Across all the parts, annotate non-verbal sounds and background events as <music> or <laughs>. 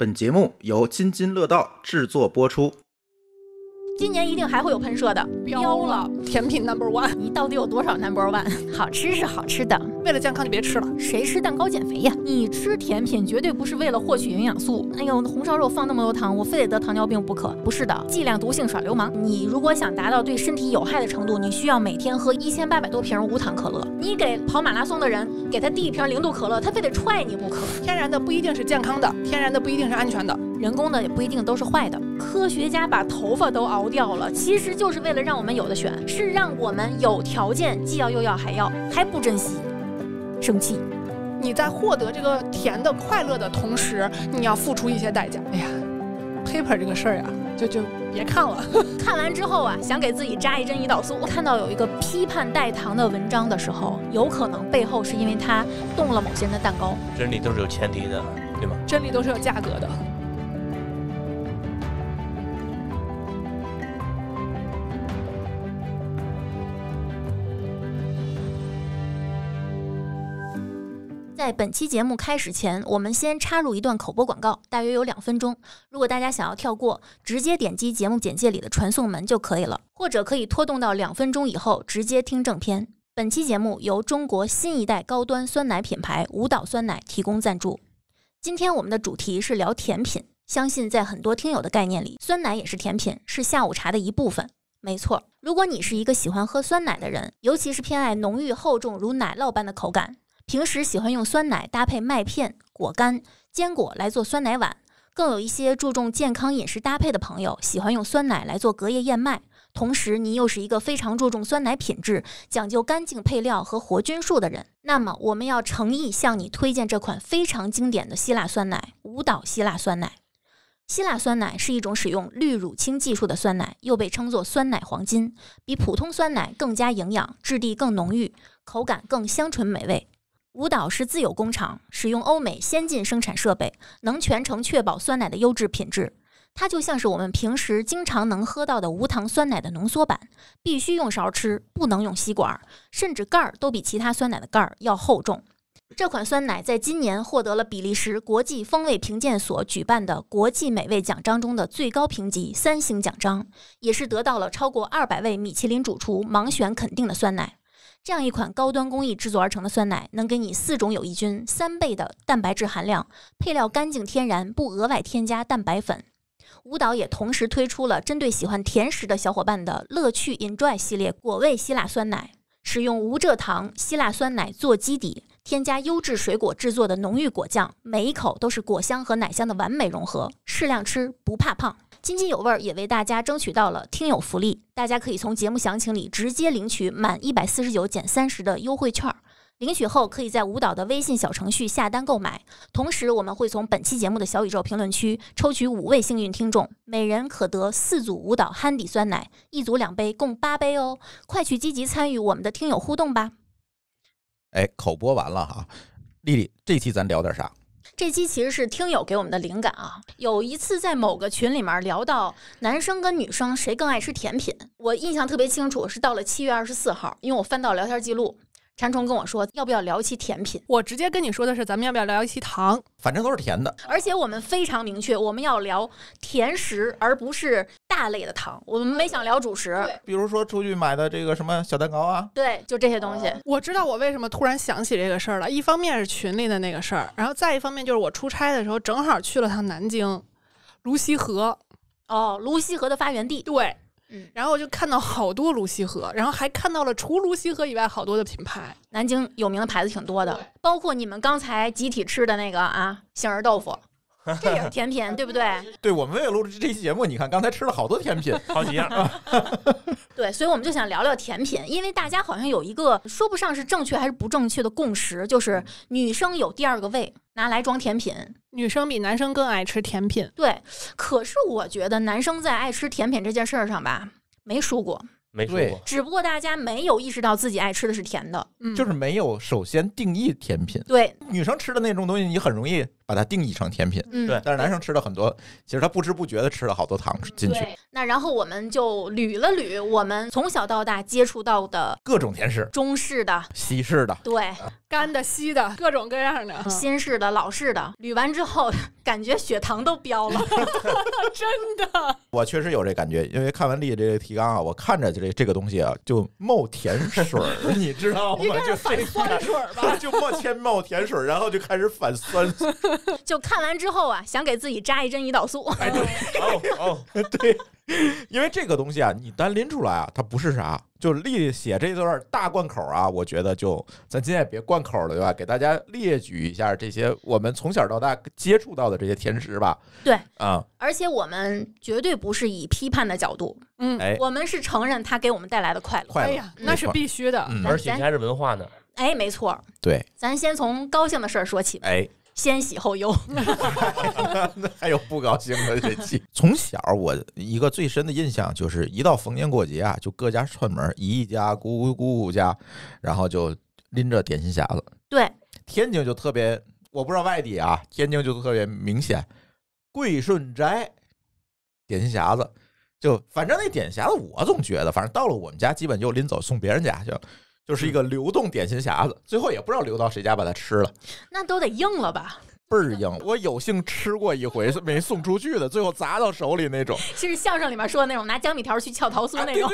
本节目由津津乐道制作播出。今年一定还会有喷射的，标了甜品 number one。你到底有多少 number one？<laughs> 好吃是好吃的，为了健康就别吃了。谁吃蛋糕减肥呀？你吃甜品绝对不是为了获取营养素。哎呦，红烧肉放那么多糖，我非得得糖尿病不可。不是的，剂量毒性耍流氓。你如果想达到对身体有害的程度，你需要每天喝一千八百多瓶无糖可乐。你给跑马拉松的人给他递一瓶零度可乐，他非得踹你不可。天然的不一定是健康的，天然的不一定是安全的。人工的也不一定都是坏的。科学家把头发都熬掉了，其实就是为了让我们有的选，是让我们有条件既要又要还要还不珍惜。生气！你在获得这个甜的快乐的同时，你要付出一些代价。哎呀，paper 这个事儿呀，就就别看了。<laughs> 看完之后啊，想给自己扎一针胰岛素。看到有一个批判代糖的文章的时候，有可能背后是因为他动了某些人的蛋糕。真理都是有前提的，对吗？真理都是有价格的。在本期节目开始前，我们先插入一段口播广告，大约有两分钟。如果大家想要跳过，直接点击节目简介里的传送门就可以了，或者可以拖动到两分钟以后直接听正片。本期节目由中国新一代高端酸奶品牌舞蹈酸奶提供赞助。今天我们的主题是聊甜品，相信在很多听友的概念里，酸奶也是甜品，是下午茶的一部分。没错，如果你是一个喜欢喝酸奶的人，尤其是偏爱浓郁厚重如奶酪般的口感。平时喜欢用酸奶搭配麦片、果干、坚果来做酸奶碗，更有一些注重健康饮食搭配的朋友喜欢用酸奶来做隔夜燕麦。同时，您又是一个非常注重酸奶品质、讲究干净配料和活菌数的人，那么我们要诚意向你推荐这款非常经典的希腊酸奶——舞蹈希腊酸奶。希腊酸奶是一种使用滤乳清技术的酸奶，又被称作酸奶黄金，比普通酸奶更加营养，质地更浓郁，口感更香醇美味。舞蹈是自有工厂，使用欧美先进生产设备，能全程确保酸奶的优质品质。它就像是我们平时经常能喝到的无糖酸奶的浓缩版，必须用勺吃，不能用吸管，甚至盖儿都比其他酸奶的盖儿要厚重。这款酸奶在今年获得了比利时国际风味评鉴所举办的国际美味奖章中的最高评级三星奖章，也是得到了超过二百位米其林主厨盲选肯定的酸奶。这样一款高端工艺制作而成的酸奶，能给你四种有益菌，三倍的蛋白质含量，配料干净天然，不额外添加蛋白粉。舞蹈也同时推出了针对喜欢甜食的小伙伴的“乐趣 Enjoy” 系列果味希腊酸奶，使用无蔗糖希腊酸奶做基底，添加优质水果制作的浓郁果酱，每一口都是果香和奶香的完美融合，适量吃不怕胖。津津有味儿，也为大家争取到了听友福利。大家可以从节目详情里直接领取满一百四十九减三十的优惠券，领取后可以在舞蹈的微信小程序下单购买。同时，我们会从本期节目的小宇宙评论区抽取五位幸运听众，每人可得四组舞蹈憨底酸奶，一组两杯，共八杯哦！快去积极参与我们的听友互动吧。哎，口播完了哈，丽丽，这期咱聊点啥？这期其实是听友给我们的灵感啊！有一次在某个群里面聊到男生跟女生谁更爱吃甜品，我印象特别清楚，是到了七月二十四号，因为我翻到聊天记录。馋虫跟我说，要不要聊一期甜品？我直接跟你说的是，咱们要不要聊一期糖？反正都是甜的。而且我们非常明确，我们要聊甜食，而不是大类的糖。我们没想聊主食，比如说出去买的这个什么小蛋糕啊。对，就这些东西。我知道我为什么突然想起这个事儿了，一方面是群里的那个事儿，然后再一方面就是我出差的时候正好去了趟南京，泸溪河。哦，泸溪河的发源地。对。然后就看到好多卢溪河，然后还看到了除卢溪河以外好多的品牌。南京有名的牌子挺多的，包括你们刚才集体吃的那个啊，杏仁豆腐。这也是甜品，对不对？<laughs> 对，我们为了录制这期节目，你看刚才吃了好多甜品，好几样啊。<laughs> <laughs> 对，所以我们就想聊聊甜品，因为大家好像有一个说不上是正确还是不正确的共识，就是女生有第二个胃，拿来装甜品。女生比男生更爱吃甜品。对，可是我觉得男生在爱吃甜品这件事儿上吧，没输过，没输过。只不过大家没有意识到自己爱吃的是甜的，就是没有首先定义甜品。对，女生吃的那种东西，你很容易。把它定义成甜品，对。但是男生吃了很多，其实他不知不觉的吃了好多糖进去。那然后我们就捋了捋，我们从小到大接触到的各种甜食，中式、的西式的，对，干的、稀的，各种各样的，新式的、老式的。捋完之后，<laughs> 感觉血糖都飙了，<laughs> 真的。我确实有这感觉，因为看完丽这个提纲啊，我看着就这这个东西啊，就冒甜水儿，<laughs> 你知道吗？就反酸水吧，就冒先冒甜水儿，然后就开始反酸。<laughs> 就看完之后啊，想给自己扎一针胰岛素。哦 <laughs> 哦，<laughs> 对，因为这个东西啊，你单拎出来啊，它不是啥，就列写这段大贯口啊。我觉得就咱今天也别贯口了，对吧？给大家列举一下这些我们从小到大接触到的这些甜食吧。对啊，而且我们绝对不是以批判的角度，嗯，哎，我们是承认它给我们带来的快乐，快乐那是必须的，而且还是文化呢。哎，没错，对，咱先从高兴的事儿说起，哎。先喜后忧，<laughs> 还有不高兴的。从小我一个最深的印象就是，一到逢年过节啊，就各家串门，姨姨家、姑姑姑姑家，然后就拎着点心匣子。对，天津就特别，我不知道外地啊，天津就特别明显。贵顺斋点心匣子，就反正那点心匣子，我总觉得，反正到了我们家，基本就拎走送别人家去。了。就是一个流动点心匣子，最后也不知道流到谁家把它吃了，那都得硬了吧，倍儿硬。我有幸吃过一回没送出去的，最后砸到手里那种，就是相声里面说的那种拿江米条去撬桃酥那种，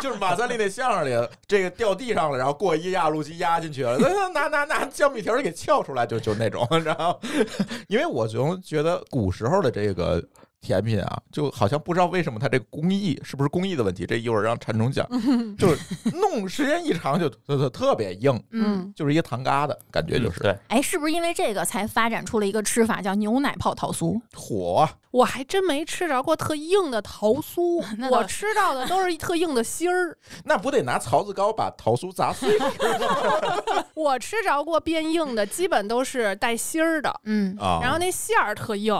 就是马三立那相声里这个掉地上了，然后过一压路机压进去了，那拿拿拿江米条给撬出来，就就那种，你知道？因为我总觉得古时候的这个。甜品啊，就好像不知道为什么它这个工艺是不是工艺的问题，这一会儿让禅总讲，<laughs> 就是弄时间一长就特特别硬，嗯，就是一个糖疙瘩感觉就是对，哎，是不是因为这个才发展出了一个吃法叫牛奶泡桃酥？火，我还真没吃着过特硬的桃酥，<laughs> 我吃到的都是特硬的芯儿，<laughs> 那不得拿槽子糕把桃酥砸碎？我吃着过变硬的，基本都是带芯儿的，嗯啊，然后那馅儿特硬。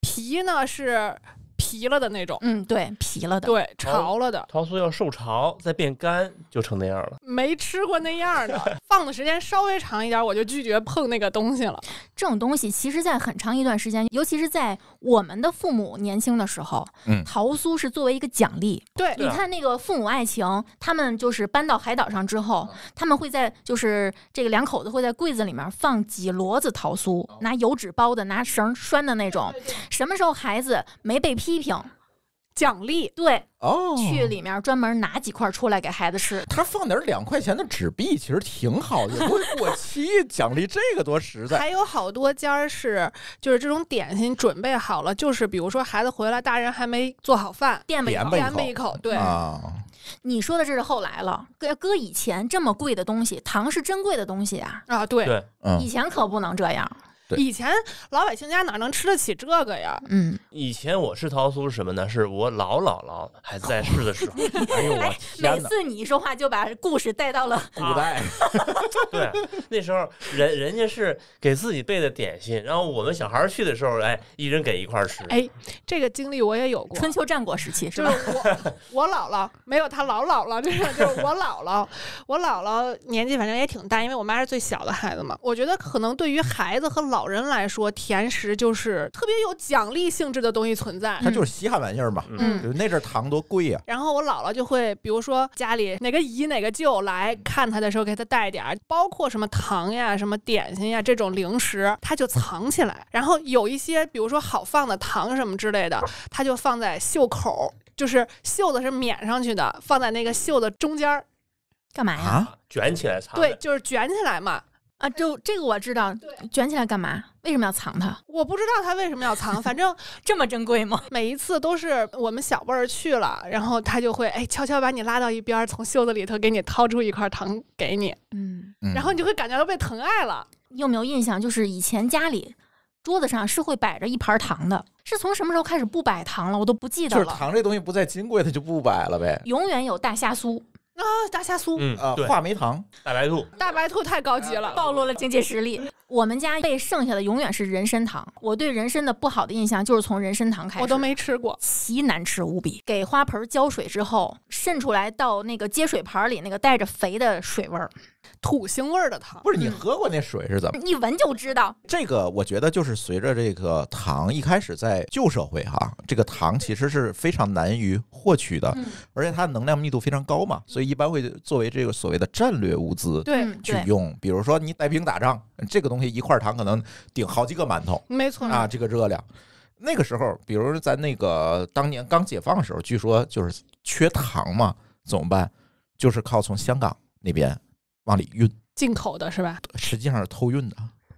皮呢是。皮了的那种，嗯，对，皮了的，对，潮了的，桃酥要受潮再变干，就成那样了。没吃过那样的，放的时间稍微长一点，我就拒绝碰那个东西了。<laughs> 这种东西其实，在很长一段时间，尤其是在我们的父母年轻的时候，嗯，桃酥是作为一个奖励。对，你看那个《父母爱情》，他们就是搬到海岛上之后，他们会在就是这个两口子会在柜子里面放几摞子桃酥，拿油纸包的，拿绳拴的那种。什么时候孩子没被。批评，奖励，对，哦，去里面专门拿几块出来给孩子吃。他放点两块钱的纸币，其实挺好的，不过期奖励，这个多实在。还有好多家是，就是这种点心准备好了，就是比如说孩子回来，大人还没做好饭，垫吧垫吧一口，对。你说的这是后来了，搁搁以前，这么贵的东西，糖是珍贵的东西啊啊，对，以前可不能这样。以前老百姓家哪能吃得起这个呀？嗯，以前我吃桃酥是什么呢？是我老姥姥还在世的时候。<laughs> 哎呦我天每次你一说话就把故事带到了古代。<laughs> 对，那时候人人家是给自己备的点心，然后我们小孩去的时候，哎，一人给一块吃。哎，这个经历我也有过。春秋战国时期是吧？就是我 <laughs> 我姥姥没有他老姥姥，这个就是我姥姥。我姥姥年纪反正也挺大，因为我妈是最小的孩子嘛。我觉得可能对于孩子和老。老人来说，甜食就是特别有奖励性质的东西存在，它就是稀罕玩意儿嘛。嗯，那阵糖多贵呀。然后我姥姥就会，比如说家里哪个姨哪个舅来看他的时候，给他带点儿，包括什么糖呀、什么点心呀这种零食，他就藏起来。然后有一些，比如说好放的糖什么之类的，他就放在袖口，就是袖子是免上去的，放在那个袖子中间，儿。干嘛呀？卷起来藏。对，就是卷起来嘛。啊，就这个我知道，卷起来干嘛？为什么要藏它？我不知道它为什么要藏，反正 <laughs> 这么珍贵吗？每一次都是我们小辈儿去了，然后他就会哎悄悄把你拉到一边，从袖子里头给你掏出一块糖给你，嗯，然后你就会感觉到被疼爱了。你有没有印象？就是以前家里桌子上是会摆着一盘糖的，是从什么时候开始不摆糖了？我都不记得了。就是糖这东西不再金贵，它就不摆了呗。永远有大虾酥。啊，大虾酥，嗯啊，话梅糖，大白兔，大白兔太高级了，暴露了经济实力。我们家被剩下的永远是人参糖。我对人参的不好的印象就是从人参糖开始。我都没吃过，奇难吃无比。给花盆浇水之后渗出来到那个接水盘里那个带着肥的水味儿，土腥味儿的糖。不是你喝过那水是怎么？一闻就知道。这个我觉得就是随着这个糖一开始在旧社会哈，这个糖其实是非常难于获取的，而且它能量密度非常高嘛，所以一般会作为这个所谓的战略物资对去用。比如说你带兵打仗这个东。东西一块糖可能顶好几个馒头，没错啊，这个热量。那个时候，比如咱那个当年刚解放的时候，据说就是缺糖嘛，怎么办？就是靠从香港那边往里运，进口的是吧？实际上是偷运的。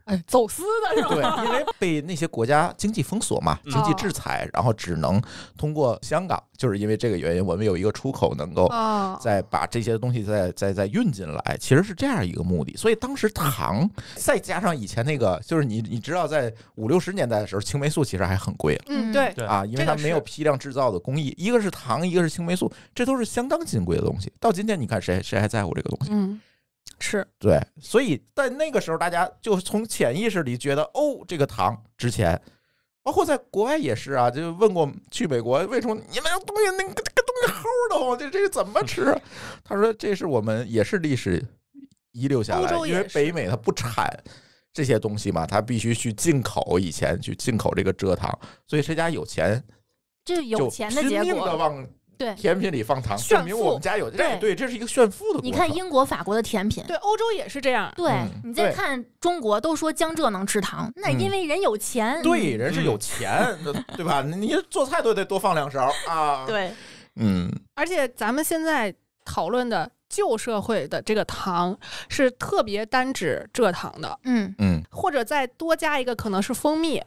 哎，走私的是吧？对，因为被那些国家经济封锁嘛，经济制裁，然后只能通过香港，就是因为这个原因，我们有一个出口，能够再把这些东西再再再运进来，其实是这样一个目的。所以当时糖，再加上以前那个，就是你，你知道，在五六十年代的时候，青霉素其实还很贵。嗯，对，啊，因为它没有批量制造的工艺，一个是糖，一个是青霉素，这都是相当金贵的东西。到今天，你看谁谁还在乎这个东西？嗯。是对，所以在那个时候，大家就从潜意识里觉得，哦，这个糖值钱。包括在国外也是啊，就问过去美国，为什么你们东西那个这个东西齁的慌？这这个怎么吃？<laughs> 他说，这是我们也是历史遗留下来，因为北美它不产这些东西嘛，它必须去进口，以前去进口这个蔗糖，所以谁家有钱，就有钱的结果。对，甜品里放糖，证明我们家有对，这是一个炫富的过程。你看英国、法国的甜品，对，欧洲也是这样。对，你再看中国，都说江浙能吃糖，那因为人有钱。对，人是有钱，对吧？<laughs> 你做菜都得多放两勺啊。对，嗯。而且咱们现在讨论的旧社会的这个糖，是特别单指蔗糖的。嗯嗯。或者再多加一个，可能是蜂蜜。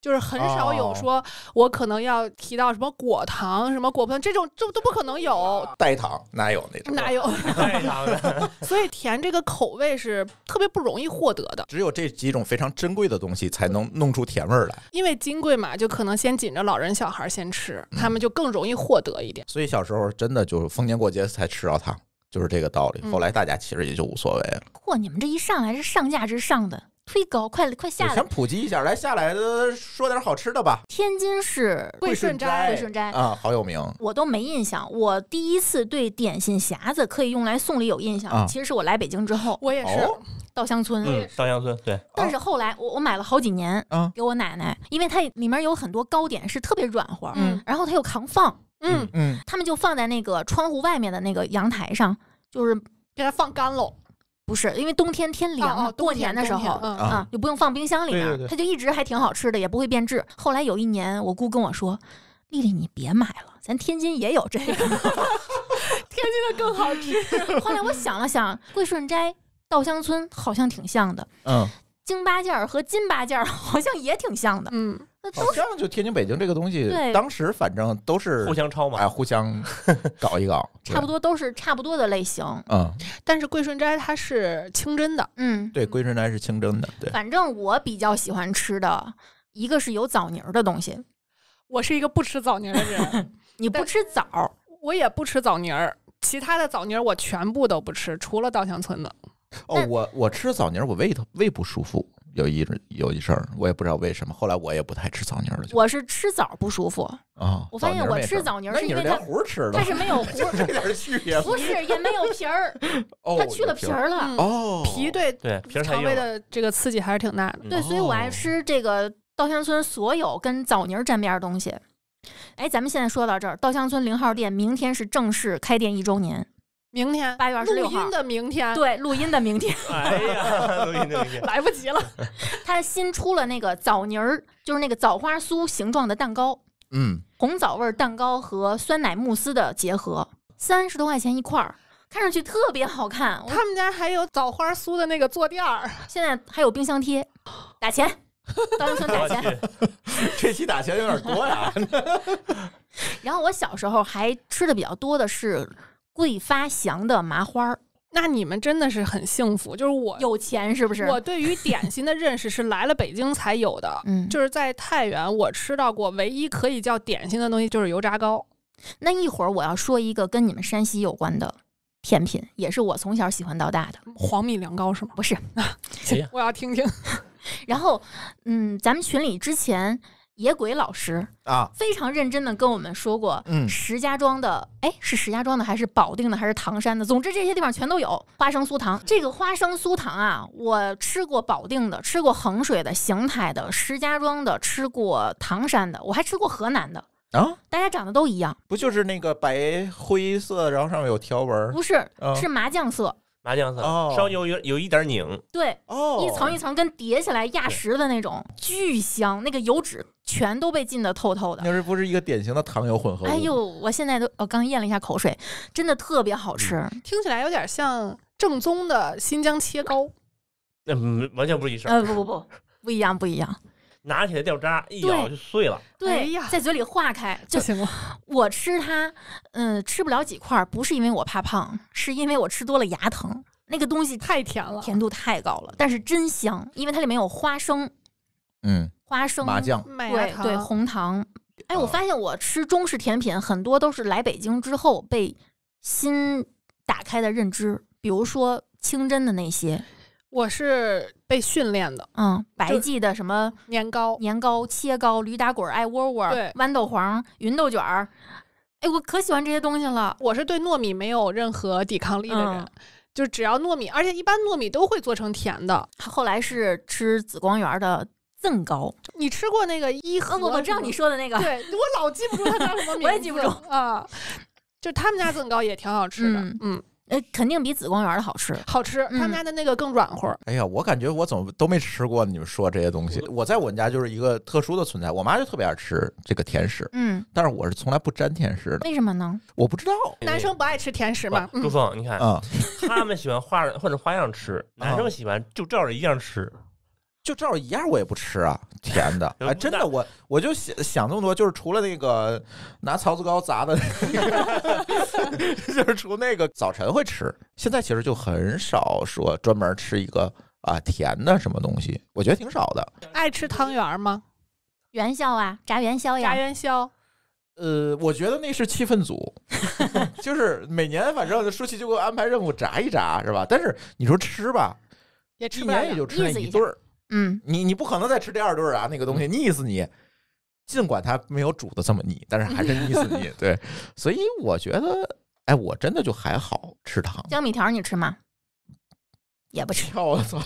就是很少有说，我可能要提到什么果糖、什么果糖这种，这都不可能有。代糖哪有那？种？哪有？<laughs> 代糖的？<laughs> 所以甜这个口味是特别不容易获得的。只有这几种非常珍贵的东西才能弄出甜味儿来。因为金贵嘛，就可能先紧着老人小孩先吃，他们就更容易获得一点。所以小时候真的就是逢年过节才吃到糖，就是这个道理。后来大家其实也就无所谓了。嚯，你们这一上来是上架之上的。忒高，快快下来！先普及一下，来下来说点好吃的吧。天津市桂顺斋，桂顺斋啊，好有名。我都没印象，我第一次对点心匣子可以用来送礼有印象，其实是我来北京之后。我也是。稻香村，嗯，稻香村对。但是后来我我买了好几年，嗯，给我奶奶，因为它里面有很多糕点是特别软和，嗯，然后它又扛放，嗯嗯，他们就放在那个窗户外面的那个阳台上，就是给它放干喽。不是，因为冬天天凉，过年的时候啊就不用放冰箱里了，它就一直还挺好吃的，也不会变质。后来有一年，我姑跟我说：“丽丽，你别买了，咱天津也有这个，<laughs> 天津的更好吃。<laughs> ”后来我想了想，桂顺斋、稻香村好像挺像的，嗯，京八件儿和津八件儿好像也挺像的，嗯。好像就天津、北京这个东西，当时反正都是互相抄嘛，哎，互相 <laughs> 搞一搞，差不多都是差不多的类型。嗯，但是桂顺斋它是清真的，嗯，对，桂顺斋是清真的。对，反正我比较喜欢吃的一个是有枣泥儿的东西。我是一个不吃枣泥的人，<laughs> 你不吃枣，我也不吃枣泥儿，其他的枣泥儿我全部都不吃，除了稻香村的。哦，我我吃枣泥儿，我胃头胃不舒服。有一有一事儿，我也不知道为什么。后来我也不太吃枣泥了。我是吃枣不舒服啊！我发现我吃枣泥是因为它它是没有皮 <laughs> 儿，不是也没有皮儿，<laughs> 它去了皮儿了。哦，皮对对肠胃的这个刺激还是挺大的。对，所以我爱吃这个稻香村所有跟枣泥沾边的东西。哎，咱们现在说到这儿，稻香村零号店明天是正式开店一周年。明天八月二十六号的明天，对，录音的明天，<laughs> 哎呀，<laughs> 来不及了。<laughs> 他新出了那个枣泥儿，就是那个枣花酥形状的蛋糕，嗯，红枣味蛋糕和酸奶慕斯的结合，三十多块钱一块儿，看上去特别好看。他们家还有枣花酥的那个坐垫儿，现在还有冰箱贴，打钱，到时打钱。这期打钱有点多呀。然后我小时候还吃的比较多的是。桂发祥的麻花儿，那你们真的是很幸福。就是我有钱，是不是？我对于点心的认识是来了北京才有的。<laughs> 嗯，就是在太原，我吃到过唯一可以叫点心的东西就是油炸糕。那一会儿我要说一个跟你们山西有关的甜品，也是我从小喜欢到大的黄米凉糕，是吗？不是，<laughs> 我要听听。<laughs> 然后，嗯，咱们群里之前。野鬼老师啊，非常认真的跟我们说过，嗯，石家庄的，哎，是石家庄的还是保定的还是唐山的？总之这些地方全都有花生酥糖。这个花生酥糖啊，我吃过保定的，吃过衡水的，邢台的，石家庄的，吃过唐山的，我还吃过河南的啊。大家长得都一样，不就是那个白灰色，然后上面有条纹？不是，是麻将色。麻酱色，稍微有有有一点拧，对，一层一层跟叠起来压实的那种，巨香，那个油脂全都被浸的透透的，那是不是一个典型的糖油混合？哎呦，我现在都，我刚咽了一下口水，真的特别好吃，听起来有点像正宗的新疆切糕，那完全不是一回事儿，呃，不不不，不一样不一样。拿起来掉渣，一咬就碎了，对呀，在嘴里化开 <laughs> 就行了。我吃它，嗯，吃不了几块，不是因为我怕胖，是因为我吃多了牙疼。那个东西太甜了，甜度太高了，但是真香，因为它里面有花生，嗯，花生、麻酱、对对，红糖。哎，我发现我吃中式甜品很多都是来北京之后被新打开的认知，比如说清真的那些。我是被训练的，嗯，白记的什么年糕、年糕切糕、驴打滚、爱窝窝、对豌豆黄、芸豆卷儿，哎，我可喜欢这些东西了。我是对糯米没有任何抵抗力的人，就只要糯米，而且一般糯米都会做成甜的。后来是吃紫光园的赠糕，你吃过那个一和？我知道你说的那个，对我老记不住他叫什么名，<laughs> 我也记不住啊。就他们家赠糕也挺好吃的，嗯。呃，肯定比紫光园的好吃，好吃，他们家的那个更软和哎呀，我感觉我怎么都没吃过你们说这些东西。我在我们家就是一个特殊的存在，我妈就特别爱吃这个甜食，嗯，但是我是从来不沾甜食的。为什么呢？我不知道。男生不爱吃甜食吗？朱峰，你看啊，他们喜欢花或者花样吃，<laughs> 男生喜欢就照着一样吃。就照一样我也不吃啊，<laughs> 甜的哎，真的我我就想想那么多，就是除了那个拿槽子糕砸的，<laughs> 就是除那个早晨会吃，现在其实就很少说专门吃一个啊甜的什么东西，我觉得挺少的。爱吃汤圆吗？元宵啊，炸元宵呀，炸元宵。呃，我觉得那是气氛组，<laughs> 就是每年反正舒淇就给我安排任务炸一炸是吧？但是你说吃吧，一年也就吃一顿儿。嗯，你你不可能再吃第二顿啊！那个东西腻死你，尽管它没有煮的这么腻，但是还是腻死你。<laughs> 对，所以我觉得，哎，我真的就还好吃糖。江米条你吃吗？也不吃，我操！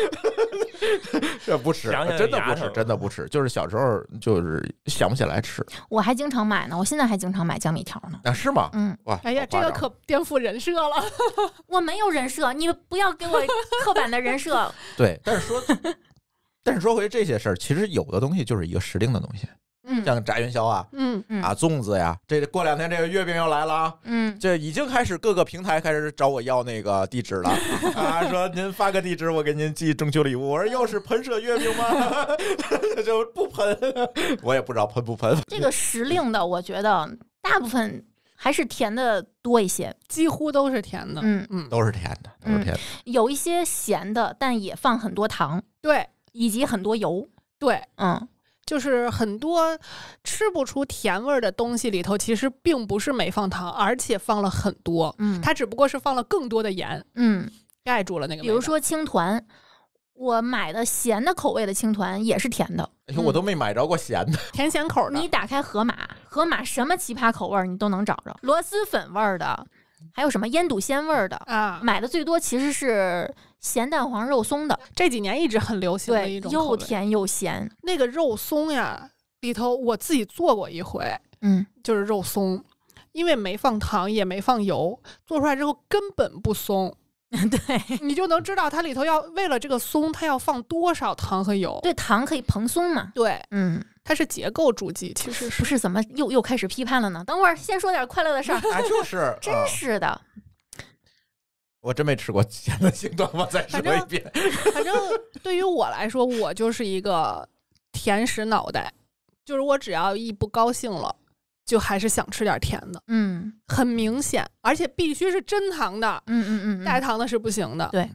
<laughs> 这不吃，真的不吃，真的不吃。就是小时候，就是想不起来吃。我还经常买呢，我现在还经常买江米条呢。啊，是吗？嗯。哇，哎呀，这个可颠覆人设了。<laughs> 我没有人设，你不要给我刻板的人设。<laughs> 对，但是说，但是说回这些事儿，其实有的东西就是一个时令的东西。像炸元宵啊，嗯嗯，啊粽子呀，这过两天这个月饼要来了啊，嗯，这已经开始各个平台开始找我要那个地址了 <laughs> 啊，说您发个地址，我给您寄中秋礼物。我说又是喷射月饼吗？<laughs> 就不喷，<laughs> 我也不知道喷不喷。这个时令的，我觉得大部分还是甜的多一些，几乎都是甜的，嗯嗯，都是甜的，都是甜的，有一些咸的，但也放很多糖，对，以及很多油，对，嗯。就是很多吃不出甜味儿的东西里头，其实并不是没放糖，而且放了很多。嗯，它只不过是放了更多的盐。嗯，盖住了那个。比如说青团，我买的咸的口味的青团也是甜的。哎呦，我都没买着过咸的甜咸口的。你打开盒马，盒马什么奇葩口味你都能找着，螺蛳粉味儿的，还有什么烟肚鲜味儿的啊？买的最多其实是。咸蛋黄肉松的这几年一直很流行的一种又甜又咸。那个肉松呀，里头我自己做过一回，嗯，就是肉松，因为没放糖也没放油，做出来之后根本不松。<laughs> 对你就能知道它里头要为了这个松，它要放多少糖和油。对，糖可以蓬松嘛？对，嗯，它是结构主剂，其实是不是？怎么又又开始批判了呢？等会儿先说点快乐的事儿啊，就是，真是的。我真没吃过甜的形端，我再说一遍。反正对于我来说，我就是一个甜食脑袋，就是我只要一不高兴了，就还是想吃点甜的。嗯，很明显，而且必须是真糖的。嗯嗯嗯，代糖的是不行的。对，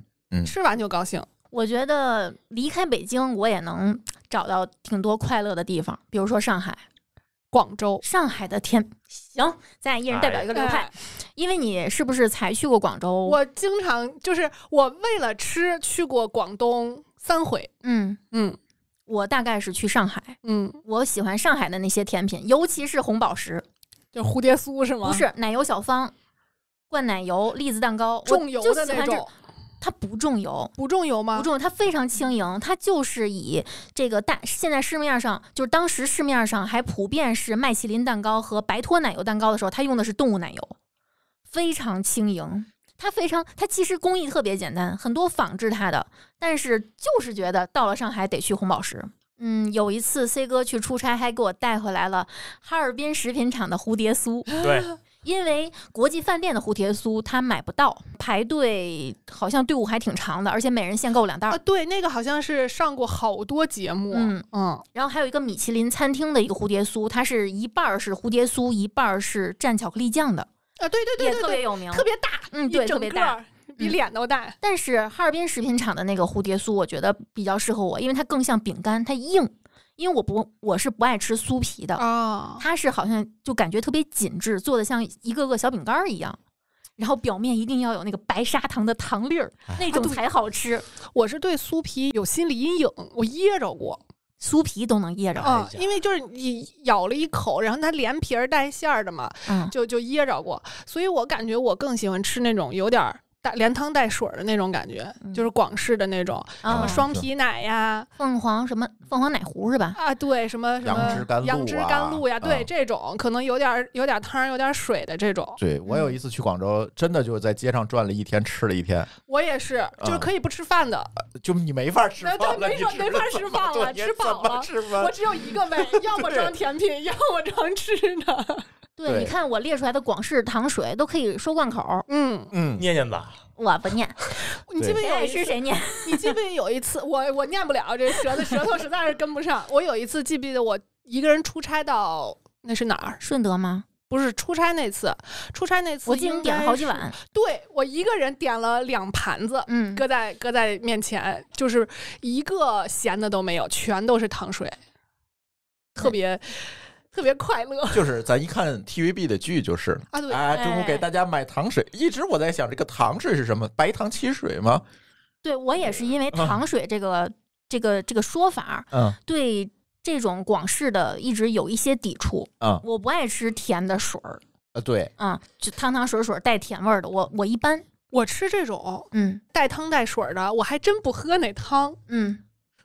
吃完就高兴。我觉得离开北京，我也能找到挺多快乐的地方，比如说上海。广州、上海的甜，行，咱俩一人代表一个流派，因为你是不是才去过广州？我经常就是我为了吃去过广东三回。嗯嗯，我大概是去上海。嗯，我喜欢上海的那些甜品，尤其是红宝石，就蝴蝶酥是吗？不是奶油小方、灌奶油栗子蛋糕，重油的那种。它不重油，不重油吗？不重，它非常轻盈。它就是以这个大，现在市面上就是当时市面上还普遍是麦淇淋蛋糕和白脱奶油蛋糕的时候，它用的是动物奶油，非常轻盈。它非常，它其实工艺特别简单，很多仿制它的，但是就是觉得到了上海得去红宝石。嗯，有一次 C 哥去出差还给我带回来了哈尔滨食品厂的蝴蝶酥。对。<laughs> 因为国际饭店的蝴蝶酥，它买不到，排队好像队伍还挺长的，而且每人限购两袋啊。对，那个好像是上过好多节目，嗯嗯。然后还有一个米其林餐厅的一个蝴蝶酥，它是一半儿是蝴蝶酥，一半儿是蘸巧克力酱的啊。对对对对，特别有名，特别大，嗯，对，特别大。比脸都大。但是哈尔滨食品厂的那个蝴蝶酥，我觉得比较适合我，因为它更像饼干，它硬。因为我不我是不爱吃酥皮的，它是好像就感觉特别紧致，做的像一个个小饼干儿一样，然后表面一定要有那个白砂糖的糖粒儿，那种才好吃。我是对酥皮有心理阴影，我噎着过，酥皮都能噎着，因为就是你咬了一口，然后它连皮儿带馅儿的嘛，嗯，就就噎着过，所以我感觉我更喜欢吃那种有点儿。带连汤带水的那种感觉，就是广式的那种，什么双皮奶呀，凤凰什么凤凰奶糊是吧？啊，对，什么什么杨枝甘露呀，对，这种可能有点有点汤，有点水的这种。对我有一次去广州，真的就是在街上转了一天，吃了一天。我也是，就是可以不吃饭的，就你没法 <laughs> 吃饭了。就没没法吃饭了，吃饱了，我只有一个胃，要么装甜品，要么装吃的。<laughs> 对，你看我列出来的广式糖水都可以说贯口。嗯嗯，念念吧。我不念。<laughs> 你记不记得是谁念？<laughs> 你记不记得有一次，我我念不了这舌头舌头，实在是跟不上。我有一次记不记得我一个人出差到那是哪儿？顺德吗？不是出差那次，出差那次我一个点了好几碗。对我一个人点了两盘子，嗯，搁在搁在面前，就是一个咸的都没有，全都是糖水，特别。特别快乐，<laughs> 就是咱一看 TVB 的剧就是啊，中午给大家买糖水，一直我在想这个糖水是什么，白糖汽水吗？对，我也是因为糖水这个这个这个说法，嗯，对这种广式的一直有一些抵触嗯，我不爱吃甜的水儿啊，对啊，就汤汤水水带甜味儿的，我我一般我吃这种嗯带汤带水的，我还真不喝那汤嗯。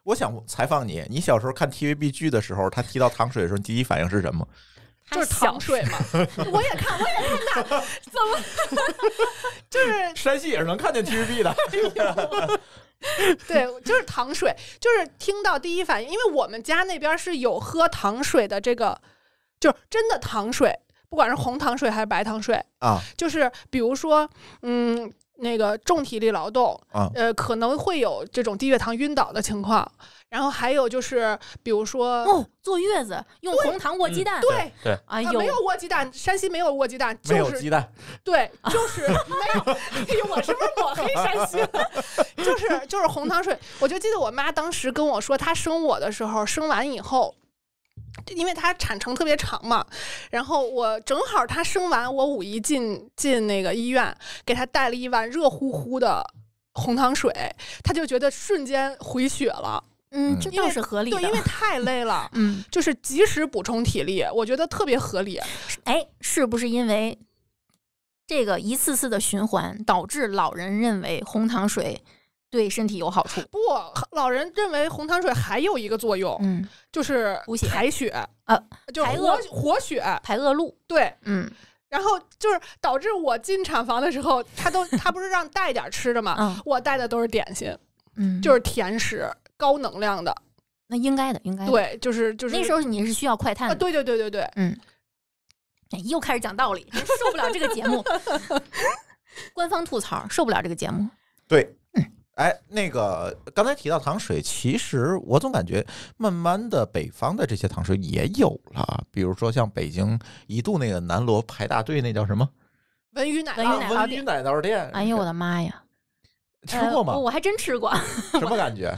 我想采访你，你小时候看 TVB 剧的时候，他提到糖水的时候，第一反应是什么？<laughs> 就是糖水嘛？<laughs> 我也看，我也看到，怎么？<laughs> 就是山西也是能看见 TVB 的。对，就是糖水，就是听到第一反应，因为我们家那边是有喝糖水的，这个就是真的糖水，不管是红糖水还是白糖水啊，就是比如说，嗯。那个重体力劳动，啊，呃，可能会有这种低血糖晕倒的情况。然后还有就是，比如说哦，坐月子用红糖卧鸡蛋，对对啊，没有卧鸡蛋，山西没有卧鸡蛋，没有鸡蛋，对，就是没有。<laughs> 哎呦，我是不是抹黑山西了？<laughs> 就是就是红糖水，我就记得我妈当时跟我说，她生我的时候，生完以后。因为他产程特别长嘛，然后我正好他生完，我五一进进那个医院，给他带了一碗热乎乎的红糖水，他就觉得瞬间回血了。嗯，这倒是合理的。对，因为太累了，<laughs> 嗯，就是及时补充体力，我觉得特别合理。哎，是不是因为这个一次次的循环，导致老人认为红糖水？对身体有好处。不，老人认为红糖水还有一个作用，嗯，就是排血，呃，就活活血、排恶露。对，嗯。然后就是导致我进产房的时候，他都他不是让带点吃的吗？我带的都是点心，嗯，就是甜食、高能量的。那应该的，应该。对，就是就是那时候你是需要快碳的。对对对对对，嗯。又开始讲道理，受不了这个节目。<laughs> 官方吐槽，受不了这个节目。对。哎，那个刚才提到糖水，其实我总感觉，慢慢的北方的这些糖水也有了，比如说像北京一度那个南锣排大队那叫什么？文宇奶酪文宇奶酪店。哎呦我的妈呀！吃过吗？我还真吃过。<laughs> 什么感觉？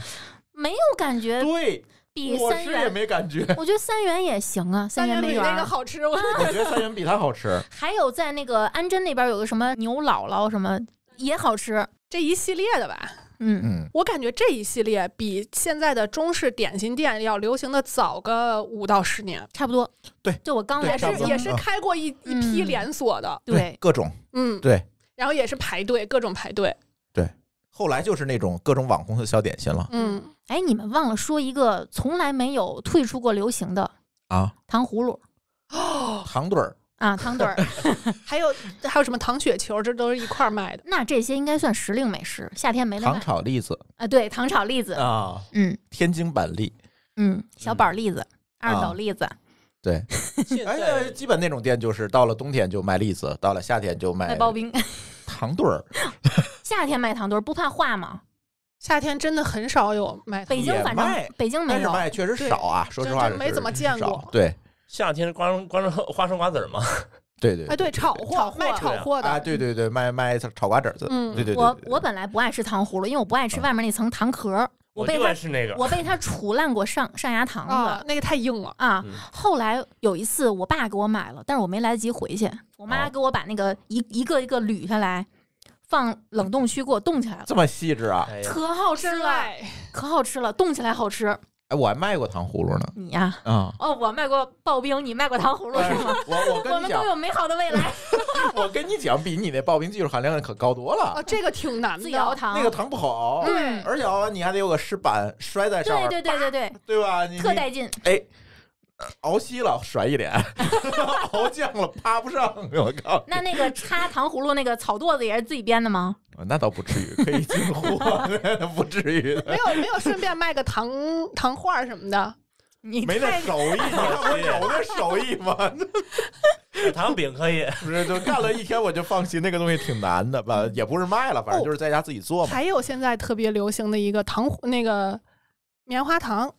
没有感觉。对，比三元也没感觉。我觉得三元也行啊，三元那个好吃。我 <laughs> 觉得三元比它好吃。<laughs> 还有在那个安贞那边有个什么牛姥姥什么也好吃，这一系列的吧。嗯嗯，我感觉这一系列比现在的中式点心店要流行的早个五到十年，差不多。对，就我刚来是也是开过一一批连锁的，对各种，嗯对，然后也是排队，各种排队，对，后来就是那种各种网红的小点心了。嗯，哎，你们忘了说一个从来没有退出过流行的啊，糖葫芦，哦，糖墩儿。啊，糖墩儿，<laughs> 还有还有什么糖雪球，这都是一块儿卖的。那这些应该算时令美食，夏天没得糖炒栗子啊，对，糖炒栗子啊，嗯，天津板栗，嗯，小板栗子，二斗栗子，对。<laughs> 哎，基本那种店就是到了冬天就卖栗子，到了夏天就卖。卖刨冰，<laughs> 糖墩儿。夏天卖糖墩儿不怕化吗？夏天真的很少有卖。北京反正北京没有卖，确实少啊。说实话，没怎么见过。对。夏天是瓜种瓜种花生瓜子儿吗？对对，哎对，炒货卖炒货的啊，对对对，卖卖炒瓜子子。嗯，对对。我我本来不爱吃糖葫芦，因为我不爱吃外面那层糖壳。我被他那个。我被他杵烂过上上牙糖了，那个太硬了啊。后来有一次，我爸给我买了，但是我没来得及回去，我妈给我把那个一一个一个捋下来，放冷冻区给我冻起来了。这么细致啊！可好吃了，可好吃了，冻起来好吃。哎，我还卖过糖葫芦呢。你呀，啊，哦，我卖过刨冰，你卖过糖葫芦是吗？我我跟你讲，<laughs> 我们都有美好的未来。<laughs> 我跟你讲，比你那刨冰技术含量可高多了。哦，这个挺难的，自熬糖，那个糖不好熬，对，而且熬完你还得有个石板摔在上。对对对对对，对吧？特带劲。哎。熬稀了甩一脸，<laughs> 熬酱了趴不上，<laughs> 我靠！那那个插糖葫芦那个草垛子也是自己编的吗？那倒不至于，可以进货，<laughs> 不至于。没有没有，顺便卖个糖糖画什么的，你没那手艺，你我有那手艺吗？糖饼可以，不是就干了一天，我就放心。那个东西挺难的吧，也不是卖了，反正就是在家自己做嘛。还有现在特别流行的一个糖，那个棉花糖。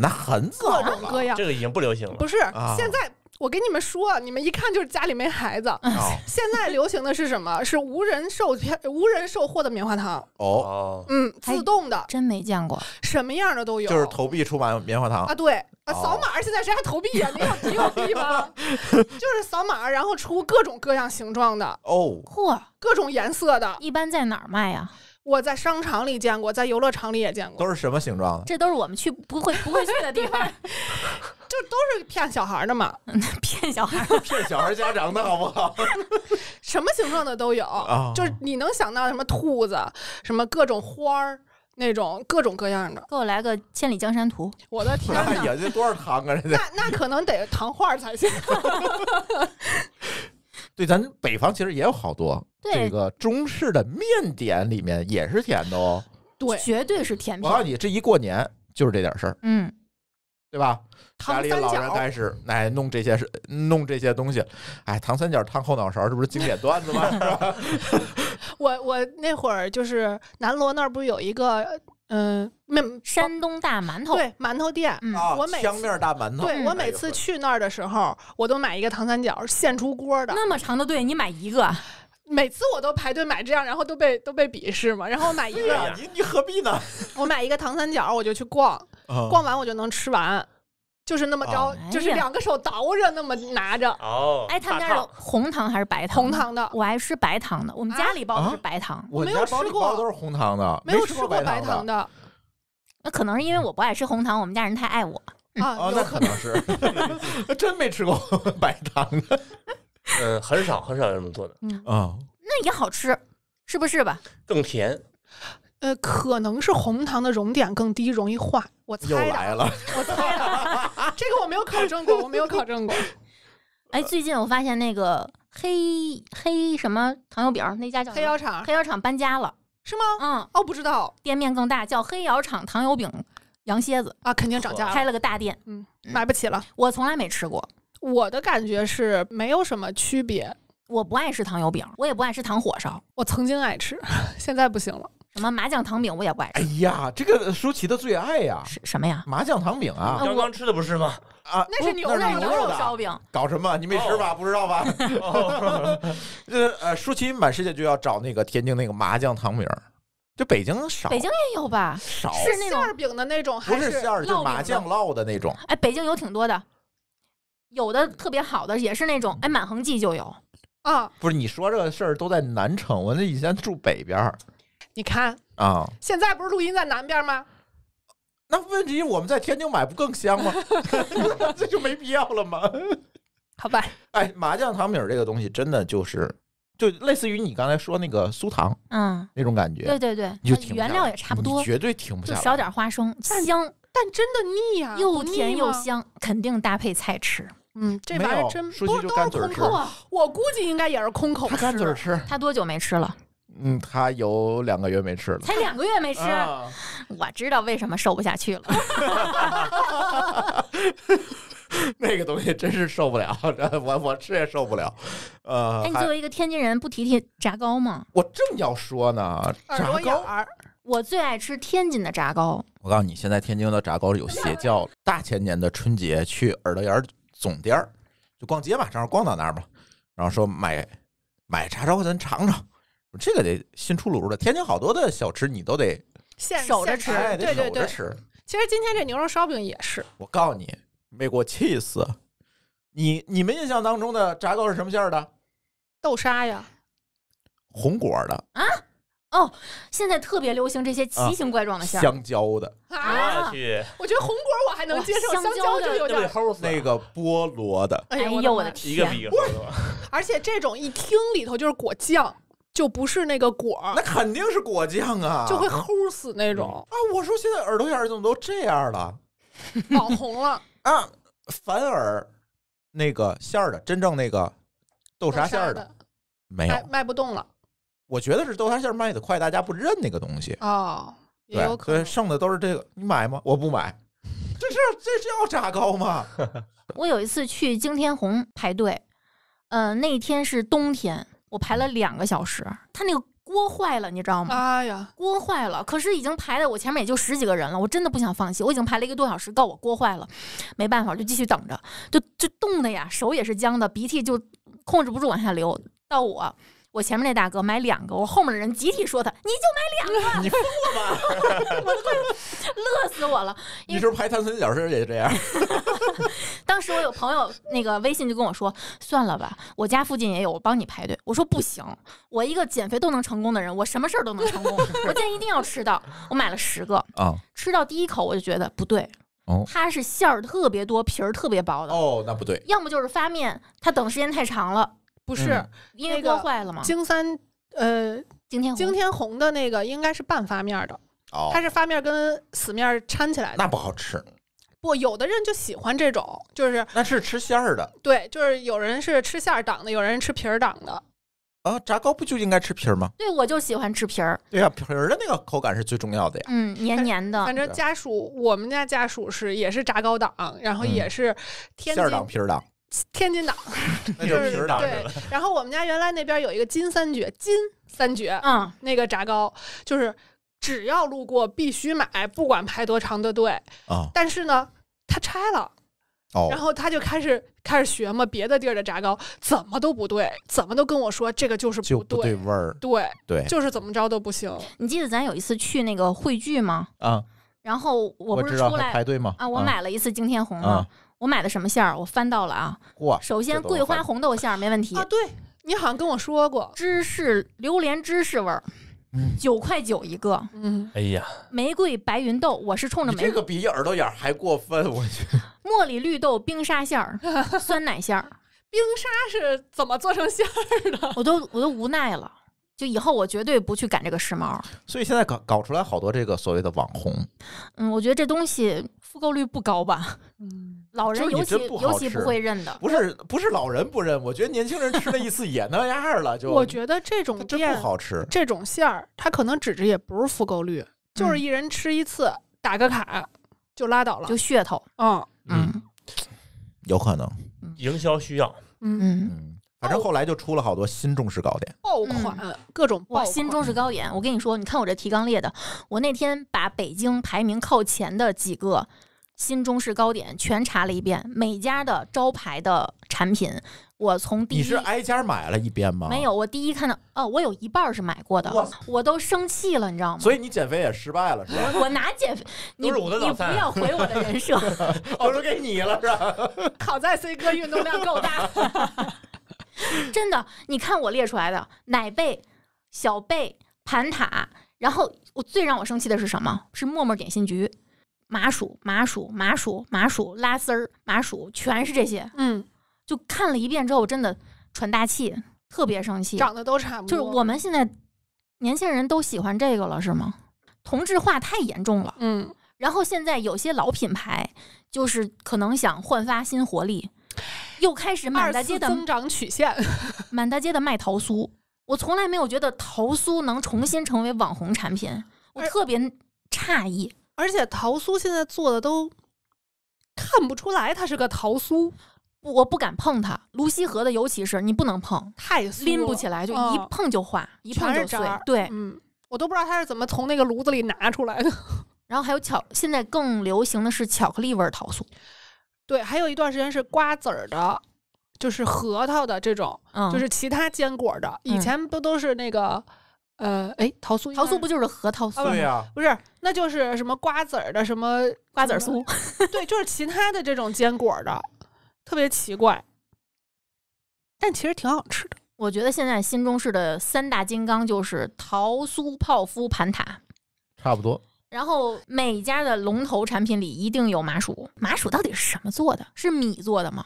那很早样，这个已经不流行了。不是，现在我给你们说，你们一看就是家里没孩子。<laughs> 现在流行的是什么？是无人售票、无人售货的棉花糖。哦，嗯，自动的，真没见过，什么样的都有。就是投币出版棉花糖啊？对，啊，扫码现在谁还投币啊？你有你有币吗？<laughs> 就是扫码，然后出各种各样形状的哦，嚯，各种颜色的。一般在哪儿卖呀？我在商场里见过，在游乐场里也见过。都是什么形状的？这都是我们去不会不会去的地方，就 <laughs> 都是骗小孩的嘛，骗小孩，<laughs> 骗小孩家长的好不好？<laughs> 什么形状的都有，就是你能想到什么兔子，什么各种花儿，那种各种各样的。给我来个千里江山图！我的天呐，多少糖啊！人家那那可能得糖画才行。对，咱北方其实也有好多。这个中式的面点里面也是甜的哦，<laughs> 对，绝对是甜品。我告诉你，这一过年就是这点事儿，嗯，对吧？家里老人开始哎弄这些事，弄这些东西，哎，唐三角烫后脑勺，这不是经典段子吗？<laughs> 我我那会儿就是南锣那儿不有一个嗯，那山东大馒头对馒头店啊，我每香面大馒头，我每次去那儿的时候，我都买一个唐三角现出锅的那么长的队，你买一个。每次我都排队买这样，然后都被都被鄙视嘛。然后买一个，你你何必呢？<laughs> 我买一个糖三角，我就去逛，<laughs> 逛完我就能吃完，就是那么着，就是两个手倒着那么拿着。哦，哎，他们家有红糖还是白糖？红糖的。我爱吃白糖的，我们家里包的是白糖，我没有吃过都是红糖的，没有吃过白糖的。<laughs> 那可能是因为我不爱吃红糖，我们家人太爱我啊。有可能是，真没吃过白糖的。嗯，很少很少这么做的，嗯啊，那也好吃，是不是吧？更甜，呃，可能是红糖的熔点更低，容易化。我猜来了，我猜 <laughs> 这个我没有考证过，我没有考证过。<laughs> 哎，最近我发现那个黑黑什么糖油饼那家叫黑窑厂，黑窑厂搬家了，是吗？嗯，哦，不知道，店面更大，叫黑窑厂糖油饼羊蝎子啊，肯定涨价了，开了个大店，嗯，买不起了。我从来没吃过。我的感觉是没有什么区别。我不爱吃糖油饼，我也不爱吃糖火烧。我曾经爱吃，<laughs> 现在不行了。什么麻酱糖饼我也不爱吃。哎呀，这个舒淇的最爱呀！是什么呀？麻酱糖饼啊！刚刚吃的不是吗？啊，那是牛肉牛肉烧饼。搞什么？你没吃吧？不知道吧？<laughs> 呃呃，舒淇满世界就要找那个天津那个麻酱糖饼，就北京少，北京也有吧？少是馅饼的那种，还是馅儿，就麻酱烙的那种。哎，北京有挺多的。有的特别好的也是那种，哎，满恒记就有啊。不是你说这个事儿都在南城，我那以前住北边儿。你看啊，现在不是录音在南边吗？那问题我们在天津买不更香吗？<laughs> 这就没必要了吗？好吧。哎，麻酱糖饼这个东西真的就是，就类似于你刚才说那个酥糖，嗯，那种感觉。对对对，就原料也差不多，绝对停不下。少点花生，香，但真的腻啊，又甜又香，肯定搭配菜吃。嗯，这玩意儿真不是都是空口我估计应该也是空口吃。他干嘴吃，他多久没吃了？嗯，他有两个月没吃了。才两个月没吃，我知道为什么瘦不下去了。<laughs> 那个东西真是受不了，我我吃也受不了。呃，你作为一个天津人，不提提炸糕吗？我正要说呢，炸糕我最爱吃天津的炸糕。我告诉你，现在天津的炸糕有邪教大前年的春节去耳朵眼儿。总店儿，就逛街嘛，正好逛到那儿嘛，然后说买买炸烧，咱尝尝。这个得新出炉的，天津好多的小吃你都得守着吃，对对对。其实今天这牛肉烧饼也是。我告诉你，没给我气死。你你们印象当中的炸糕是什么馅儿的？豆沙呀，红果的啊。哦，现在特别流行这些奇形怪状的馅儿，香蕉的啊！我去，我觉得红果我还能接受，香蕉就有点那个菠萝的，哎呦我的天！而且这种一听里头就是果酱，就不是那个果儿，那肯定是果酱啊，就会齁死那种啊！我说现在耳朵眼儿怎么都这样了，网 <laughs> 红了啊！反而那个馅儿的真正那个豆沙馅儿的没有卖不动了。我觉得是豆沙馅卖的快，大家不认那个东西哦，对，剩的都是这个，你买吗？我不买，这是这是要炸糕吗？<laughs> 我有一次去京天红排队，呃，那天是冬天，我排了两个小时，他那个锅坏了，你知道吗？哎呀，锅坏了，可是已经排在我前面也就十几个人了，我真的不想放弃，我已经排了一个多小时，告诉我锅坏了，没办法，就继续等着，就就冻的呀，手也是僵的，鼻涕就控制不住往下流，到我。我前面那大哥买两个，我后面的人集体说他，你就买两个，<laughs> 你疯了吧！<laughs> 我乐死我了。你是排碳酸饮时也这样。<laughs> 当时我有朋友那个微信就跟我说，算了吧，我家附近也有，我帮你排队。我说不行，我一个减肥都能成功的人，我什么事儿都能成功，我今天一定要吃到。我买了十个啊，吃到第一口我就觉得不对，哦，它是馅儿特别多，皮儿特别薄的，哦，那不对，要么就是发面，它等时间太长了。不是，那个京三呃，京天红的，那个应该是半发面的，它是发面跟死面掺起来的，那不好吃。不，有的人就喜欢这种，就是那是吃馅儿的，对，就是有人是吃馅儿档的，有人吃皮儿档的。啊，炸糕不就应该吃皮儿吗？对，我就喜欢吃皮儿。对呀，皮儿的那个口感是最重要的呀。嗯，黏黏的。反正家属，我们家家属是也是炸糕党，然后也是天馅儿皮儿档。天津岛，<laughs> 就是对。然后我们家原来那边有一个金三绝，金三绝，嗯，那个炸糕，就是只要路过必须买，不管排多长的队但是呢，它拆了，然后他就开始开始学嘛，别的地儿的炸糕怎么都不对，怎么都跟我说这个就是不对味儿，对对，就是怎么着都不行。你记得咱有一次去那个汇聚吗？啊，然后我不是出来排队吗？啊，我买了一次惊天红我买的什么馅儿？我翻到了啊！哇，首先桂花红豆馅儿没问题啊。对你好像跟我说过，芝士榴莲芝士味儿，九块九一个。嗯，哎呀，玫瑰白云豆，我是冲着玫瑰这个比耳朵眼儿还过分，我去。茉莉绿豆冰沙馅儿，<laughs> 酸奶馅儿，冰沙是怎么做成馅儿的？<laughs> 我都我都无奈了，就以后我绝对不去赶这个时髦。所以现在搞搞出来好多这个所谓的网红。嗯，我觉得这东西复购率不高吧。嗯。老人尤其尤其不会认的，不是不是老人不认，我觉得年轻人吃了一次也那样了。就我觉得这种真不好吃，这种馅儿它可能指着也不是复购率，就是一人吃一次打个卡就拉倒了，就噱头。嗯嗯，有可能营销需要。嗯嗯，反正后来就出了好多新中式糕点，爆款各种爆新中式糕点。我跟你说，你看我这提纲列的，我那天把北京排名靠前的几个。新中式糕点全查了一遍，每家的招牌的产品，我从第一你是挨家买了一遍吗？没有，我第一看到哦，我有一半是买过的，我都生气了，你知道吗？所以你减肥也失败了，是吧？我哪减肥？<laughs> 你你不要毁我的人设，<laughs> 都给你了，是吧？<laughs> 好在 C 哥运动量够大，真的，你看我列出来的奶贝、小贝、盘塔，然后我最让我生气的是什么？是沫沫点心局。麻薯、麻薯、麻薯、麻薯、拉丝儿、麻薯，全是这些。嗯，就看了一遍之后，真的喘大气，特别生气。长得都差不多。就是我们现在年轻人都喜欢这个了，是吗？同质化太严重了。嗯。然后现在有些老品牌，就是可能想焕发新活力，又开始满大街的增长曲线。<laughs> 满大街的卖桃酥，我从来没有觉得桃酥能重新成为网红产品，我特别诧异。而且桃酥现在做的都看不出来，它是个桃酥。我不敢碰它，泸溪河的尤其是你不能碰，太拎不起来，就一碰就化，一碰就碎。对，我都不知道它是怎么从那个炉子里拿出来的。<laughs> 然后还有巧，现在更流行的是巧克力味桃酥。对，还有一段时间是瓜子儿的，就是核桃的这种，就是其他坚果的。以前不都是那个？呃，哎，桃酥，桃酥不就是核桃酥？对呀，不是，那就是什么瓜子儿的，什么瓜子酥，对，就是其他的这种坚果的，特别奇怪，但其实挺好吃的。我觉得现在新中式的三大金刚就是桃酥、泡芙、盘塔，差不多。然后每家的龙头产品里一定有麻薯，麻薯到底是什么做的？是米做的吗？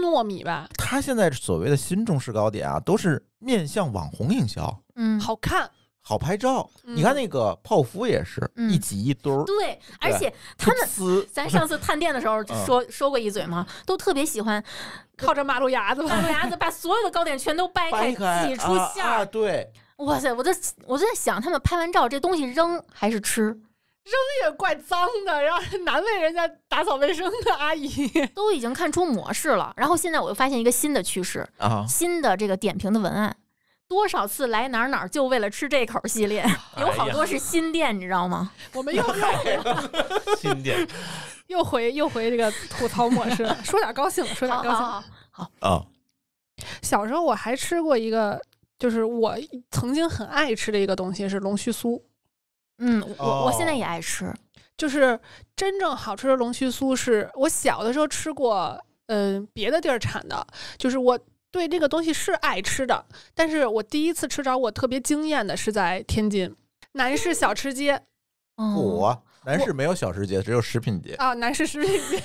糯米吧，他现在所谓的新中式糕点啊，都是面向网红营销。嗯，好看，好拍照。你看那个泡芙也是一挤一堆儿。对，而且他们，咱上次探店的时候说说过一嘴嘛，都特别喜欢靠着马路牙子，马路牙子把所有的糕点全都掰开，挤出馅儿。对，哇塞，我在我在想，他们拍完照，这东西扔还是吃？扔也怪脏的，然后难为人家打扫卫生的阿姨。<laughs> 都已经看出模式了，然后现在我又发现一个新的趋势，新的这个点评的文案。多少次来哪哪就为了吃这口系列，<laughs> 有好多是新店，你知道吗？我们又又新店，<laughs> 又回又回这个吐槽模式了。说点高兴，的，说点高兴，好啊。小时候我还吃过一个，就是我曾经很爱吃的一个东西是龙须酥。嗯，我我现在也爱吃。就是真正好吃的龙须酥是，我小的时候吃过，嗯，别的地儿产的。就是我对这个东西是爱吃的，但是我第一次吃着我特别惊艳的是在天津南市小吃街。哦，南市没有小吃街，只有食品街啊。南市食品街，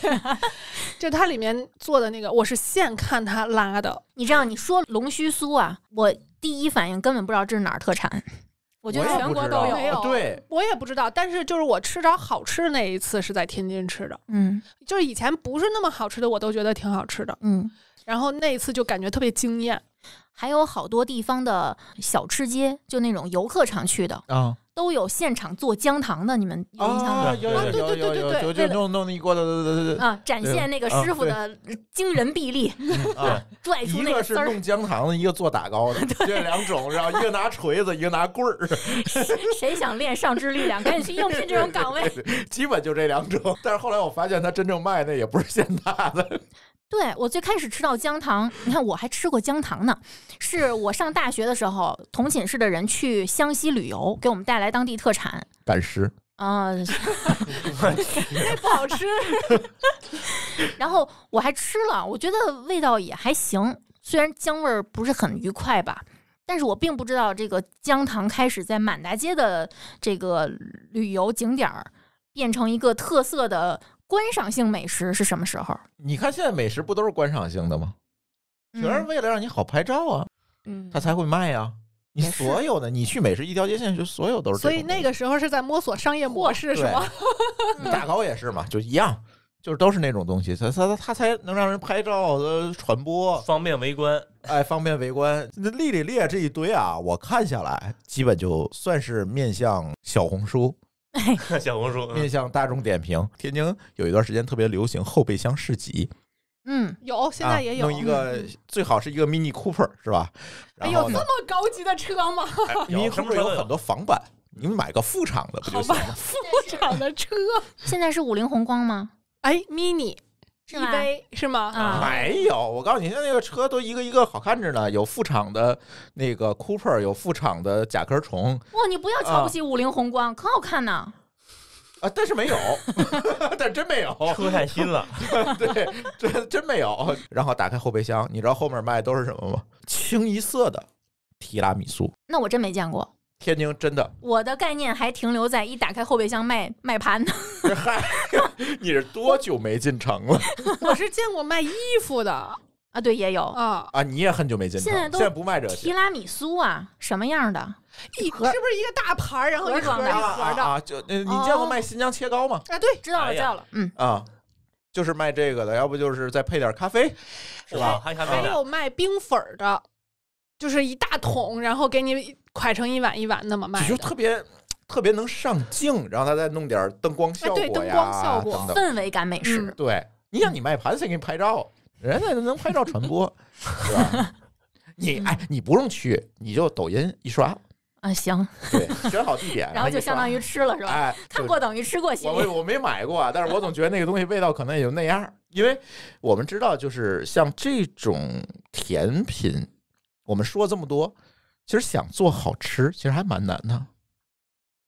<laughs> 就它里面做的那个，我是现看它拉的。你这样你说龙须酥啊，我第一反应根本不知道这是哪儿特产。我觉得全国都有，对，我也不知道。但是就是我吃着好吃的那一次是在天津吃的，嗯，就是以前不是那么好吃的，我都觉得挺好吃的，嗯。然后那一次就感觉特别惊艳，还有好多地方的小吃街，就那种游客常去的，都有现场做姜糖的，你们有印象吗？对对有有弄弄一锅的，对对对对对啊，展现那个师傅的惊人臂力啊，<laughs> 拽出那个。一个是弄姜糖的，一个做打糕的，<laughs> 这两种，然后一个拿锤子，一个拿棍儿。<laughs> 谁想练上肢力量，赶紧去应聘这种岗位。基本就这两种，但是后来我发现他真正卖的也不是现打的。对我最开始吃到姜糖，你看我还吃过姜糖呢，是我上大学的时候，同寝室的人去湘西旅游，给我们带来当地特产，胆尸。啊，<laughs> 不好吃。<laughs> 然后我还吃了，我觉得味道也还行，虽然姜味儿不是很愉快吧，但是我并不知道这个姜糖开始在满大街的这个旅游景点儿变成一个特色的。观赏性美食是什么时候？你看现在美食不都是观赏性的吗？全是为了让你好拍照啊，嗯，他才会卖啊。你所有的，你去美食一条街就所有都是。所以那个时候是在摸索商业模式是吗？炸 <laughs> 糕也是嘛，就一样，就是都是那种东西，它它它才能让人拍照、传播、方便围观，哎，方便围观，那列列列这一堆啊，我看下来，基本就算是面向小红书。<laughs> 小红书面向大众点评，天津有一段时间特别流行后备箱市集。嗯，有，现在也有。用一个最好是一个 Mini Cooper 是吧？有这么高级的车吗？<laughs> Mini Cooper 有很多仿版，你们买个副厂的不就行了？副厂的车现在是五菱宏光吗？哎，Mini。一杯是吗？啊，没有！我告诉你，现在那个车都一个一个好看着呢，有副厂的那个 Cooper，有副厂的甲壳虫。哇，你不要瞧不起五菱宏光，可好看呢。啊，但是没有，<laughs> 但真没有，车太新了。<laughs> 对，真真没有。然后打开后备箱，你知道后面卖的都是什么吗？清一色的提拉米苏。那我真没见过。天津真的，我的概念还停留在一打开后备箱卖卖盘呢。嗨，<laughs> 你是多久没进城了？<laughs> 我是见过卖衣服的啊，对，也有啊啊，你也很久没进城。现在都现在不卖这提拉米苏啊，什么样的？一盒是不是一个大盘，然后一盒一盒的啊？就你见过卖新疆切糕吗？啊，对，知道了，知道了，嗯啊，就是卖这个的，要不就是再配点咖啡，是吧？还有卖冰粉的，就是一大桶，然后给你。快成一碗一碗那么卖，你就特别特别能上镜，然后他再弄点灯光效果，灯光效果、氛围感美食。对，你想你卖盘谁给你拍照，人家能拍照传播，<laughs> 是吧？你哎，你不用去，你就抖音一刷啊，行，对，选好地点，<laughs> 然后就相当于吃了，是吧？哎，看过等于吃过。我我没买过，但是我总觉得那个东西味道可能也就那样，因为我们知道，就是像这种甜品，我们说这么多。其实想做好吃，其实还蛮难的。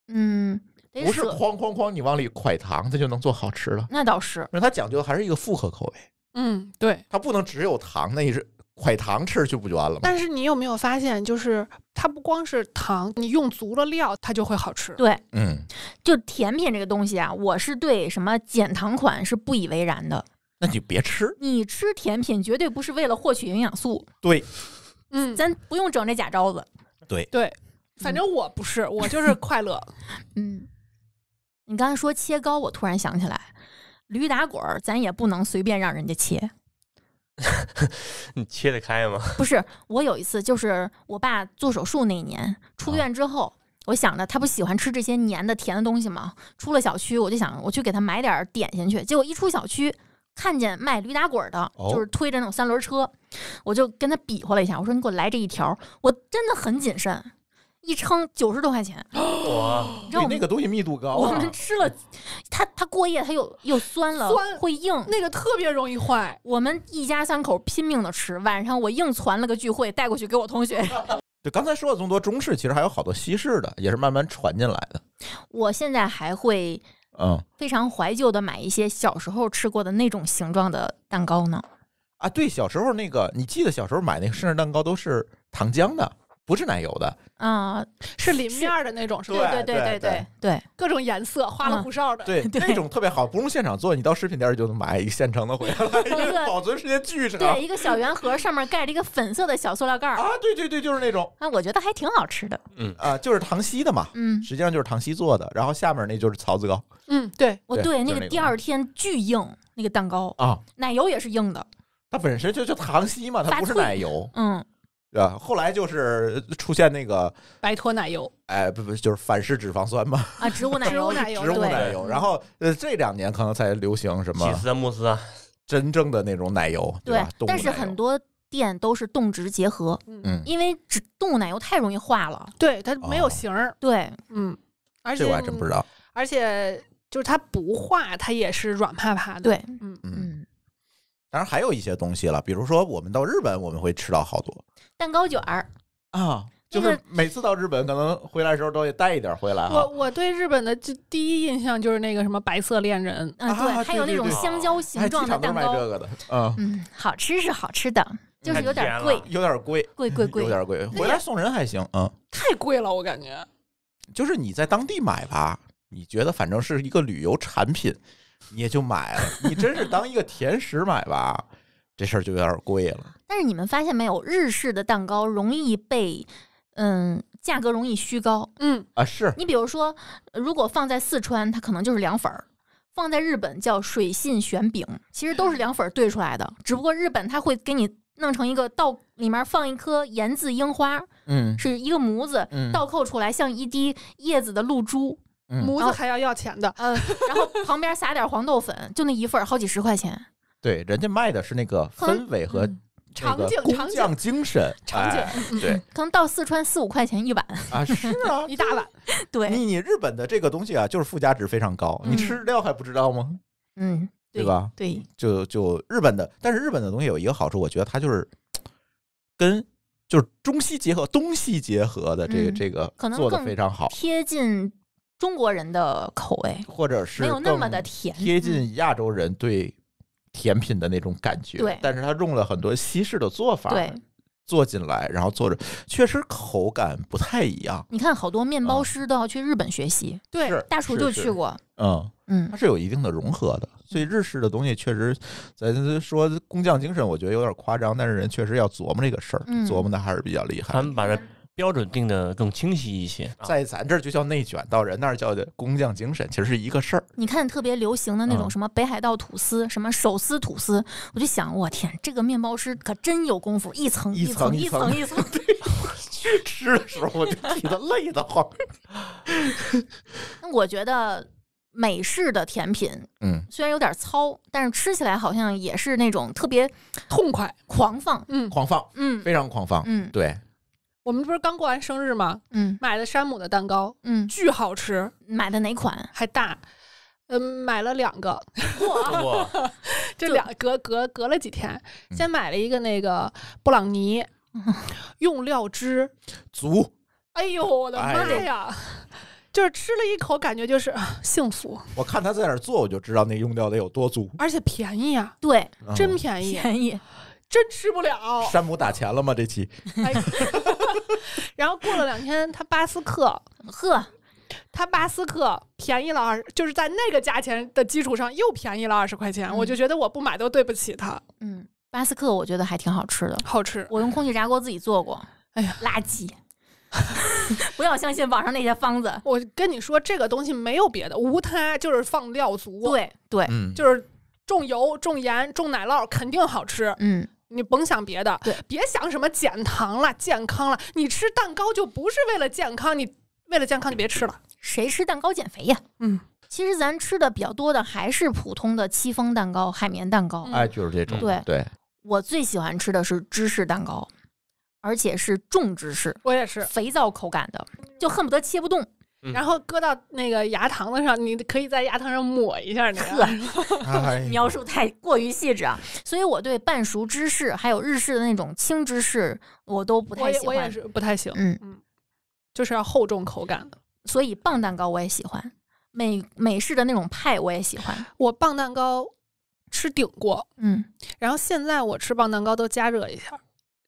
嗯，不是哐哐哐你往里蒯糖，它就能做好吃了。那倒是，那它讲究的还是一个复合口味。嗯，对，它不能只有糖，那是蒯糖吃去不就完了吗？但是你有没有发现，就是它不光是糖，你用足了料，它就会好吃。对，嗯，就甜品这个东西啊，我是对什么减糖款是不以为然的。那你就别吃，你吃甜品绝对不是为了获取营养素。对。嗯，咱不用整这假招子。对对，反正我不是，我就是 <laughs> 快乐。嗯，你刚才说切糕，我突然想起来，驴打滚儿，咱也不能随便让人家切。<laughs> 你切得开吗？不是，我有一次就是我爸做手术那年，出院之后，我想着他不喜欢吃这些黏的甜的东西嘛，出了小区我就想我去给他买点点心去，结果一出小区。看见卖驴打滚的，就是推着那种三轮车，我就跟他比划了一下，我说你给我来这一条，我真的很谨慎。一称九十多块钱，<gasps> 哇！你知道那个东西密度高，我们吃了，它它过夜它又又酸了，酸会硬，那个特别容易坏。我们一家三口拼命的吃，晚上我硬攒了个聚会带过去给我同学。就 <laughs> 刚才说了这么多中式，其实还有好多西式的，也是慢慢传进来的。我现在还会。嗯，非常怀旧的买一些小时候吃过的那种形状的蛋糕呢。啊，对，小时候那个，你记得小时候买那个生日蛋糕都是糖浆的。不是奶油的啊，是淋面的那种，是吧？对对对对对对，各种颜色，花里胡哨的，<laughs> 对那种特别好，不用现场做，你到食品店儿就能买一个现成的回来了，<laughs> 一个保存时间巨长。对，一个小圆盒，上面盖着一个粉色的小塑料盖儿啊，对对对，就是那种啊，我觉得还挺好吃的，嗯啊，就是糖稀的嘛，嗯，实际上就是糖稀做的，然后下面那就是槽子糕，嗯，对我对，那个第二天巨硬，那个蛋糕啊，奶油也是硬的，它本身就叫糖稀嘛，它不是奶油，嗯。对吧？后来就是出现那个白脱奶油，哎，不不，就是反式脂肪酸嘛。啊，植物奶油、植物奶油、植物奶油。然后，呃，这两年可能才流行什么起司慕斯，真正的那种奶油。对，但是很多店都是动植结合。嗯嗯，因为植动物奶油太容易化了，对它没有形儿。对，嗯，而且我还真不知道。而且就是它不化，它也是软趴趴的。对，嗯嗯。当然还有一些东西了，比如说我们到日本，我们会吃到好多。蛋糕卷儿啊，就是每次到日本，可能回来时候都会带一点回来。我我对日本的就第一印象就是那个什么白色恋人，啊，对，还有那种香蕉形状的蛋糕。卖这个的，嗯嗯，好吃是好吃的，就是有点贵，有点贵，贵贵贵，有点贵。回来送人还行，嗯，太贵了，我感觉。就是你在当地买吧，你觉得反正是一个旅游产品，你也就买了。你真是当一个甜食买吧，这事儿就有点贵了。但是你们发现没有，日式的蛋糕容易被，嗯，价格容易虚高。嗯啊，是你比如说，如果放在四川，它可能就是凉粉儿；放在日本叫水信玄饼，其实都是凉粉兑出来的，只不过日本它会给你弄成一个倒里面放一颗盐渍樱花，嗯，是一个模子倒扣出来，像一滴叶子的露珠。模子还要要钱的，嗯，然后旁边撒点黄豆粉，就那一份好几十块钱。对，人家卖的是那个氛围和。场景工匠精神，<laughs> 场景对，可能到四川四五块钱一碗啊，是啊，<laughs> 一大碗，<laughs> 对。你你日本的这个东西啊，就是附加值非常高。你吃料还不知道吗？嗯，对吧？对，就就日本的，但是日本的东西有一个好处，我觉得它就是跟就是中西结合、东西结合的这个这个，可能做的非常好，贴近中国人的口味，或者是没有那么的甜，贴近亚洲人对。甜品的那种感觉，对，但是他用了很多西式的做法，对，做进来，然后做着，确实口感不太一样。你看，好多面包师都要去日本学习，对，大厨就去过，嗯嗯，它是有一定的融合的，所以日式的东西确实，在说工匠精神，我觉得有点夸张，但是人确实要琢磨这个事儿，琢磨的还是比较厉害。他们把这标准定的更清晰一些，在咱这儿就叫内卷，到人那儿叫工匠精神，其实是一个事儿。你看特别流行的那种什么北海道吐司，什么手撕吐司，我就想，我天，这个面包师可真有功夫，一层一层一层一层。对，去 <laughs> 吃的时候我就觉得累的慌。<laughs> 那我觉得美式的甜品，嗯，虽然有点糙，但是吃起来好像也是那种特别痛快、狂放，嗯，狂放，嗯，非常狂放，嗯，对。我们不是刚过完生日吗？嗯，买的山姆的蛋糕，嗯，巨好吃。买的哪款？还大？嗯，买了两个。哇，这 <laughs> 两隔隔隔了几天，先买了一个那个布朗尼，<laughs> 用料之 <laughs> 足。哎呦，我的妈呀！就是吃了一口，感觉就是幸福。我看他在儿做，我就知道那用料得有多足，而且便宜啊。对，真便宜，便宜，真吃不了。山姆打钱了吗？这期？<laughs> 然后过了两天，他巴斯克，呵，他巴斯克便宜了二就是在那个价钱的基础上又便宜了二十块钱，我就觉得我不买都对不起他。嗯，巴斯克我觉得还挺好吃的，好吃。我用空气炸锅自己做过，哎呀，垃圾！<laughs> 不要相信网上那些方子。我跟你说，这个东西没有别的，无他就是放料足，对对，就是重油、重盐、重奶酪，肯定好吃。嗯。你甭想别的，对，别想什么减糖了、健康了。你吃蛋糕就不是为了健康，你为了健康就别吃了。谁吃蛋糕减肥呀？嗯，其实咱吃的比较多的还是普通的戚风蛋糕、海绵蛋糕。哎，就是这种。对对，我最喜欢吃的是芝士蛋糕，而且是重芝士，我也是肥皂口感的，就恨不得切不动。然后搁到那个牙糖子上，你可以在牙糖上抹一下，那个。<laughs> 描述太过于细致啊。所以我对半熟芝士还有日式的那种轻芝士我都不太喜欢，我也是不太行，嗯嗯，就是要厚重口感的。所以棒蛋糕我也喜欢，美美式的那种派我也喜欢。我棒蛋糕吃顶过，嗯，然后现在我吃棒蛋糕都加热一下，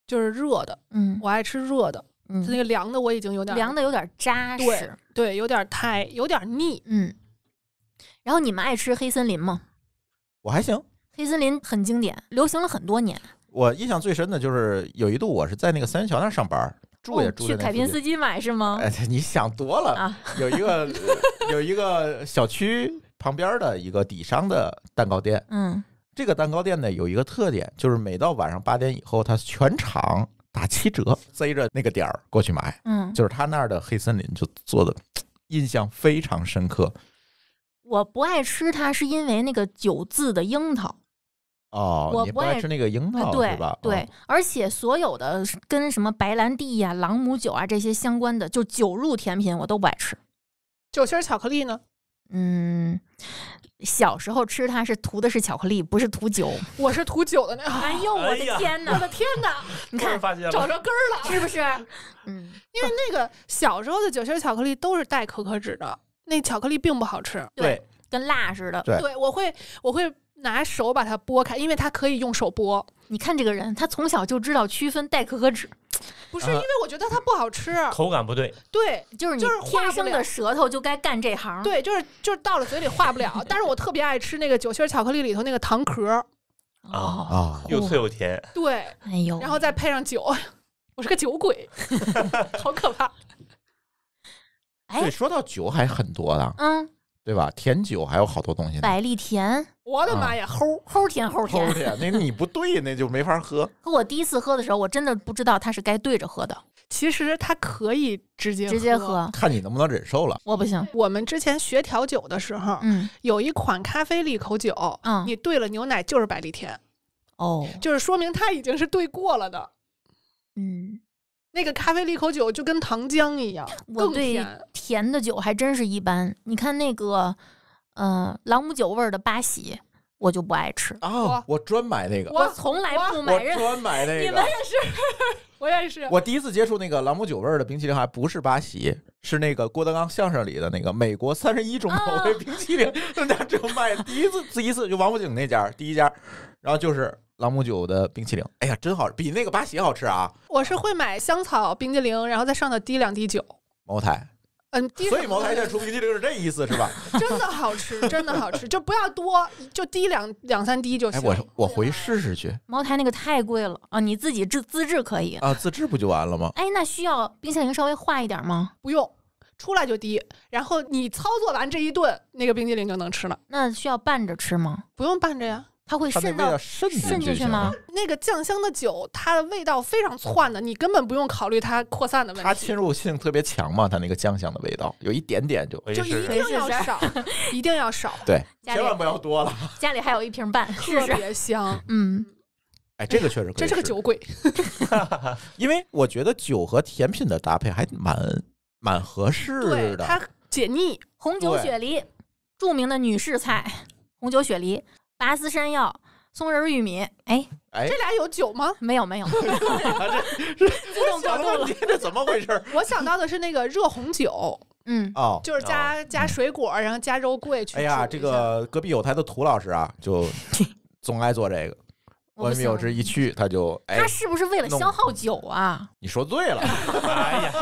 就是热的，嗯，我爱吃热的。那个凉的我已经有点凉的有点扎实，对对，有点太有点腻，嗯。然后你们爱吃黑森林吗？我还行，黑森林很经典，流行了很多年。我印象最深的就是有一度我是在那个三元桥那儿上班，住也住去凯宾斯基买是吗？哎，你想多了啊！有一个有一个小区旁边的一个底商的蛋糕店，嗯，这个蛋糕店呢有一个特点，就是每到晚上八点以后，它全场。打七折，塞着那个点儿过去买，嗯，就是他那儿的黑森林就做的，印象非常深刻。我不爱吃它，是因为那个酒渍的樱桃。哦，我不爱吃那个樱桃，对吧？对，而且所有的跟什么白兰地呀、朗姆酒啊这些相关的，就酒入甜品，我都不爱吃。酒心巧克力呢？嗯。小时候吃它是涂的是巧克力，不是涂酒。我是涂酒的那个。哎呦，我的天哪，我的天哪！<laughs> 你看，找着根儿了，是不是？<laughs> 嗯，因为那个小时候的酒心巧克力都是带可可脂的，那巧克力并不好吃，对，跟辣似的。对，我会，我会。拿手把它拨开，因为它可以用手拨。你看这个人，他从小就知道区分代可可脂，不是因为我觉得它不好吃，口感不对，对，就是就是天生的舌头就该干这行，对，就是就是到了嘴里化不了。<laughs> 但是我特别爱吃那个酒心巧克力里头那个糖壳，啊啊，又脆又甜，对，哎呦，然后再配上酒，<laughs> 我是个酒鬼，<laughs> 好可怕。哎，说到酒还很多的。嗯。对吧？甜酒还有好多东西，百利甜，我的妈呀，齁齁甜齁甜，齁甜。那你不对，那就没法喝。可我第一次喝的时候，我真的不知道它是该兑着喝的。其实它可以直接直接喝，看你能不能忍受了。我不行。我们之前学调酒的时候，嗯，有一款咖啡利口酒，嗯，你兑了牛奶就是百利甜，哦，就是说明它已经是对过了的，嗯。那个咖啡利口酒就跟糖浆一样，更甜。甜的酒还真是一般。你看那个，呃，朗姆酒味儿的巴西，我就不爱吃。啊，我专买那个，我从来不买。专买那个，你们也是，我也是。我第一次接触那个朗姆酒味儿的冰淇淋还不是巴西，是那个郭德纲相声里的那个美国三十一种口味冰淇淋，他们家只有卖。第一次，第一次就王府井那家第一家，然后就是。朗姆酒的冰淇淋，哎呀，真好比那个巴西好吃啊！我是会买香草冰淇淋，然后在上头滴两滴酒，茅台。嗯，滴所以茅台在出冰淇淋是这意思是吧？<laughs> 真的好吃，真的好吃，就不要多，就滴两两三滴就行。我我回去试试去。茅台那个太贵了啊，你自己制自制可以啊，自制不就完了吗？哎，那需要冰淇淋稍微化一点吗？不用，出来就滴。然后你操作完这一顿，那个冰淇淋就能吃了。那需要拌着吃吗？不用拌着呀。它会渗到渗进去吗？那个酱香的酒，它的味道非常窜的，你根本不用考虑它扩散的问题。它侵入性特别强嘛，它那个酱香的味道，有一点点就就一定要少，一定要少，对，千万不要多了。<laughs> 家里还有一瓶半，特别香，嗯。<laughs> 哎，这个确实这是个酒鬼，<laughs> 因为我觉得酒和甜品的搭配还蛮蛮合适的。它解腻，红酒雪梨，著名的女士菜，红酒雪梨。拔丝山药、松仁玉米，哎，这俩有酒吗？没有，没有。<laughs> 这 <laughs> 了，这怎么回事？<laughs> 我想到的是那个热红酒，嗯，哦，就是加加水果，然后加肉桂去。哎呀，这个隔壁有台的涂老师啊，就总爱做这个。我没有之一去，他就他是不是为了消耗酒啊？你说对了，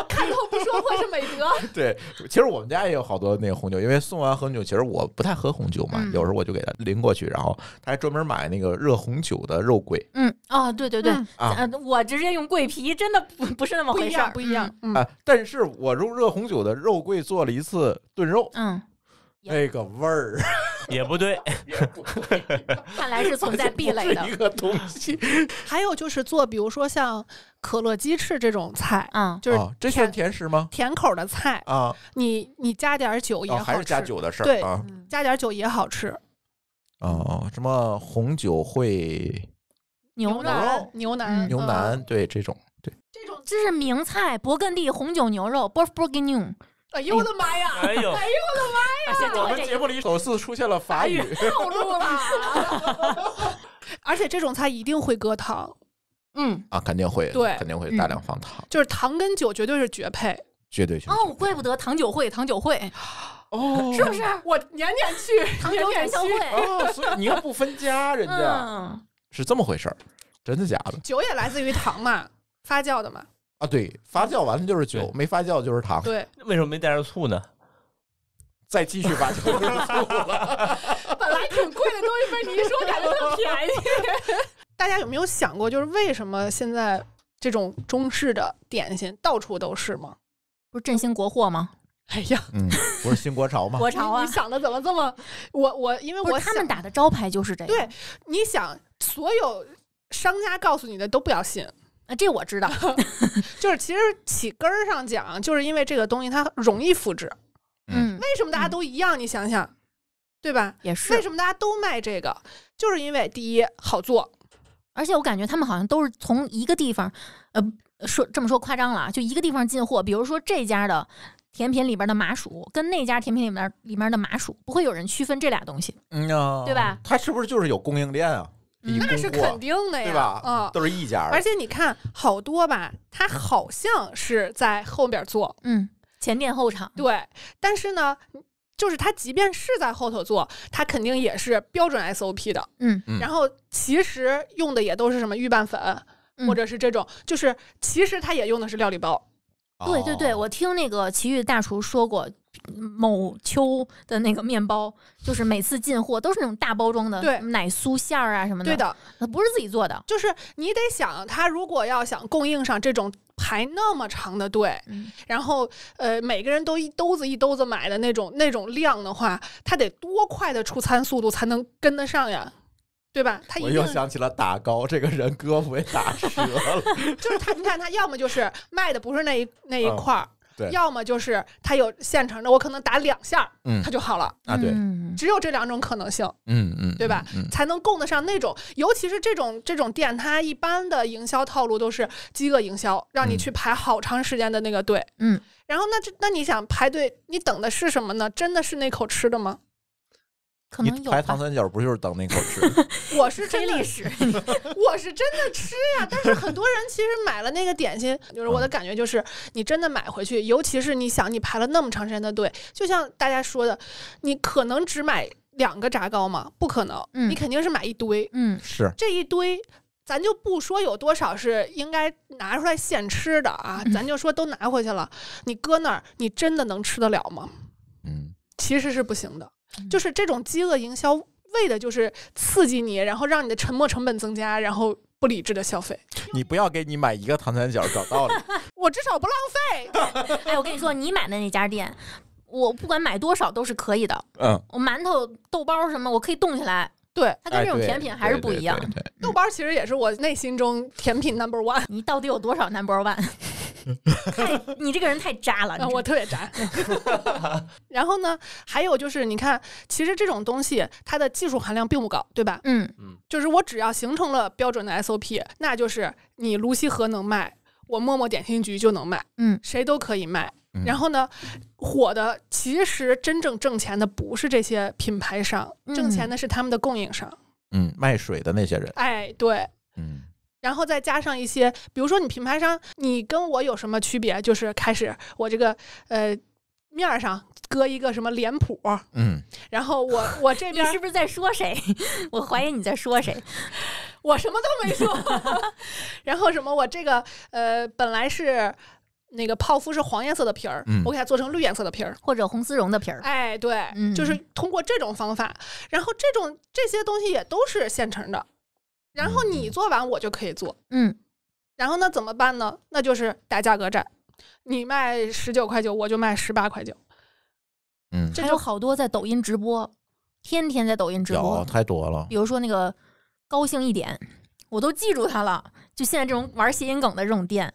看 <laughs> 透不说破是美德。<laughs> 对，其实我们家也有好多那个红酒，因为送完红酒，其实我不太喝红酒嘛，有时候我就给他拎过去，然后他还专门买那个热红酒的肉桂。嗯，哦，对对对，啊，我直接用桂皮，真的不不是那么回事儿，不一样啊。但是我用热红酒的肉桂做了一次炖肉，嗯，那个味儿。也不对，看来是存在壁垒的。<laughs> 一个东西。<laughs> 还有就是做，比如说像可乐鸡翅这种菜，啊，就是这算甜食吗？甜口的菜啊，你你加点酒也好吃。还是加酒的事儿。对，加点酒也好吃。哦，什么红酒烩牛腩牛腩、牛腩，对这种，对这种这是名菜，勃艮第红酒牛肉 b u r g u n 哎呦我的妈呀！哎呦，哎呦我的妈呀！我们节目里首次出现了法语 h o 了！<laughs> 而且这种菜一定会搁糖，嗯，啊，肯定会，对，肯定会大量放糖，就是糖跟酒绝对是绝配，绝对哦，怪不得糖酒会，糖酒会，哦，是不是？我年年去糖酒会，所以你又不分家，人家是这么回事儿，真的假的？酒也来自于糖嘛，发酵的嘛。啊，对，发酵完了就是酒，没发酵就是糖。对，为什么没带着醋呢？<laughs> 再继续发酵。<laughs> 本来挺贵的东西，被你一说，感觉特么便宜。<laughs> 大家有没有想过，就是为什么现在这种中式的点心到处都是吗？不是振兴国货吗？哎呀，不是新国潮吗？国潮啊！你想的怎么这么……我我，因为我他们打的招牌就是这对。你想，所有商家告诉你的都不要信。啊，这我知道，<laughs> 就是其实起根儿上讲，就是因为这个东西它容易复制。嗯，为什么大家都一样？你想想，对吧？也是为什么大家都卖这个，就是因为第一好做，而且我感觉他们好像都是从一个地方，呃，说这么说夸张了啊，就一个地方进货。比如说这家的甜品里边的麻薯，跟那家甜品里面里面的麻薯，不会有人区分这俩东西，嗯对吧？它是不是就是有供应链啊？那是肯定的呀，对吧？嗯，都是一家的。而且你看，好多吧，他好像是在后边做，嗯，前店后厂。对，但是呢，就是他即便是在后头做，他肯定也是标准 SOP 的，嗯嗯。然后其实用的也都是什么预拌粉，或者是这种，就是其实他也用的是料理包。对对对，我听那个奇遇大厨说过，某秋的那个面包，就是每次进货都是那种大包装的，对，奶酥馅儿啊什么的。对的，不是自己做的，就是你得想，他如果要想供应上这种排那么长的队，然后呃，每个人都一兜子一兜子买的那种那种量的话，他得多快的出餐速度才能跟得上呀？对吧？他又想起了打高，这个人胳膊也打折 <laughs> 了。就是他，你看他，要么就是卖的不是那一那一块儿，对；要么就是他有现成的，我可能打两下，嗯，他就好了啊。对，只有这两种可能性。嗯嗯，对吧？才能供得上那种，尤其是这种这种店，他一般的营销套路都是饥饿营销，让你去排好长时间的那个队。嗯，然后那这那你想排队，你等的是什么呢？真的是那口吃的吗？可能有排糖三角，不就是等那口吃？<laughs> 我是真历史，<laughs> 我是真的吃呀。但是很多人其实买了那个点心，就是我的感觉就是，你真的买回去，尤其是你想你排了那么长时间的队，就像大家说的，你可能只买两个炸糕嘛，不可能。你肯定是买一堆。嗯，是这一堆，咱就不说有多少是应该拿出来现吃的啊，咱就说都拿回去了，你搁那儿，你真的能吃得了吗？嗯，其实是不行的。就是这种饥饿营销，为的就是刺激你，然后让你的沉没成本增加，然后不理智的消费。你不要给你买一个糖三角，找到了。我至少不浪费。哎，我跟你说，你买的那家店，我不管买多少都是可以的。嗯，我馒头、豆包什么，我可以冻起来。对，它跟这种甜品还是不一样。豆包其实也是我内心中甜品 number one。你到底有多少 number one？<laughs> 太，<laughs> 你这个人太渣了！我特别渣。<laughs> 然后呢，还有就是，你看，其实这种东西它的技术含量并不高，对吧？嗯嗯，就是我只要形成了标准的 SOP，那就是你卢溪河能卖，我陌陌点心局就能卖，嗯，谁都可以卖。然后呢，火的其实真正挣钱的不是这些品牌商，挣钱的是他们的供应商，嗯，卖水的那些人。哎，对，嗯。然后再加上一些，比如说你品牌商，你跟我有什么区别？就是开始我这个呃面儿上搁一个什么脸谱，嗯，然后我我这边是不是在说谁？<laughs> 我怀疑你在说谁？<laughs> 我什么都没说。<laughs> 然后什么？我这个呃本来是那个泡芙是黄颜色的皮儿，我给它做成绿颜色的皮儿，或者红丝绒的皮儿。哎，对，就是通过这种方法。然后这种这些东西也都是现成的。然后你做完，我就可以做，嗯。然后那怎么办呢？那就是打价格战，你卖十九块九，我就卖十八块九。嗯，还有好多在抖音直播，天天在抖音直播，太多了。比如说那个高兴一点，我都记住他了。就现在这种玩谐音梗的这种店，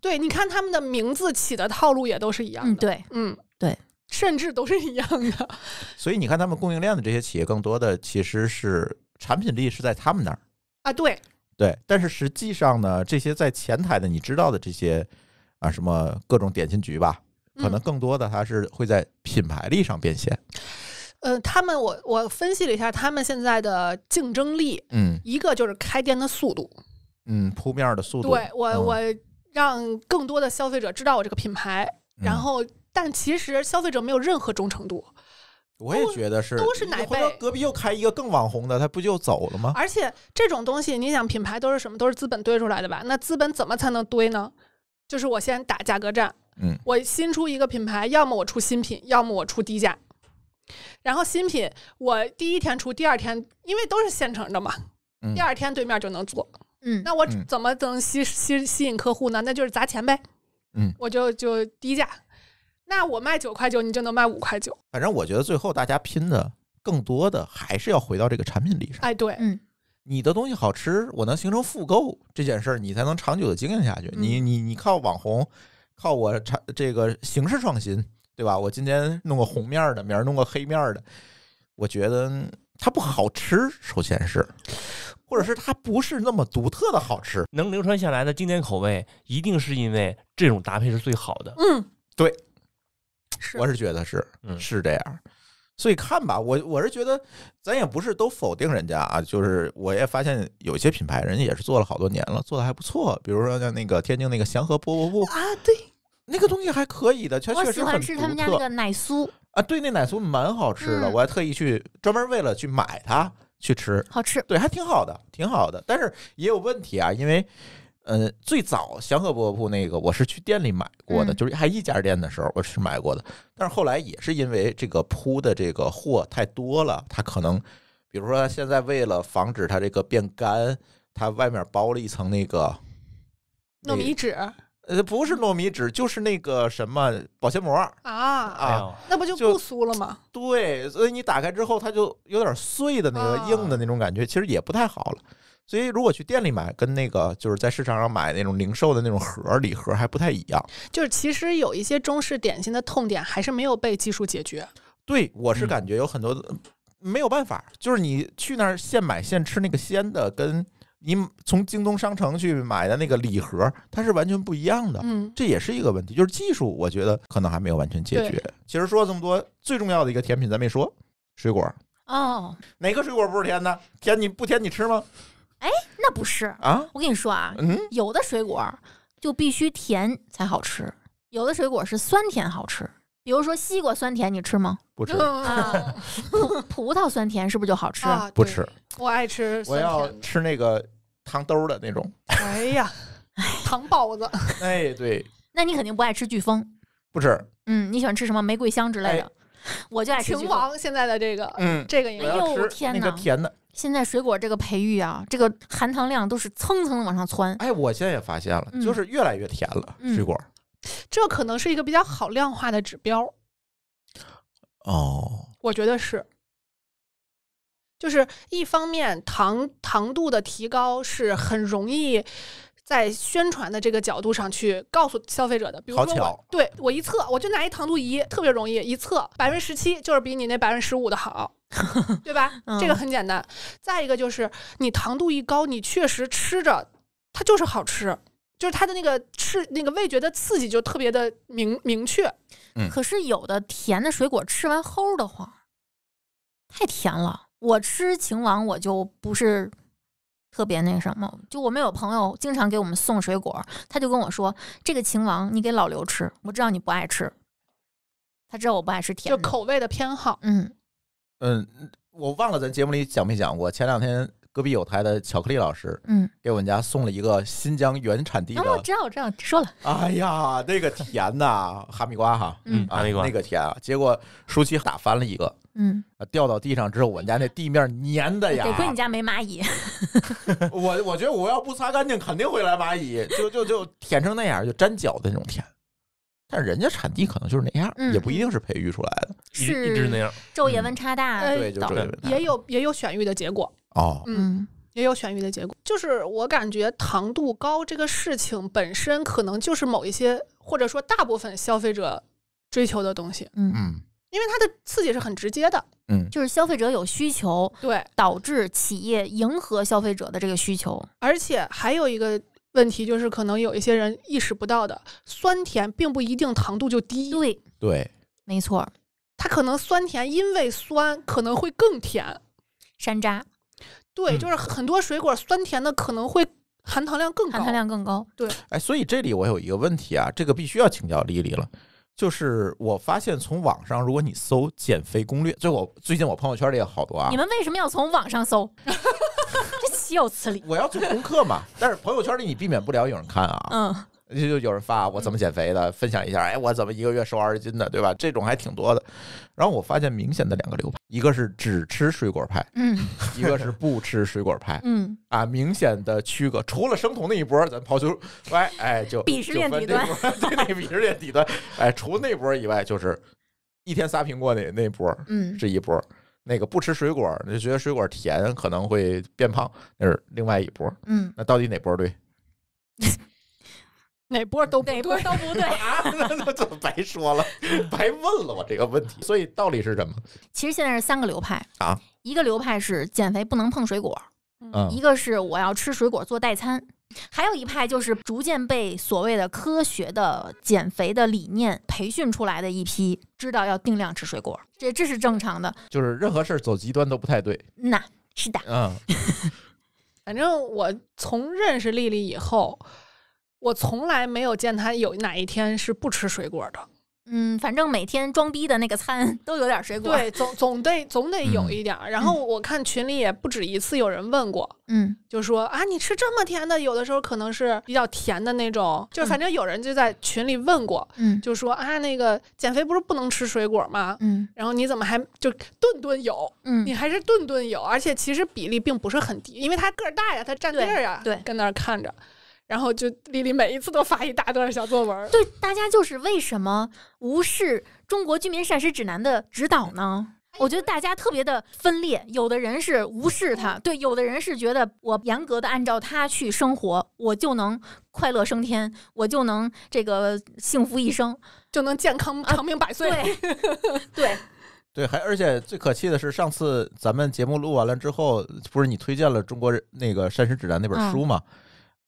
对，你看他们的名字起的套路也都是一样。嗯，对，嗯，对，<laughs> 甚至都是一样的。所以你看，他们供应链的这些企业，更多的其实是产品力是在他们那儿。啊，对，对，但是实际上呢，这些在前台的你知道的这些啊，什么各种点心局吧，可能更多的它是会在品牌力上变现。嗯，他们我我分析了一下，他们现在的竞争力，嗯，一个就是开店的速度，嗯，铺面的速度，对我我让更多的消费者知道我这个品牌，然后但其实消费者没有任何忠诚度。我也觉得是，奶者隔壁又开一个更网红的，他不就走了吗？而且这种东西，你想品牌都是什么？都是资本堆出来的吧？那资本怎么才能堆呢？就是我先打价格战，嗯，我新出一个品牌，要么我出新品，要么我出低价。然后新品我第一天出，第二天因为都是现成的嘛，第二天对面就能做，嗯，那我怎么能吸吸吸引客户呢？那就是砸钱呗，嗯，我就就低价。那我卖九块九，你就能卖五块九。反正我觉得最后大家拼的更多的还是要回到这个产品力上。哎，对，嗯，你的东西好吃，我能形成复购这件事儿，你才能长久的经营下去。你你你靠网红，靠我产这个形式创新，对吧？我今天弄个红面的，明儿弄个黑面的，我觉得它不好吃，首先是，或者是它不是那么独特的好吃，能流传下来的经典口味，一定是因为这种搭配是最好的。嗯，对。我是觉得是，是这样，所以看吧，我我是觉得，咱也不是都否定人家啊，就是我也发现有些品牌，人家也是做了好多年了，做的还不错，比如说像那个天津那个祥和饽饽铺啊，对，那个东西还可以的，确实很喜欢吃他们家那个奶酥啊，对，那奶酥蛮好吃的，我还特意去专门为了去买它去吃，好吃，对，还挺好的，挺好的，但是也有问题啊，因为。呃，最早祥和布帛铺那个，我是去店里买过的，就是还一家店的时候，我是买过的。但是后来也是因为这个铺的这个货太多了，它可能，比如说现在为了防止它这个变干，它外面包了一层那个糯米纸，呃，不是糯米纸，就是那个什么保鲜膜啊啊，那不就不酥了吗？对，所以你打开之后，它就有点碎的那个硬的那种感觉，其实也不太好了。所以，如果去店里买，跟那个就是在市场上买那种零售的那种盒礼盒还不太一样。就是其实有一些中式点心的痛点还是没有被技术解决。对，我是感觉有很多没有办法。就是你去那儿现买现吃那个鲜的，跟你从京东商城去买的那个礼盒，它是完全不一样的。嗯，这也是一个问题，就是技术，我觉得可能还没有完全解决。其实说了这么多，最重要的一个甜品，咱没说水果。哦，哪个水果不是甜的？甜你不甜你吃吗？哎，那不是啊！我跟你说啊，有的水果就必须甜才好吃，有的水果是酸甜好吃。比如说西瓜酸甜，你吃吗？不吃。<laughs> 葡萄酸甜是不是就好吃？不吃。我爱吃，我要吃那个糖兜儿的那种。哎呀，<laughs> 糖包子。<laughs> 哎，对。那你肯定不爱吃飓风。不吃。嗯，你喜欢吃什么？玫瑰香之类的。我就爱吃。甜王现在的这个，嗯，这个你天吃那个甜的。现在水果这个培育啊，这个含糖量都是蹭蹭的往上窜。哎，我现在也发现了，就是越来越甜了。水果，这可能是一个比较好量化的指标。哦，我觉得是，就是一方面糖糖度的提高是很容易。在宣传的这个角度上去告诉消费者的，比如说，我，对我一测，我就拿一糖度仪，特别容易一测，百分之十七就是比你那百分之十五的好，<laughs> 对吧？这个很简单。再一个就是，你糖度一高，你确实吃着它就是好吃，就是它的那个吃那个味觉的刺激就特别的明明确。可是有的甜的水果吃完齁的慌，太甜了。我吃晴王我就不是。特别那什么，就我们有朋友经常给我们送水果，他就跟我说：“这个秦王你给老刘吃，我知道你不爱吃。”他知道我不爱吃甜，就口味的偏好。嗯嗯，我忘了咱节目里讲没讲过。前两天隔壁有台的巧克力老师，嗯，给我们家送了一个新疆原产地的，知道知道，说了。哎呀，那个甜呐，哈密瓜哈，嗯，哈密瓜那个甜，啊，结果舒淇打翻了一个。嗯，掉到地上之后，我们家那地面粘的呀，得亏你家没蚂蚁。我我觉得我要不擦干净，肯定会来蚂蚁。就就就舔成那样，就粘脚的那种舔。但人家产地可能就是那样，也不一定是培育出来的，一直那样。昼夜温差大，对，昼夜温差也有也有选育的结果哦，嗯，也有选育的结果。就是我感觉糖度高这个事情本身，可能就是某一些或者说大部分消费者追求的东西。嗯嗯。因为它的刺激是很直接的，嗯，就是消费者有需求，对，导致企业迎合消费者的这个需求。而且还有一个问题，就是可能有一些人意识不到的，酸甜并不一定糖度就低。对，对，没错，它可能酸甜，因为酸可能会更甜。山楂，对，就是很多水果酸甜的可能会含糖量更高，含糖量更高。对，哎，所以这里我有一个问题啊，这个必须要请教丽丽了。就是我发现，从网上如果你搜减肥攻略，就我最近我朋友圈里也好多啊。你们为什么要从网上搜？<laughs> 这岂有此理！我要做功课嘛，但是朋友圈里你避免不了有人看啊。嗯。就就有人发我怎么减肥的，分享一下，哎，我怎么一个月瘦二十斤的，对吧？这种还挺多的。然后我发现明显的两个流派，一个是只吃水果派，嗯，一个是不吃水果派，嗯，啊，明显的区隔。除了生酮那一波，咱抛球，哎哎就鄙视链底端，对，鄙视链底端。哎，除那波以外，就是一天仨苹果那那波，嗯，是一波。那个不吃水果，就觉得水果甜可能会变胖，那是另外一波，嗯。那到底哪波对？<laughs> 哪波都哪波都不对 <laughs> 啊！那那怎么白说了，白问了我这个问题。所以道理是什么？其实现在是三个流派啊，一个流派是减肥不能碰水果，嗯，一个是我要吃水果做代餐，还有一派就是逐渐被所谓的科学的减肥的理念培训出来的一批，知道要定量吃水果，这这是正常的。就是任何事儿走极端都不太对。那是的，嗯，<laughs> 反正我从认识丽丽以后。我从来没有见他有哪一天是不吃水果的。嗯，反正每天装逼的那个餐 <laughs> 都有点水果，对，总总得总得有一点。然后我看群里也不止一次有人问过，嗯，就说啊，你吃这么甜的，有的时候可能是比较甜的那种，就反正有人就在群里问过，嗯，就说啊，那个减肥不是不能吃水果吗？嗯，然后你怎么还就顿顿有？嗯，你还是顿顿有，而且其实比例并不是很低，因为他个儿大呀，他占地儿呀，对，跟那儿看着。然后就丽丽每一次都发一大段小作文。对，大家就是为什么无视《中国居民膳食指南》的指导呢？我觉得大家特别的分裂，有的人是无视它，对；有的人是觉得我严格的按照它去生活，我就能快乐升天，我就能这个幸福一生，就能健康长命百岁。对，<laughs> 对，对，还而且最可气的是，上次咱们节目录完了之后，不是你推荐了《中国那个膳食指南》那本书吗？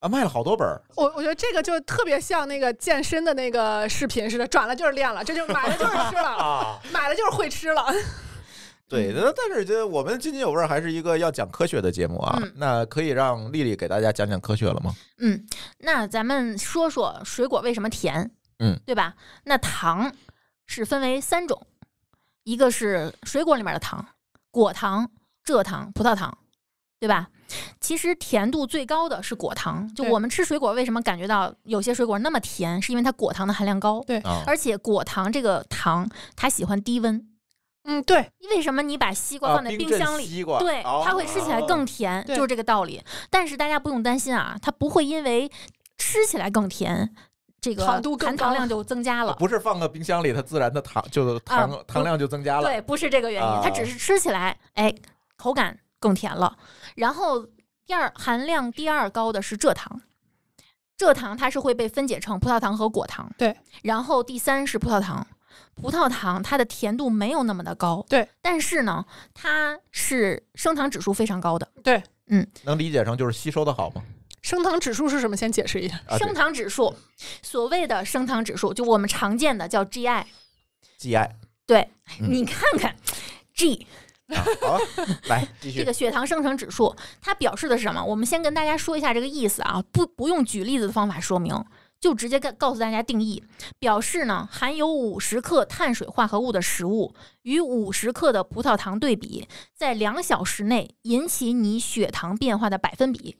啊，卖了好多本儿。我我觉得这个就特别像那个健身的那个视频似的，转了就是练了，这就买了就是吃了，买了就是会吃了。<laughs> 对，那但是觉得我们津津有味儿，还是一个要讲科学的节目啊。那可以让丽丽给大家讲讲科学了吗？嗯，那咱们说说水果为什么甜？嗯，对吧？那糖是分为三种，一个是水果里面的糖，果糖、蔗糖、葡萄糖，对吧？其实甜度最高的是果糖，就我们吃水果为什么感觉到有些水果那么甜，是因为它果糖的含量高。对，而且果糖这个糖它喜欢低温。嗯，对。为什么你把西瓜放在冰箱里？对，它会吃起来更甜，就是这个道理。但是大家不用担心啊，它不会因为吃起来更甜，这个含糖量就增加了。不是放到冰箱里，它自然的糖就糖糖量就增加了。对，不是这个原因，它只是吃起来哎口感。更甜了。然后第二含量第二高的是蔗糖，蔗糖它是会被分解成葡萄糖和果糖。对，然后第三是葡萄糖，葡萄糖它的甜度没有那么的高。对，但是呢，它是升糖指数非常高的。对，嗯，能理解成就是吸收的好吗？升糖指数是什么？先解释一下。升糖指数，所谓的升糖指数，就我们常见的叫 GI。GI。对，你看看 G。好，<laughs> 来继续。这个血糖生成指数它表示的是什么？我们先跟大家说一下这个意思啊，不不用举例子的方法说明，就直接告告诉大家定义。表示呢，含有五十克碳水化合物的食物与五十克的葡萄糖对比，在两小时内引起你血糖变化的百分比。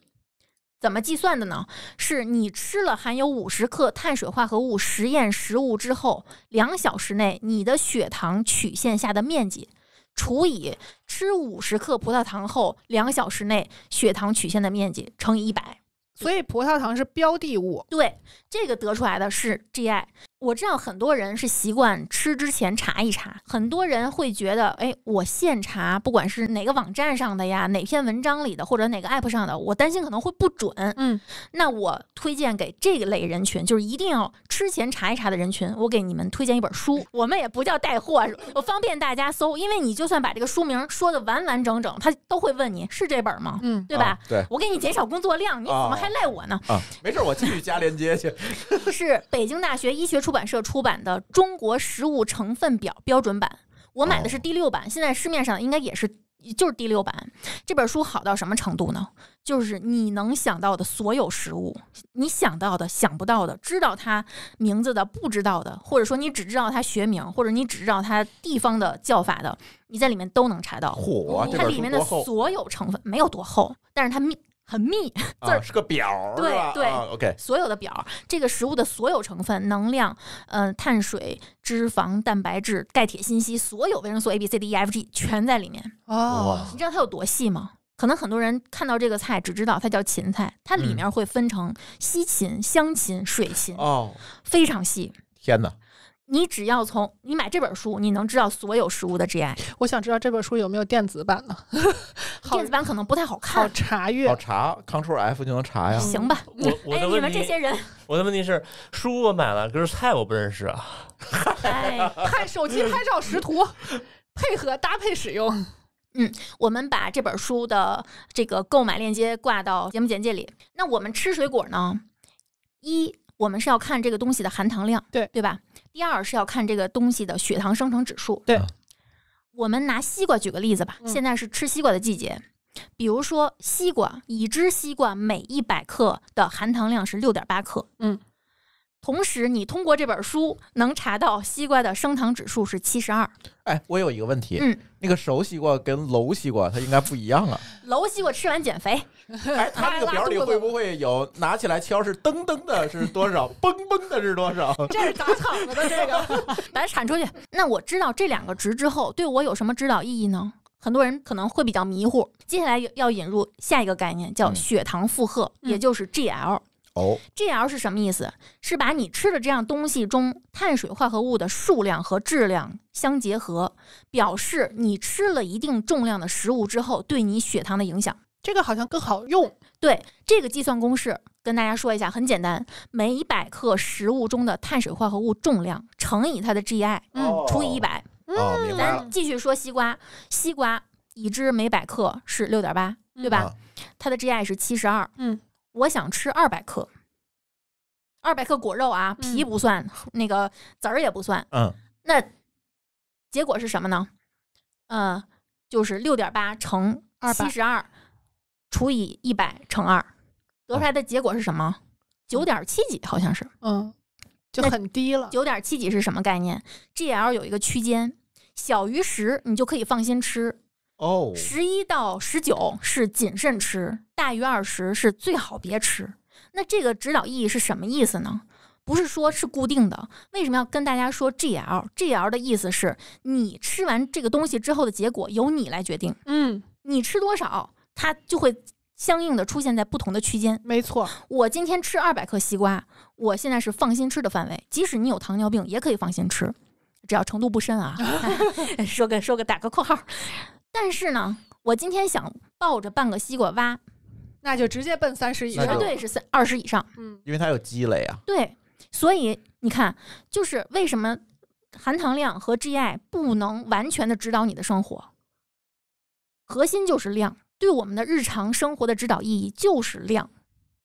怎么计算的呢？是你吃了含有五十克碳水化合物实验食物之后，两小时内你的血糖曲线下的面积。除以吃五十克葡萄糖后两小时内血糖曲线的面积乘以一百，所以葡萄糖是标的物。对。这个得出来的是 GI。我知道很多人是习惯吃之前查一查，很多人会觉得，哎，我现查，不管是哪个网站上的呀，哪篇文章里的，或者哪个 app 上的，我担心可能会不准。嗯，那我推荐给这个类人群，就是一定要吃前查一查的人群，我给你们推荐一本书。我们也不叫带货，是我方便大家搜，因为你就算把这个书名说的完完整整，他都会问你是这本吗？嗯，对吧？对，我给你减少工作量，你怎么还赖我呢？没事，我继续加链接去。<laughs> 是北京大学医学出版社出版的《中国食物成分表》标准版，我买的是第六版。现在市面上应该也是，就是第六版。这本书好到什么程度呢？就是你能想到的所有食物，你想到的、想不到的，知道它名字的、不知道的，或者说你只知道它学名，或者你只知道它地方的叫法的，你在里面都能查到。它里面的所有成分没有多厚，但是它很密字是个表，对对，OK，所有的表，这个食物的所有成分，能量，嗯，碳水、脂肪、蛋白质、钙、铁、锌、硒，所有维生素 A、B、C、D、E、F、G 全在里面哦，你知道它有多细吗？可能很多人看到这个菜，只知道它叫芹菜，它里面会分成西芹、香芹、水芹哦，非常细。天哪！你只要从你买这本书，你能知道所有食物的 GI。我想知道这本书有没有电子版的，<laughs> 电子版可能不太好看，好查阅，好查，Ctrl F 就能查呀。行吧，我 <laughs> 哎，你们这些人，我的问题是书我买了，可是菜我不认识啊。<laughs> 拍手机拍照识图，配合搭配使用。嗯，我们把这本书的这个购买链接挂到节目简介里。那我们吃水果呢？一，我们是要看这个东西的含糖量，对对吧？第二是要看这个东西的血糖生成指数。对，我们拿西瓜举个例子吧。现在是吃西瓜的季节，比如说西瓜，已知西瓜每一百克的含糖量是六点八克。嗯，同时你通过这本书能查到西瓜的升糖指数是七十二。哎，我有一个问题，嗯，那个熟西瓜跟楼西瓜它应该不一样啊。楼西瓜吃完减肥。<laughs> 哎，它那个表里会不会有拿起来敲是噔噔的，是多少？嘣嘣的，是多少？<laughs> 这是场子的这个，把 <laughs> 它铲出去。那我知道这两个值之后，对我有什么指导意义呢？很多人可能会比较迷糊。接下来要引入下一个概念，叫血糖负荷，也就是 G L。哦，G L 是什么意思？是把你吃的这样东西中碳水化合物的数量和质量相结合，表示你吃了一定重量的食物之后对你血糖的影响。这个好像更好用。对，这个计算公式跟大家说一下，很简单，每一百克食物中的碳水化合物重量乘以它的 GI，嗯，除以一百。哦，明白继续说西瓜，西瓜已知每百克是六点八，对吧？它的 GI 是七十二，嗯，我想吃二百克，二百克果肉啊，皮不算，那个籽儿也不算，嗯，那结果是什么呢？嗯，就是六点八乘七十二。除以一百乘二，得出来的结果是什么？九点七几，好像是。嗯，就很低了。九点七几是什么概念？GL 有一个区间，小于十你就可以放心吃。哦，十一到十九是谨慎吃，大于二十是最好别吃。那这个指导意义是什么意思呢？不是说是固定的。为什么要跟大家说 GL？GL 的意思是你吃完这个东西之后的结果由你来决定。嗯，你吃多少？它就会相应的出现在不同的区间。没错，我今天吃二百克西瓜，我现在是放心吃的范围，即使你有糖尿病也可以放心吃，只要程度不深啊。<laughs> <laughs> 说个说个打个括号，但是呢，我今天想抱着半个西瓜挖，那就直接奔三十，绝对是三二十以上，嗯，因为它有积累啊。对，所以你看，就是为什么含糖量和 GI 不能完全的指导你的生活，核心就是量。对我们的日常生活的指导意义就是量，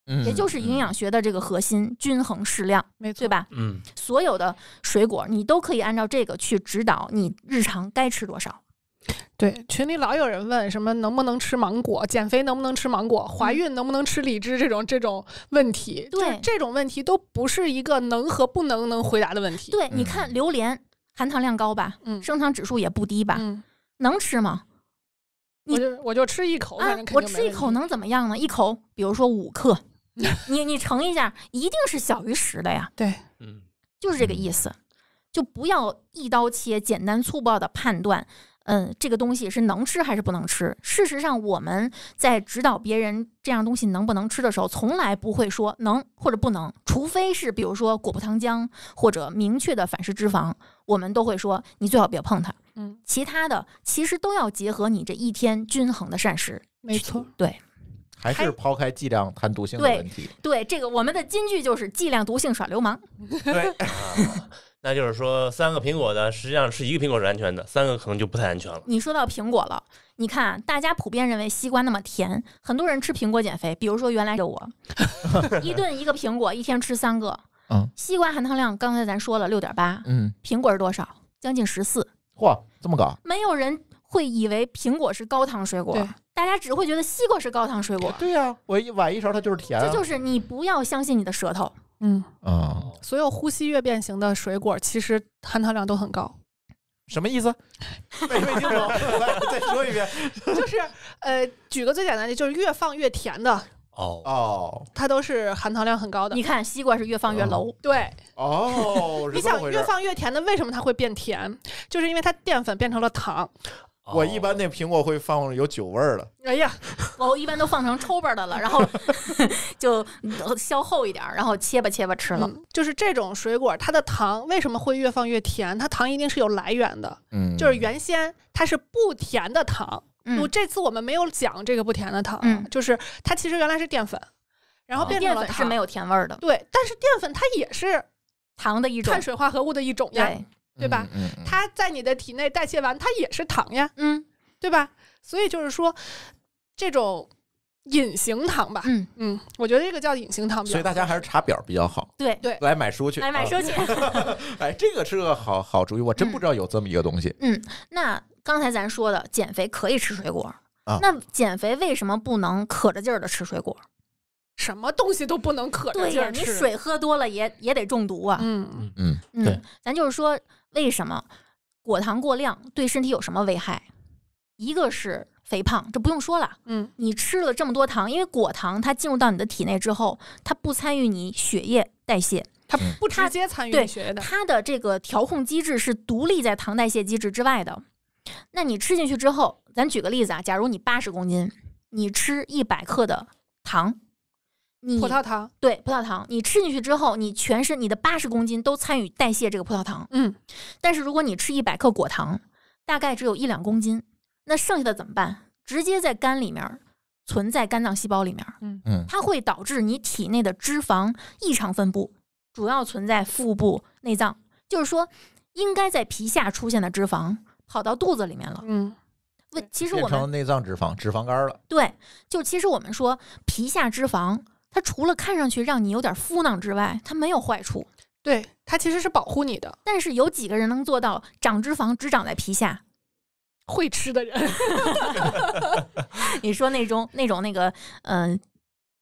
嗯，也就是营养学的这个核心——均衡适量，没错，对吧？嗯，所有的水果你都可以按照这个去指导你日常该吃多少。对，群里老有人问什么能不能吃芒果？减肥能不能吃芒果？怀孕能不能吃荔枝这种这种问题，对这种问题都不是一个能和不能能回答的问题。对，你看榴莲含糖量高吧，嗯，升糖指数也不低吧，能吃吗？我就我就吃一口，我吃一口能怎么样呢？一口，比如说五克，<laughs> 你你乘一下，一定是小于十的呀。对，嗯，就是这个意思，就不要一刀切，简单粗暴的判断，嗯，这个东西是能吃还是不能吃。事实上，我们在指导别人这样东西能不能吃的时候，从来不会说能或者不能，除非是比如说果葡糖浆或者明确的反式脂肪，我们都会说你最好别碰它。嗯，其他的其实都要结合你这一天均衡的膳食，没错。对，还是抛开剂量谈毒性的问题。对，这个我们的金句就是“剂量毒性耍流氓 <laughs> ”。对啊，那就是说三个苹果的，实际上是一个苹果是安全的，三个可能就不太安全了。你说到苹果了，你看大家普遍认为西瓜那么甜，很多人吃苹果减肥，比如说原来的我，<laughs> 一顿一个苹果，一天吃三个。嗯，西瓜含糖量刚才咱说了六点八，嗯，苹果是多少？将近十四。嚯，这么搞？没有人会以为苹果是高糖水果，对，大家只会觉得西瓜是高糖水果。对呀，我一碗一勺，它就是甜。这就是你不要相信你的舌头，嗯嗯。所有呼吸越变形的水果，其实含糖量都很高。什么意思？<laughs> 懂，<laughs> 来再说一遍，就是呃，举个最简单的，就是越放越甜的。哦哦，它都是含糖量很高的。你看西瓜是越放越浓，对哦。<laughs> 你想越放越甜的，为什么它会变甜？就是因为它淀粉变成了糖。我一般那苹果会放有酒味儿的。哎呀，<laughs> 我一般都放成抽吧的了，然后 <laughs> 就消厚一点，然后切吧切吧吃了。就是这种水果，它的糖为什么会越放越甜？它糖一定是有来源的，嗯，就是原先它是不甜的糖。我这次我们没有讲这个不甜的糖，就是它其实原来是淀粉，然后淀粉是没有甜味儿的。对，但是淀粉它也是糖的一种，碳水化合物的一种呀，对吧？它在你的体内代谢完，它也是糖呀，嗯，对吧？所以就是说，这种。隐形糖吧，嗯嗯，我觉得这个叫隐形糖，所以大家还是查表比较好。对对，来买书去，来买书去。<laughs> 哎，这个是个好好主意，我真不知道有这么一个东西。嗯，那刚才咱说的减肥可以吃水果，啊，那减肥为什么不能可着劲儿的吃水果？什么东西都不能可着劲儿吃，水喝多了也也得中毒啊。嗯嗯嗯，对，咱就是说，为什么果糖过量对身体有什么危害？一个是。肥胖，这不用说了。嗯，你吃了这么多糖，因为果糖它进入到你的体内之后，它不参与你血液代谢，它不直接参与血液的，它的这个调控机制是独立在糖代谢机制之外的。那你吃进去之后，咱举个例子啊，假如你八十公斤，你吃一百克的糖，你葡萄糖对葡萄糖，你吃进去之后，你全身你的八十公斤都参与代谢这个葡萄糖，嗯，但是如果你吃一百克果糖，大概只有一两公斤。那剩下的怎么办？直接在肝里面存在，肝脏细胞里面，嗯嗯，它会导致你体内的脂肪异常分布，主要存在腹部内脏，就是说，应该在皮下出现的脂肪跑到肚子里面了，嗯。问，其实我们内脏脂肪，脂肪肝了。对，就其实我们说皮下脂肪，它除了看上去让你有点敷囊之外，它没有坏处。对，它其实是保护你的。但是有几个人能做到长脂肪只长在皮下？会吃的人，<laughs> 你说那种那种那个嗯，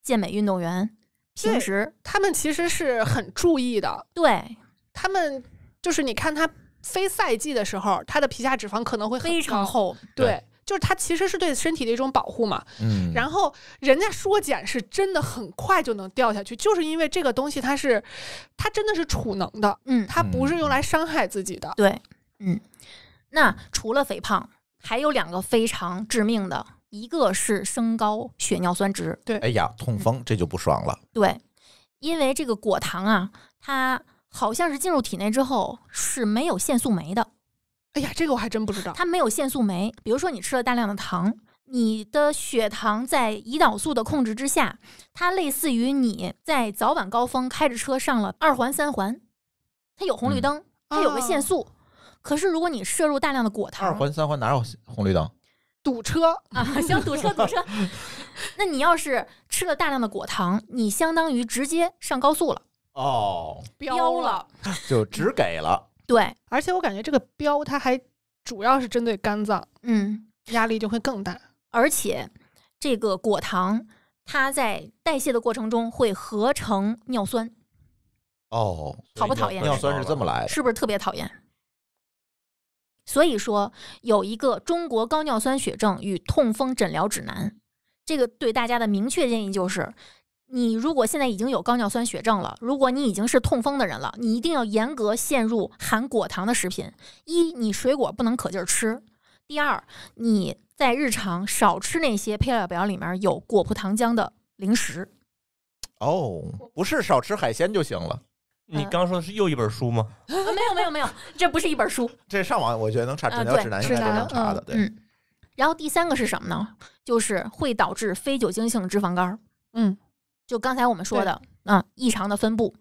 健美运动员平时他们其实是很注意的，对他们就是你看他非赛季的时候，他的皮下脂肪可能会非常厚，对，就是他其实是对身体的一种保护嘛，嗯，然后人家说减是真的很快就能掉下去，就是因为这个东西它是它真的是储能的，嗯，它不是用来伤害自己的，对，嗯。那除了肥胖，还有两个非常致命的，一个是升高血尿酸值。对，哎呀，痛风这就不爽了。对，因为这个果糖啊，它好像是进入体内之后是没有限速酶的。哎呀，这个我还真不知道。它没有限速酶，比如说你吃了大量的糖，你的血糖在胰岛素的控制之下，它类似于你在早晚高峰开着车上了二环三环，它有红绿灯，它有个限速。可是，如果你摄入大量的果糖，二环三环哪有红绿灯？堵车啊！行，堵车堵车。<laughs> 那你要是吃了大量的果糖，你相当于直接上高速了哦，飙 <laughs> 了 <laughs> 就只给了对。而且我感觉这个飙它还主要是针对肝脏，嗯，压力就会更大。而且这个果糖它在代谢的过程中会合成尿酸哦，讨不讨厌？尿酸是这么来的，是不是特别讨厌？所以说，有一个《中国高尿酸血症与痛风诊疗指南》，这个对大家的明确建议就是：你如果现在已经有高尿酸血症了，如果你已经是痛风的人了，你一定要严格限入含果糖的食品。一，你水果不能可劲儿吃；第二，你在日常少吃那些配料表里面有果葡糖浆的零食。哦，不是，少吃海鲜就行了。你刚说的是又一本书吗？没有没有没有，这不是一本书。<laughs> 这上网我觉得能查，诊疗指南上都能查的。对。然后第三个是什么呢？就是会导致非酒精性脂肪肝。嗯。就刚才我们说的嗯，异常的分布，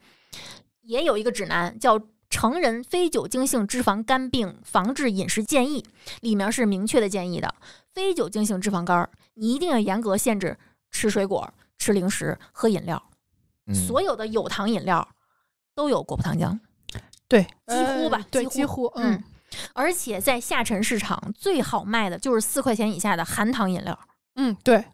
也有一个指南叫《成人非酒精性脂肪肝病防治饮食建议》，里面是明确的建议的。非酒精性脂肪肝，你一定要严格限制吃水果、吃零食、喝饮料，所有的有糖饮料。都有果葡糖浆，对，几乎吧，对，几乎，嗯，而且在下沉市场最好卖的就是四块钱以下的含糖饮料，嗯，对，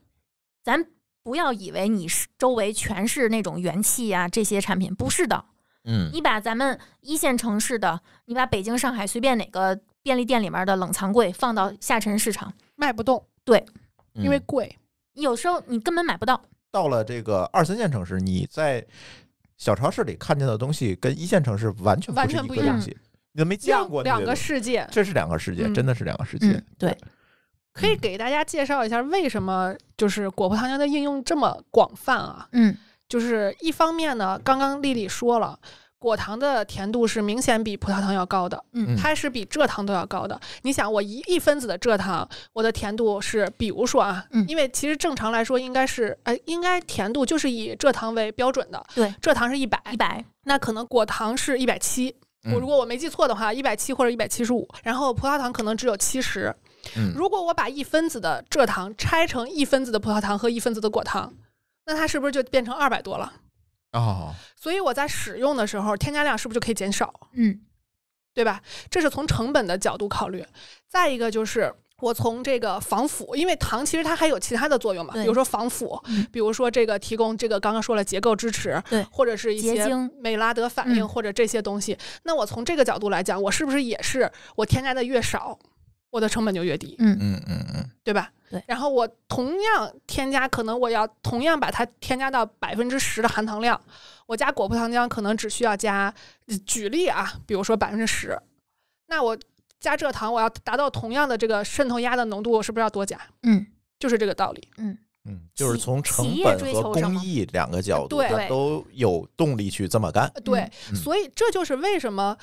咱不要以为你是周围全是那种元气啊这些产品，不是的，嗯，你把咱们一线城市的，你把北京、上海随便哪个便利店里面的冷藏柜放到下沉市场，卖不动，对，因为贵，有时候你根本买不到。到了这个二三线城市，你在。小超市里看见的东西跟一线城市完全完全不一样，你都没见过。两个世界，这是两个世界，真的是两个世界。对，可以给大家介绍一下为什么就是果葡糖浆的应用这么广泛啊？嗯，就是一方面呢，刚刚丽丽说了。果糖的甜度是明显比葡萄糖要高的，嗯，它是比蔗糖都要高的。你想，我一一分子的蔗糖，我的甜度是，比如说啊，嗯，因为其实正常来说应该是，呃，应该甜度就是以蔗糖为标准的，对，蔗糖是一百，一百，那可能果糖是一百七，我如果我没记错的话，一百七或者一百七十五，然后葡萄糖可能只有七十。如果我把一分子的蔗糖拆成一分子的葡萄糖和一分子的果糖，那它是不是就变成二百多了？哦，所以我在使用的时候，添加量是不是就可以减少？嗯，对吧？这是从成本的角度考虑。再一个就是，我从这个防腐，因为糖其实它还有其他的作用嘛，比如说防腐，比如说这个提供这个刚刚说了结构支持，对，或者是一些美拉德反应或者这些东西。那我从这个角度来讲，我是不是也是我添加的越少？我的成本就越低，嗯嗯嗯嗯，对吧？对。然后我同样添加，可能我要同样把它添加到百分之十的含糖量，我加果葡糖浆可能只需要加，举例啊，比如说百分之十，那我加蔗糖，我要达到同样的这个渗透压的浓度，我是不是要多加？嗯，就是这个道理。嗯嗯，就是从成本和工艺两个角度，对都有动力去这么干。对，所以这就是为什么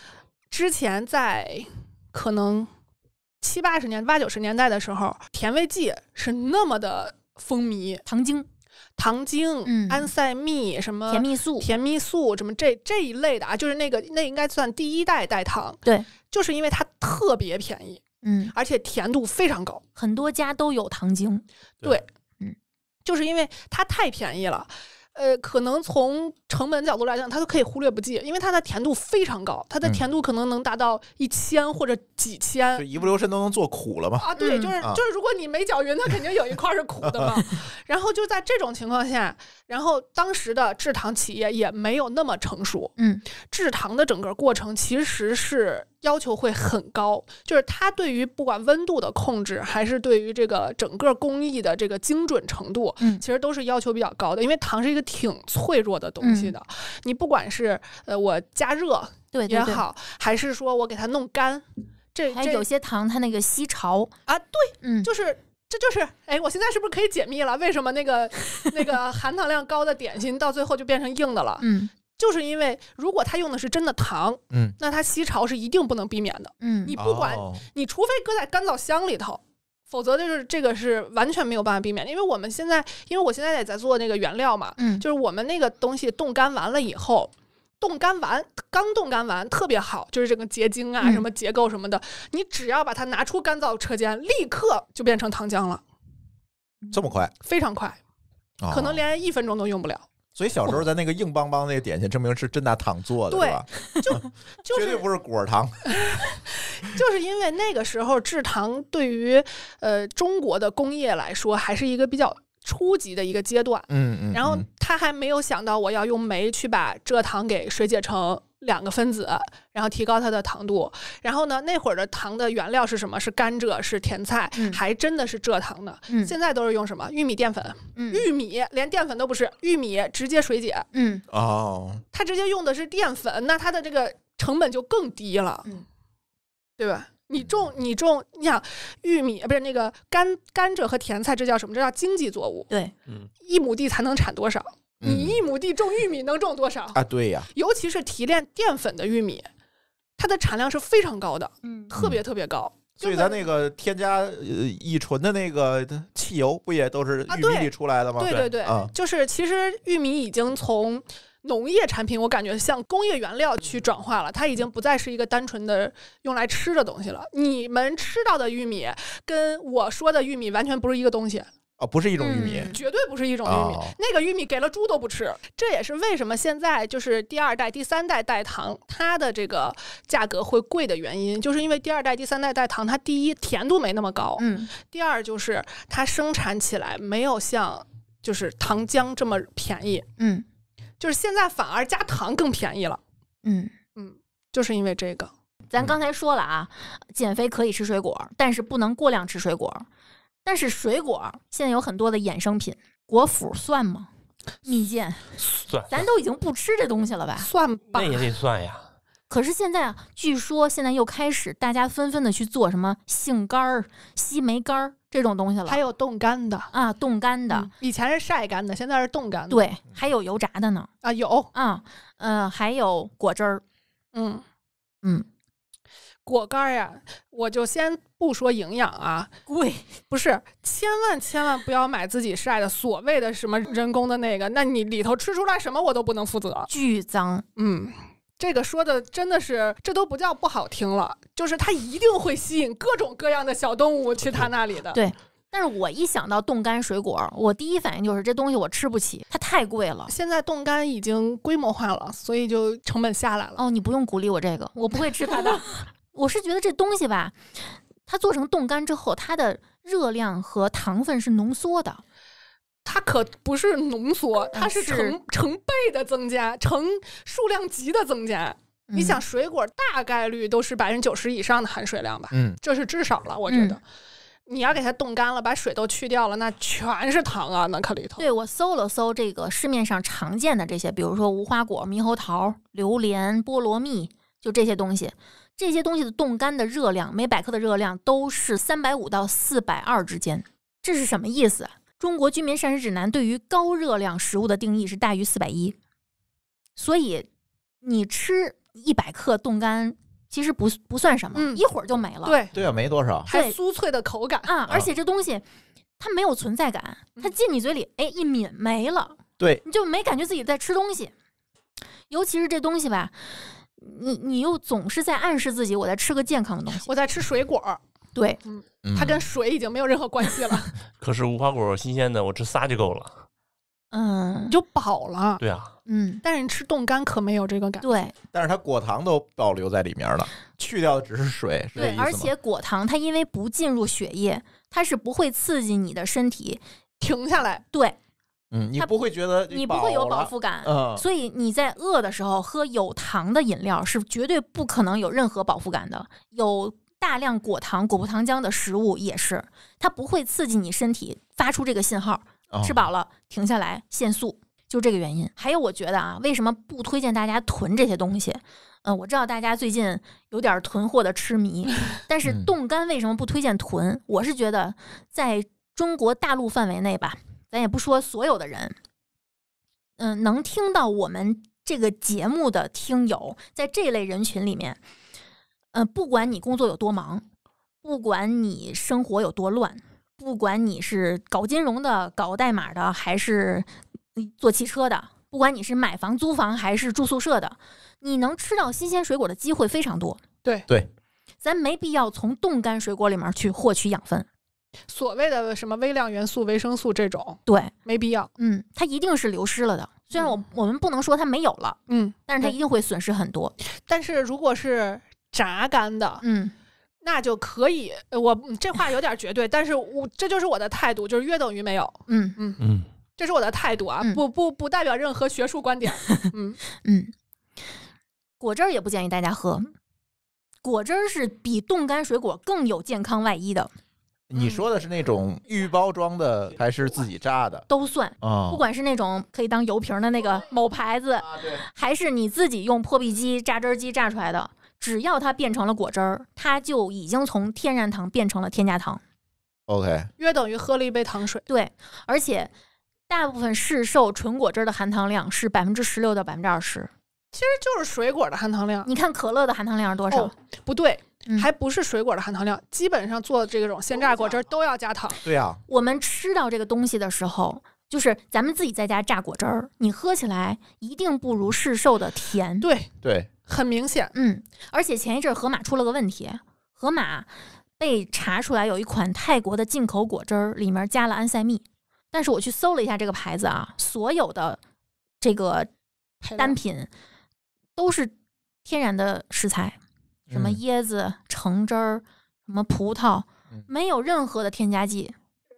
之前在可能。七八十年、八九十年代的时候，甜味剂是那么的风靡，糖精、糖精、嗯，安赛蜜、什么甜蜜素、甜蜜素，什么这这一类的啊，就是那个那应该算第一代代糖，对，就是因为它特别便宜，嗯，而且甜度非常高，很多家都有糖精，对，嗯，就是因为它太便宜了。呃，可能从成本角度来讲，它都可以忽略不计，因为它的甜度非常高，它的甜度可能能达到一千或者几千，一不留神都能做苦了吧？啊，对，就是就是，如果你没搅匀，它肯定有一块儿是苦的嘛。<laughs> 然后就在这种情况下，然后当时的制糖企业也没有那么成熟，嗯，制糖的整个过程其实是。要求会很高，就是它对于不管温度的控制，还是对于这个整个工艺的这个精准程度，嗯，其实都是要求比较高的。因为糖是一个挺脆弱的东西的，你不管是呃我加热对也好，还是说我给它弄干，这还有些糖它那个吸潮啊，对，嗯，就是这就是哎，我现在是不是可以解密了？为什么那个那个含糖量高的点心到最后就变成硬的了？嗯。就是因为如果他用的是真的糖，嗯，那它吸潮是一定不能避免的，嗯，你不管你除非搁在干燥箱里头，否则就是这个是完全没有办法避免的。因为我们现在，因为我现在也在做那个原料嘛，嗯，就是我们那个东西冻干完了以后，冻干完刚冻干完特别好，就是这个结晶啊什么结构什么的，你只要把它拿出干燥车间，立刻就变成糖浆了，这么快？非常快，可能连一分钟都用不了。所以小时候咱那个硬邦邦那个点心，证明是真拿糖做的，对吧？就 <laughs> 就绝对不是果糖。<laughs> 就是因为那个时候制糖对于呃中国的工业来说，还是一个比较初级的一个阶段。嗯嗯。然后他还没有想到我要用酶去把蔗糖给水解成。两个分子，然后提高它的糖度。然后呢，那会儿的糖的原料是什么？是甘蔗，是甜菜，还真的是蔗糖呢。现在都是用什么？玉米淀粉。嗯，玉米连淀粉都不是，玉米直接水解。嗯哦，它直接用的是淀粉，那它的这个成本就更低了，对吧？你种，你种，你想玉米，不是那个甘甘蔗和甜菜，这叫什么？这叫经济作物。对，嗯，一亩地才能产多少？你一亩地种玉米能种多少啊？对呀，尤其是提炼淀粉的玉米，它的产量是非常高的，嗯，特别特别高。所以咱那个添加乙醇的那个汽油，不也都是玉米里出来的吗？对对对，就是其实玉米已经从农业产品，我感觉像工业原料去转化了，它已经不再是一个单纯的用来吃的东西了。你们吃到的玉米跟我说的玉米完全不是一个东西。哦，不是一种玉米，绝对不是一种玉米。那个玉米给了猪都不吃，这也是为什么现在就是第二代、第三代代糖，它的这个价格会贵的原因，就是因为第二代、第三代代糖，它第一甜度没那么高，嗯，第二就是它生产起来没有像就是糖浆这么便宜，嗯，就是现在反而加糖更便宜了，嗯嗯，就是因为这个。咱刚才说了啊，减肥可以吃水果，但是不能过量吃水果。但是水果现在有很多的衍生品，果脯算吗？蜜饯算。咱都已经不吃这东西了吧？算吧，那也得算呀。可是现在啊，据说现在又开始，大家纷纷的去做什么杏干儿、西梅干儿这种东西了。还有冻干的啊，冻干的。以前是晒干的，现在是冻干的。对，还有油炸的呢。啊，有啊，嗯，还有果汁儿，嗯嗯。果干呀，我就先不说营养啊，<laughs> 贵不是，千万千万不要买自己晒的，所谓的什么人工的那个，那你里头吃出来什么我都不能负责，巨脏。嗯，这个说的真的是，这都不叫不好听了，就是它一定会吸引各种各样的小动物去它那里的。对，但是我一想到冻干水果，我第一反应就是这东西我吃不起，它太贵了。现在冻干已经规模化了，所以就成本下来了。哦，你不用鼓励我这个，我不会吃它的。<laughs> 我是觉得这东西吧，它做成冻干之后，它的热量和糖分是浓缩的。它可不是浓缩，它是成成倍的增加，成数量级的增加。你想，水果大概率都是百分之九十以上的含水量吧？嗯，这是至少了。我觉得你要给它冻干了，把水都去掉了，那全是糖啊！那可里头。对我搜了搜这个市面上常见的这些，比如说无花果、猕猴桃、榴莲、菠萝蜜，就这些东西。这些东西的冻干的热量，每百克的热量都是三百五到四百二之间。这是什么意思？中国居民膳食指南对于高热量食物的定义是大于四百一，所以你吃一百克冻干其实不不算什么，一会儿就没了。对对啊，没多少，还酥脆的口感啊！而且这东西它没有存在感，它进你嘴里，哎，一抿没了，对，你就没感觉自己在吃东西，尤其是这东西吧。你你又总是在暗示自己，我在吃个健康的东西，我在吃水果，对，嗯，它跟水已经没有任何关系了。<laughs> 可是无花果新鲜的，我吃仨就够了，嗯，你就饱了，对啊，嗯，但是你吃冻干可没有这个感，对，但是它果糖都保留在里面了，去掉的只是水，对，而且果糖它因为不进入血液，它是不会刺激你的身体停下来，对。嗯，你不会觉得你不会有饱腹感，所以你在饿的时候喝有糖的饮料是绝对不可能有任何饱腹感的。有大量果糖、果葡糖浆的食物也是，它不会刺激你身体发出这个信号，吃饱了停下来限速，就这个原因。还有，我觉得啊，为什么不推荐大家囤这些东西？嗯，我知道大家最近有点囤货的痴迷，<laughs> 但是冻干为什么不推荐囤？我是觉得在中国大陆范围内吧。咱也不说所有的人，嗯，能听到我们这个节目的听友，在这类人群里面，呃，不管你工作有多忙，不管你生活有多乱，不管你是搞金融的、搞代码的，还是做汽车的，不管你是买房、租房还是住宿舍的，你能吃到新鲜水果的机会非常多。对对，咱没必要从冻干水果里面去获取养分。所谓的什么微量元素、维生素这种，对，没必要。嗯，它一定是流失了的。虽然我我们不能说它没有了，嗯，但是它一定会损失很多。但是如果是榨干的，嗯，那就可以。我这话有点绝对，但是我这就是我的态度，就是约等于没有。嗯嗯嗯，这是我的态度啊，不不不代表任何学术观点。<laughs> 嗯嗯，果汁也不建议大家喝。果汁是比冻干水果更有健康外衣的。你说的是那种预包装的，还是自己榨的？都算啊，不管是那种可以当油瓶的那个某牌子，还是你自己用破壁机、榨汁机榨出来的，只要它变成了果汁儿，它就已经从天然糖变成了添加糖。OK，约等于喝了一杯糖水。对，而且大部分市售纯果汁儿的含糖量是百分之十六到百分之二十。其实就是水果的含糖量，你看可乐的含糖量是多少？不对，还不是水果的含糖量。基本上做这种鲜榨果汁都要加糖。对呀，我们吃到这个东西的时候，就是咱们自己在家榨果汁儿，你喝起来一定不如市售的甜。对对，很明显。嗯，而且前一阵河马出了个问题，河马被查出来有一款泰国的进口果汁儿里面加了安赛蜜，但是我去搜了一下这个牌子啊，所有的这个单品。都是天然的食材，什么椰子、橙汁儿、什么葡萄，没有任何的添加剂。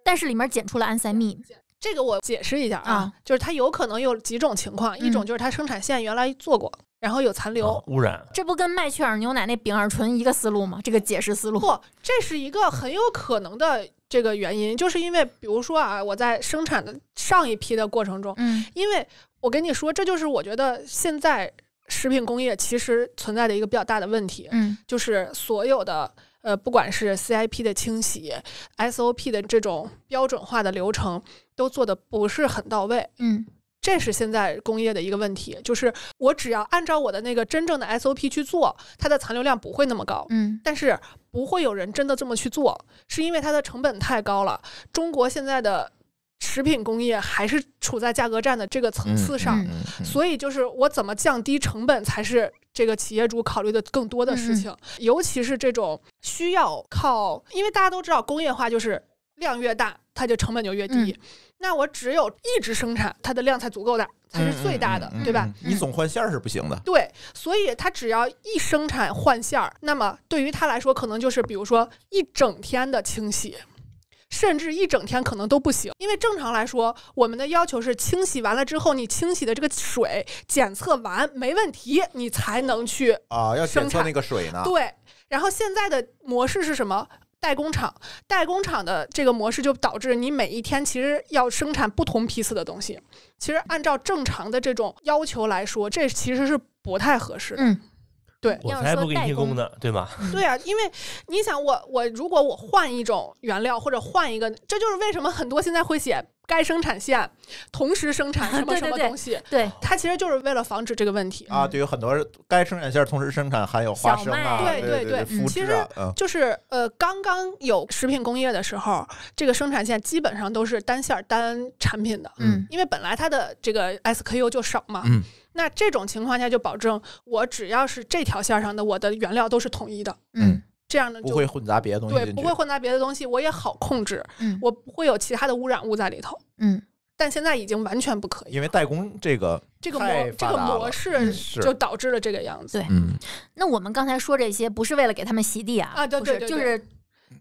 但是里面检出了安赛蜜。这个我解释一下啊，就是它有可能有几种情况，一种就是它生产线原来做过，然后有残留污染。这不跟麦趣尔牛奶那丙二醇一个思路吗？这个解释思路。不，这是一个很有可能的这个原因，就是因为比如说啊，我在生产的上一批的过程中，嗯，因为我跟你说，这就是我觉得现在。食品工业其实存在的一个比较大的问题，嗯，就是所有的呃，不管是 CIP 的清洗、SOP 的这种标准化的流程，都做的不是很到位，嗯，这是现在工业的一个问题。就是我只要按照我的那个真正的 SOP 去做，它的残留量不会那么高，嗯，但是不会有人真的这么去做，是因为它的成本太高了。中国现在的。食品工业还是处在价格战的这个层次上，所以就是我怎么降低成本才是这个企业主考虑的更多的事情，尤其是这种需要靠，因为大家都知道工业化就是量越大，它就成本就越低。那我只有一直生产，它的量才足够大，才是最大的，对吧？你总换线儿是不行的。对，所以它只要一生产换线儿，那么对于它来说，可能就是比如说一整天的清洗。甚至一整天可能都不行，因为正常来说，我们的要求是清洗完了之后，你清洗的这个水检测完没问题，你才能去啊，要检测那个水呢？对。然后现在的模式是什么？代工厂，代工厂的这个模式就导致你每一天其实要生产不同批次的东西。其实按照正常的这种要求来说，这其实是不太合适的。嗯。对，我才不给你供呢，对吗？<laughs> 对啊，因为你想，我我如果我换一种原料或者换一个，这就是为什么很多现在会写该生产线同时生产什么什么东西。对，它其实就是为了防止这个问题啊。对于很多该生产线同时生产含有花生啊，对对对，其实就是呃，刚刚有食品工业的时候，这个生产线基本上都是单线单产品的，嗯，因为本来它的这个 SKU 就少嘛，嗯。那这种情况下就保证，我只要是这条线上的，我的原料都是统一的，嗯，这样的不会混杂别的东西，对，不会混杂别的东西，我也好控制，嗯，我不会有其他的污染物在里头，嗯，但现在已经完全不可以，因为代工这个这个模这个模式就导致了这个样子，对，嗯，那我们刚才说这些不是为了给他们洗地啊，啊，对对，就是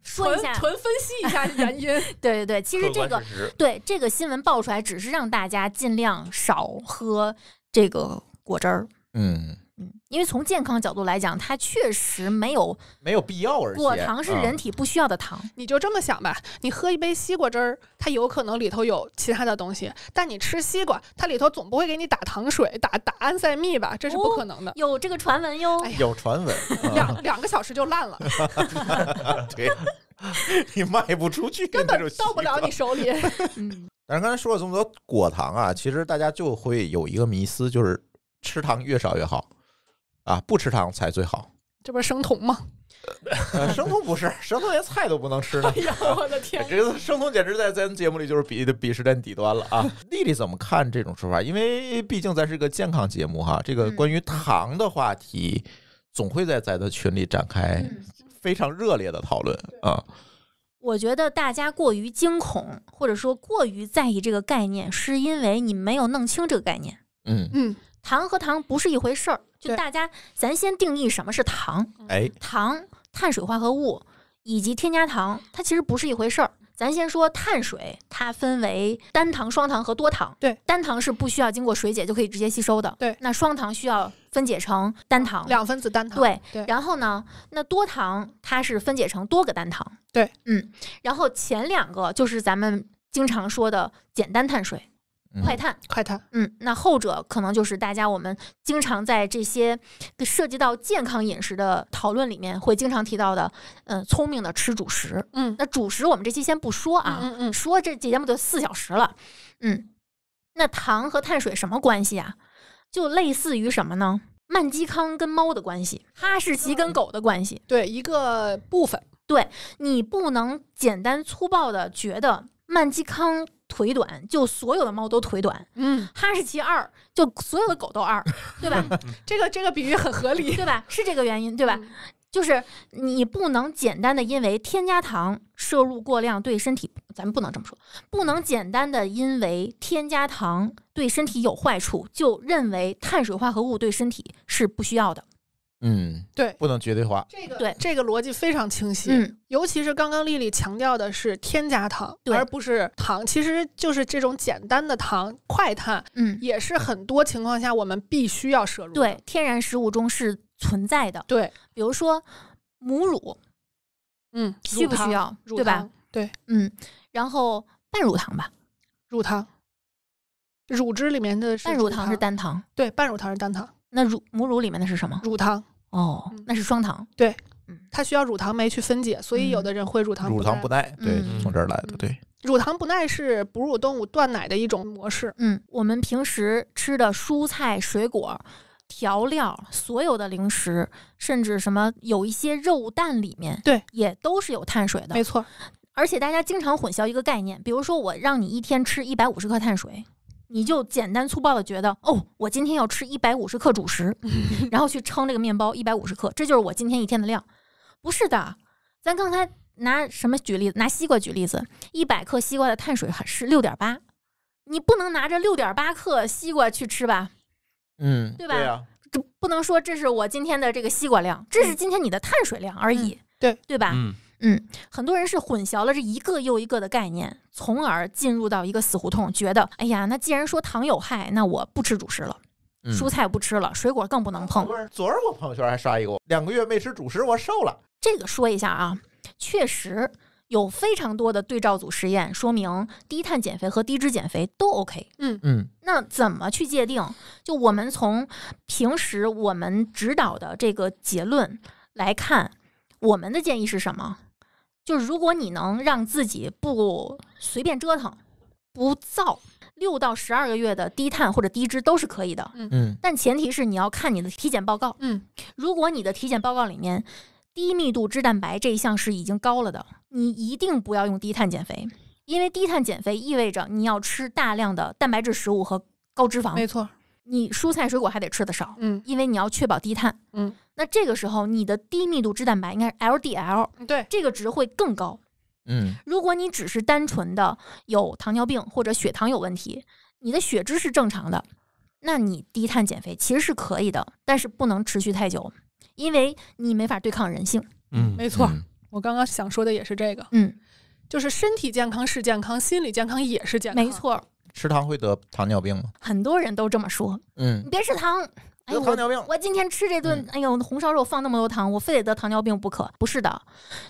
纯纯分析一下 <laughs> 原因，对对对，其实这个对这个新闻爆出来只是让大家尽量少喝。这个果汁儿，嗯嗯，因为从健康角度来讲，它确实没有没有必要。而果糖是人体不需要的糖。你就这么想吧，你喝一杯西瓜汁儿，它有可能里头有其他的东西，但你吃西瓜，它里头总不会给你打糖水、打打安赛蜜吧？这是不可能的。有这个传闻哟，有传闻，两两个小时就烂了。<laughs> 对，<laughs> 你卖不出去，根本到不了你手里。<laughs> 嗯。刚才说了这么多果糖啊，其实大家就会有一个迷思，就是吃糖越少越好啊，不吃糖才最好，这不是生酮吗？生酮不是，生酮连菜都不能吃。哎呀，我的天！这生酮简直在咱节目里就是的比时间底端了啊！丽丽怎么看这种说法？因为毕竟咱是个健康节目哈，这个关于糖的话题总会在咱的群里展开非常热烈的讨论啊。我觉得大家过于惊恐，或者说过于在意这个概念，是因为你没有弄清这个概念。嗯嗯，糖和糖不是一回事儿。就大家，咱先定义什么是糖。哎，糖、碳水化合物以及添加糖，它其实不是一回事儿。咱先说碳水，它分为单糖、双糖和多糖。对，单糖是不需要经过水解就可以直接吸收的。对，那双糖需要分解成单糖，两分子单糖。对，然后呢，那多糖它是分解成多个单糖。对，嗯，然后前两个就是咱们经常说的简单碳水。快碳，快碳，嗯，那后者可能就是大家我们经常在这些涉及到健康饮食的讨论里面会经常提到的，嗯，聪明的吃主食，嗯，那主食我们这期先不说啊，嗯嗯，说这节目就四小时了，嗯，那糖和碳水什么关系啊？就类似于什么呢？慢基康跟猫的关系，哈士奇跟狗的关系，对，一个部分，对你不能简单粗暴的觉得慢基康。腿短，就所有的猫都腿短。嗯，哈士奇二，就所有的狗都二，<laughs> 对吧？这个这个比喻很合理，<laughs> 对吧？是这个原因，对吧？就是你不能简单的因为添加糖摄入过量对身体，咱们不能这么说，不能简单的因为添加糖对身体有坏处，就认为碳水化合物对身体是不需要的。嗯，对，不能绝对化。这个对，这个逻辑非常清晰。嗯，尤其是刚刚丽丽强调的是添加糖，而不是糖，其实就是这种简单的糖，快碳。嗯，也是很多情况下我们必须要摄入。对，天然食物中是存在的。对，比如说母乳，嗯，需不需要？对吧？对，嗯，然后半乳糖吧，乳糖，乳汁里面的是半乳糖是单糖，对，半乳糖是单糖。那乳母乳里面的是什么？乳糖。哦，那是双糖，对，它需要乳糖酶去分解，所以有的人会乳糖乳糖不耐，对，从这儿来的，对。乳糖不耐是哺乳动物断奶的一种模式。嗯，我们平时吃的蔬菜、水果、调料、所有的零食，甚至什么有一些肉蛋里面，对，也都是有碳水的，没错。而且大家经常混淆一个概念，比如说我让你一天吃一百五十克碳水。你就简单粗暴的觉得，哦，我今天要吃一百五十克主食，<laughs> 然后去称这个面包一百五十克，这就是我今天一天的量，不是的。咱刚才拿什么举例子？拿西瓜举例子，一百克西瓜的碳水是六点八，你不能拿着六点八克西瓜去吃吧？嗯，对吧？对这不能说这是我今天的这个西瓜量，这是今天你的碳水量而已。对，对吧？嗯。嗯，很多人是混淆了这一个又一个的概念，从而进入到一个死胡同，觉得哎呀，那既然说糖有害，那我不吃主食了，蔬菜不吃了，水果更不能碰。昨儿我朋友圈还刷一个，两个月没吃主食，我瘦了。这个说一下啊，确实有非常多的对照组实验说明，低碳减肥和低脂减肥都 OK。嗯嗯，那怎么去界定？就我们从平时我们指导的这个结论来看，我们的建议是什么？就是如果你能让自己不随便折腾、不造六到十二个月的低碳或者低脂都是可以的。嗯嗯。但前提是你要看你的体检报告。嗯。如果你的体检报告里面低密度脂蛋白这一项是已经高了的，你一定不要用低碳减肥，因为低碳减肥意味着你要吃大量的蛋白质食物和高脂肪。没错。你蔬菜水果还得吃的少。嗯。因为你要确保低碳。嗯。那这个时候，你的低密度脂蛋白应该是 LDL，对，这个值会更高。嗯，如果你只是单纯的有糖尿病或者血糖有问题，你的血脂是正常的，那你低碳减肥其实是可以的，但是不能持续太久，因为你没法对抗人性。嗯，没错，我刚刚想说的也是这个。嗯，就是身体健康是健康，心理健康也是健康。没错，吃糖会得糖尿病吗？很多人都这么说。嗯，别吃糖。哎，糖尿病！我今天吃这顿，哎呦，红烧肉放那么多糖，我非得得糖尿病不可。不是的，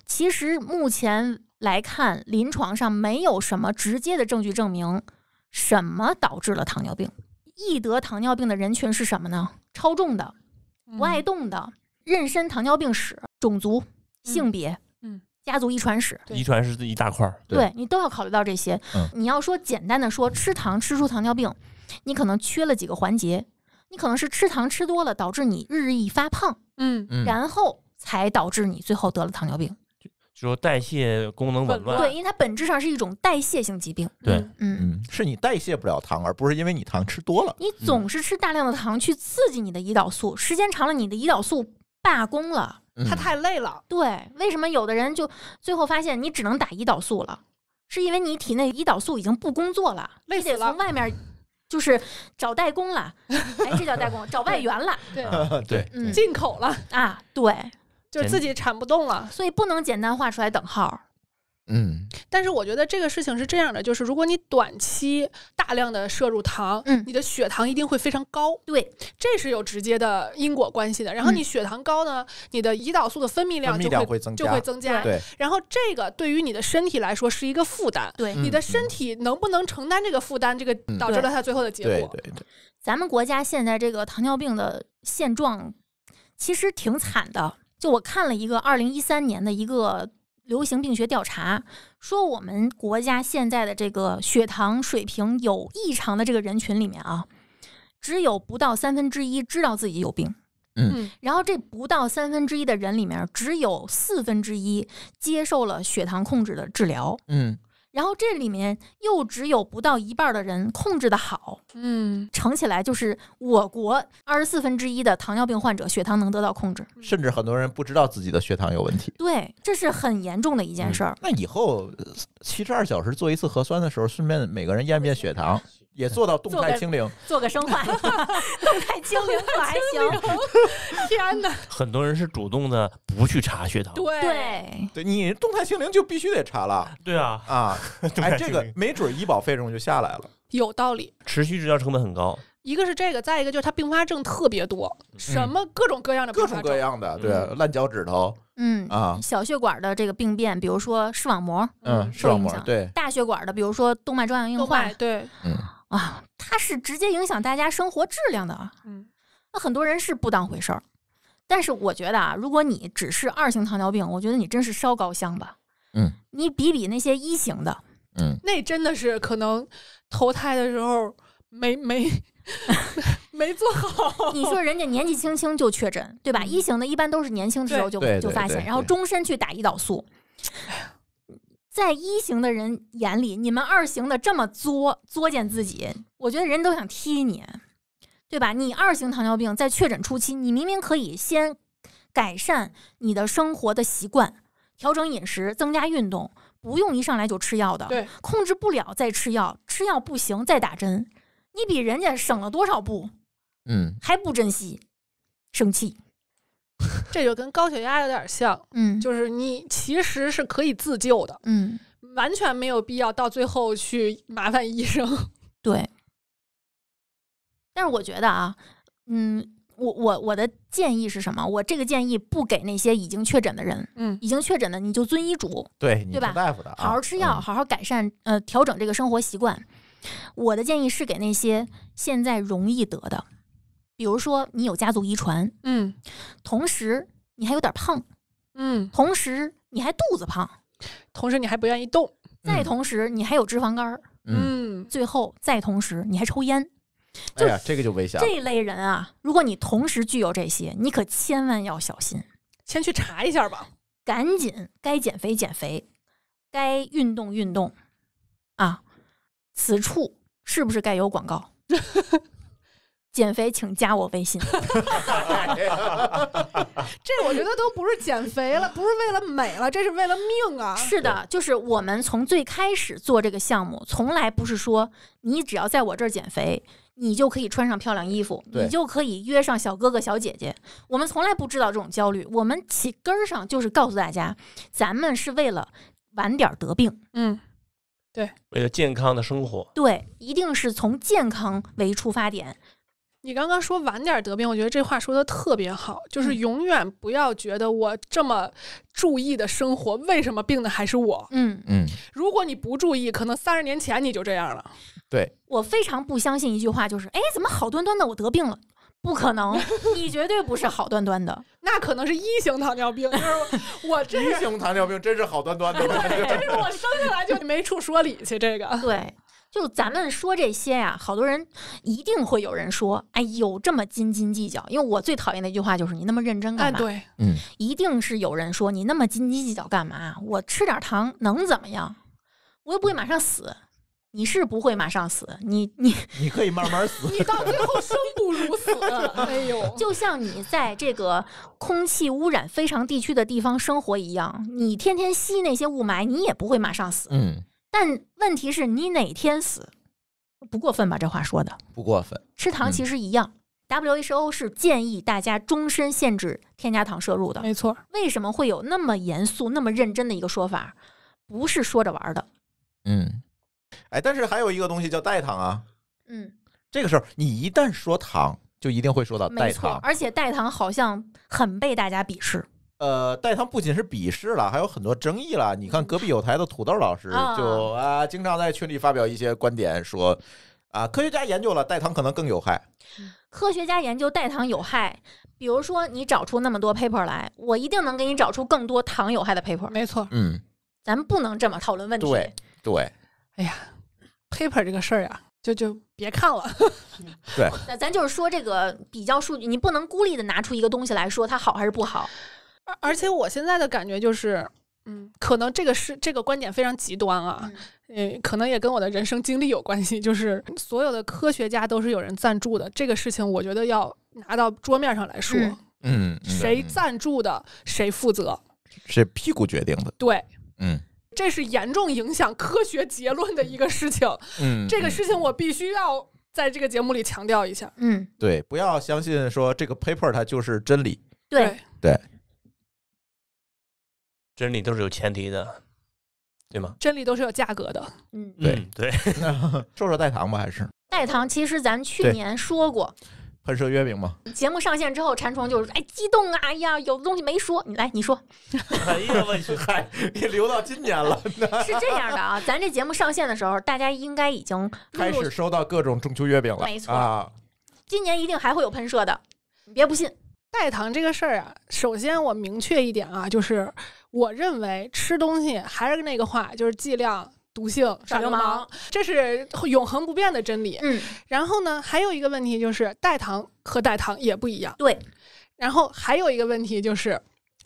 其实目前来看，临床上没有什么直接的证据证明什么导致了糖尿病。易得糖尿病的人群是什么呢？超重的、不爱动的、妊娠糖尿病史、种族、性别，嗯，家族遗传史，遗传是一大块。对你都要考虑到这些。你要说简单的说，吃糖吃出糖尿病，你可能缺了几个环节。你可能是吃糖吃多了，导致你日益发胖，嗯，然后才导致你最后得了糖尿病，就就代谢功能紊乱，对，因为它本质上是一种代谢性疾病，对，嗯，是你代谢不了糖，而不是因为你糖吃多了，你总是吃大量的糖去刺激你的胰岛素，时间长了，你的胰岛素罢工了，它太累了，对，为什么有的人就最后发现你只能打胰岛素了，是因为你体内胰岛素已经不工作了，累死了，从外面。就是找代工了，哎，这叫代工；找外援了，对 <laughs> 对，进口了啊，对，就自己产不动了，所以不能简单画出来等号。嗯，但是我觉得这个事情是这样的，就是如果你短期大量的摄入糖，嗯，你的血糖一定会非常高，对，这是有直接的因果关系的。然后你血糖高呢，你的胰岛素的分泌量就会就会增加，对。然后这个对于你的身体来说是一个负担，对，你的身体能不能承担这个负担，这个导致了它最后的结果。对对对。咱们国家现在这个糖尿病的现状其实挺惨的，就我看了一个二零一三年的一个。流行病学调查说，我们国家现在的这个血糖水平有异常的这个人群里面啊，只有不到三分之一知道自己有病，嗯，然后这不到三分之一的人里面，只有四分之一接受了血糖控制的治疗，嗯。然后这里面又只有不到一半的人控制的好，嗯，乘起来就是我国二十四分之一的糖尿病患者血糖能得到控制，甚至很多人不知道自己的血糖有问题，对，这是很严重的一件事儿。那以后七十二小时做一次核酸的时候，顺便每个人验一遍血糖。也做到动态清零，<laughs> 做个生化，<laughs> 动态清零做还行。天哪！很多人是主动的不去查血糖，对对，对你动态清零就必须得查了，对啊啊！<laughs> 哎，这个没准医保费用就下来了，有道理。持续治疗成本很高，一个是这个，再一个就是它并发症特别多，什么各种各样的，各种各样的，对，烂脚趾头，嗯啊，小血管的这个病变，比如说视网膜，嗯，视网膜对，大血管的，比如说动脉粥样硬化，对，嗯。啊，它是直接影响大家生活质量的啊。嗯，那很多人是不当回事儿。但是我觉得啊，如果你只是二型糖尿病，我觉得你真是烧高香吧。嗯，你比比那些一型的，嗯，那真的是可能投胎的时候没没 <laughs> 没做好。你说人家年纪轻轻就确诊，对吧？一型的一般都是年轻的时候就就发现，然后终身去打胰岛素。在一型的人眼里，你们二型的这么作作践自己，我觉得人都想踢你，对吧？你二型糖尿病在确诊初期，你明明可以先改善你的生活的习惯，调整饮食，增加运动，不用一上来就吃药的。控制不了再吃药，吃药不行再打针，你比人家省了多少步？嗯，还不珍惜，生气。<laughs> 这就跟高血压有点像，嗯，就是你其实是可以自救的，嗯，完全没有必要到最后去麻烦医生。对，但是我觉得啊，嗯，我我我的建议是什么？我这个建议不给那些已经确诊的人，嗯，已经确诊的你就遵医嘱，对，对吧？大夫的，好好吃药，好好改善，呃，调整这个生活习惯。我的建议是给那些现在容易得的。比如说，你有家族遗传，嗯，同时你还有点胖，嗯，同时你还肚子胖，同时你还不愿意动，再同时你还有脂肪肝，嗯，最后再同时你还抽烟，哎呀，这个就危险。这类人啊，如果你同时具有这些，你可千万要小心，先去查一下吧，赶紧该减肥减肥，该运动运动，啊，此处是不是该有广告？<laughs> 减肥，请加我微信。<laughs> 这我觉得都不是减肥了，不是为了美了，这是为了命啊！是的，就是我们从最开始做这个项目，从来不是说你只要在我这儿减肥，你就可以穿上漂亮衣服，你就可以约上小哥哥小姐姐。我们从来不知道这种焦虑，我们起根儿上就是告诉大家，咱们是为了晚点得病。嗯，对，为了健康的生活。对，一定是从健康为出发点。你刚刚说晚点得病，我觉得这话说的特别好，就是永远不要觉得我这么注意的生活，为什么病的还是我？嗯嗯。如果你不注意，可能三十年前你就这样了。对。我非常不相信一句话，就是哎，怎么好端端的我得病了？不可能，你绝对不是好端端的。<laughs> 那可能是一型糖尿病，我真。一型糖尿病真是好端端的，是我生下来就没处说理去这个。对。就咱们说这些呀，好多人一定会有人说：“哎有这么斤斤计较。”因为我最讨厌的一句话就是：“你那么认真干嘛？”对，嗯，一定是有人说：“你那么斤斤计较干嘛？”我吃点糖能怎么样？我又不会马上死。你是不会马上死，你你你可以慢慢死，你到最后生不如死。<laughs> 哎呦，就像你在这个空气污染非常地区的地方生活一样，你天天吸那些雾霾，你也不会马上死。嗯。但问题是，你哪天死，不过分吧？这话说的不过分。吃糖其实一样，WHO 是建议大家终身限制添加糖摄入的。没错。为什么会有那么严肃、那么认真的一个说法？不是说着玩的。嗯。哎，但是还有一个东西叫代糖啊。嗯。这个时候，你一旦说糖，就一定会说到代糖。而且代糖好像很被大家鄙视。呃，代糖不仅是鄙视了，还有很多争议了。你看隔壁有台的土豆老师就啊，经常在群里发表一些观点，说啊，科学家研究了代糖可能更有害。科学家研究代糖有害，比如说你找出那么多 paper 来，我一定能给你找出更多糖有害的 paper。没错，嗯，咱不能这么讨论问题。对，哎呀，paper 这个事儿呀，就就别看了。<laughs> 对，那咱就是说这个比较数据，你不能孤立的拿出一个东西来说它好还是不好。而而且我现在的感觉就是，嗯，可能这个是这个观点非常极端啊，嗯，可能也跟我的人生经历有关系。就是所有的科学家都是有人赞助的，这个事情我觉得要拿到桌面上来说，嗯，谁赞助的谁负责，是屁股决定的，对，嗯，这是严重影响科学结论的一个事情，嗯，这个事情我必须要在这个节目里强调一下，嗯，对，不要相信说这个 paper 它就是真理，对，对。真理都是有前提的，对吗？真理都是有价格的，嗯，对对，<laughs> 说说代糖吧，还是代糖？其实咱去年说过，喷射月饼吗？节目上线之后，馋虫就是哎激动啊！哎呀，有的东西没说，你来你说，哎呀我去，嗨，你留到今年了？<laughs> 是这样的啊，咱这节目上线的时候，大家应该已经开始收到各种中秋月饼了，没错啊，今年一定还会有喷射的，你别不信。代糖这个事儿啊，首先我明确一点啊，就是我认为吃东西还是那个话，就是剂量毒性。耍流氓，这是永恒不变的真理。嗯，然后呢，还有一个问题就是代糖和代糖也不一样。对，然后还有一个问题就是。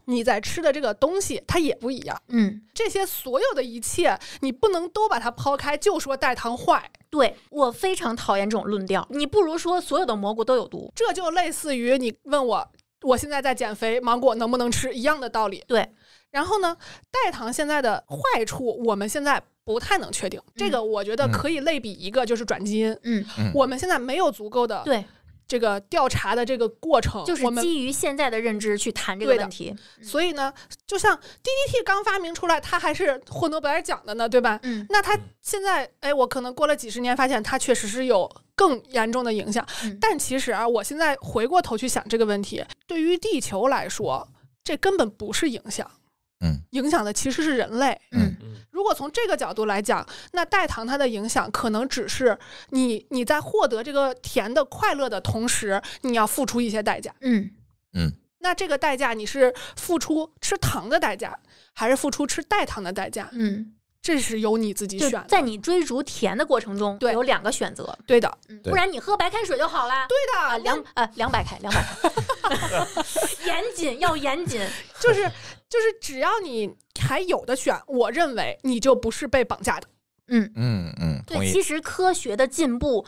你在吃的这个东西，它也不一样。嗯，这些所有的一切，你不能都把它抛开，就说代糖坏。对我非常讨厌这种论调。你不如说所有的蘑菇都有毒，这就类似于你问我，我现在在减肥，芒果能不能吃，一样的道理。对。然后呢，代糖现在的坏处，我们现在不太能确定。这个我觉得可以类比一个，就是转基因。嗯我们现在没有足够的对。这个调查的这个过程，就是基于现在的认知去谈这个问题。所以呢，就像 DDT 刚发明出来，它还是获诺贝尔奖的呢，对吧？嗯，那它现在，哎，我可能过了几十年，发现它确实是有更严重的影响。但其实啊，我现在回过头去想这个问题，对于地球来说，这根本不是影响。嗯，影响的其实是人类。嗯如果从这个角度来讲，那代糖它的影响可能只是你你在获得这个甜的快乐的同时，你要付出一些代价。嗯嗯，那这个代价你是付出吃糖的代价，还是付出吃代糖的代价？嗯，这是由你自己选。在你追逐甜的过程中，有两个选择。对的，不然你喝白开水就好了。对的，两呃两百开，两百。开，严谨要严谨，就是。就是只要你还有的选，我认为你就不是被绑架的。嗯嗯嗯，对。其实科学的进步，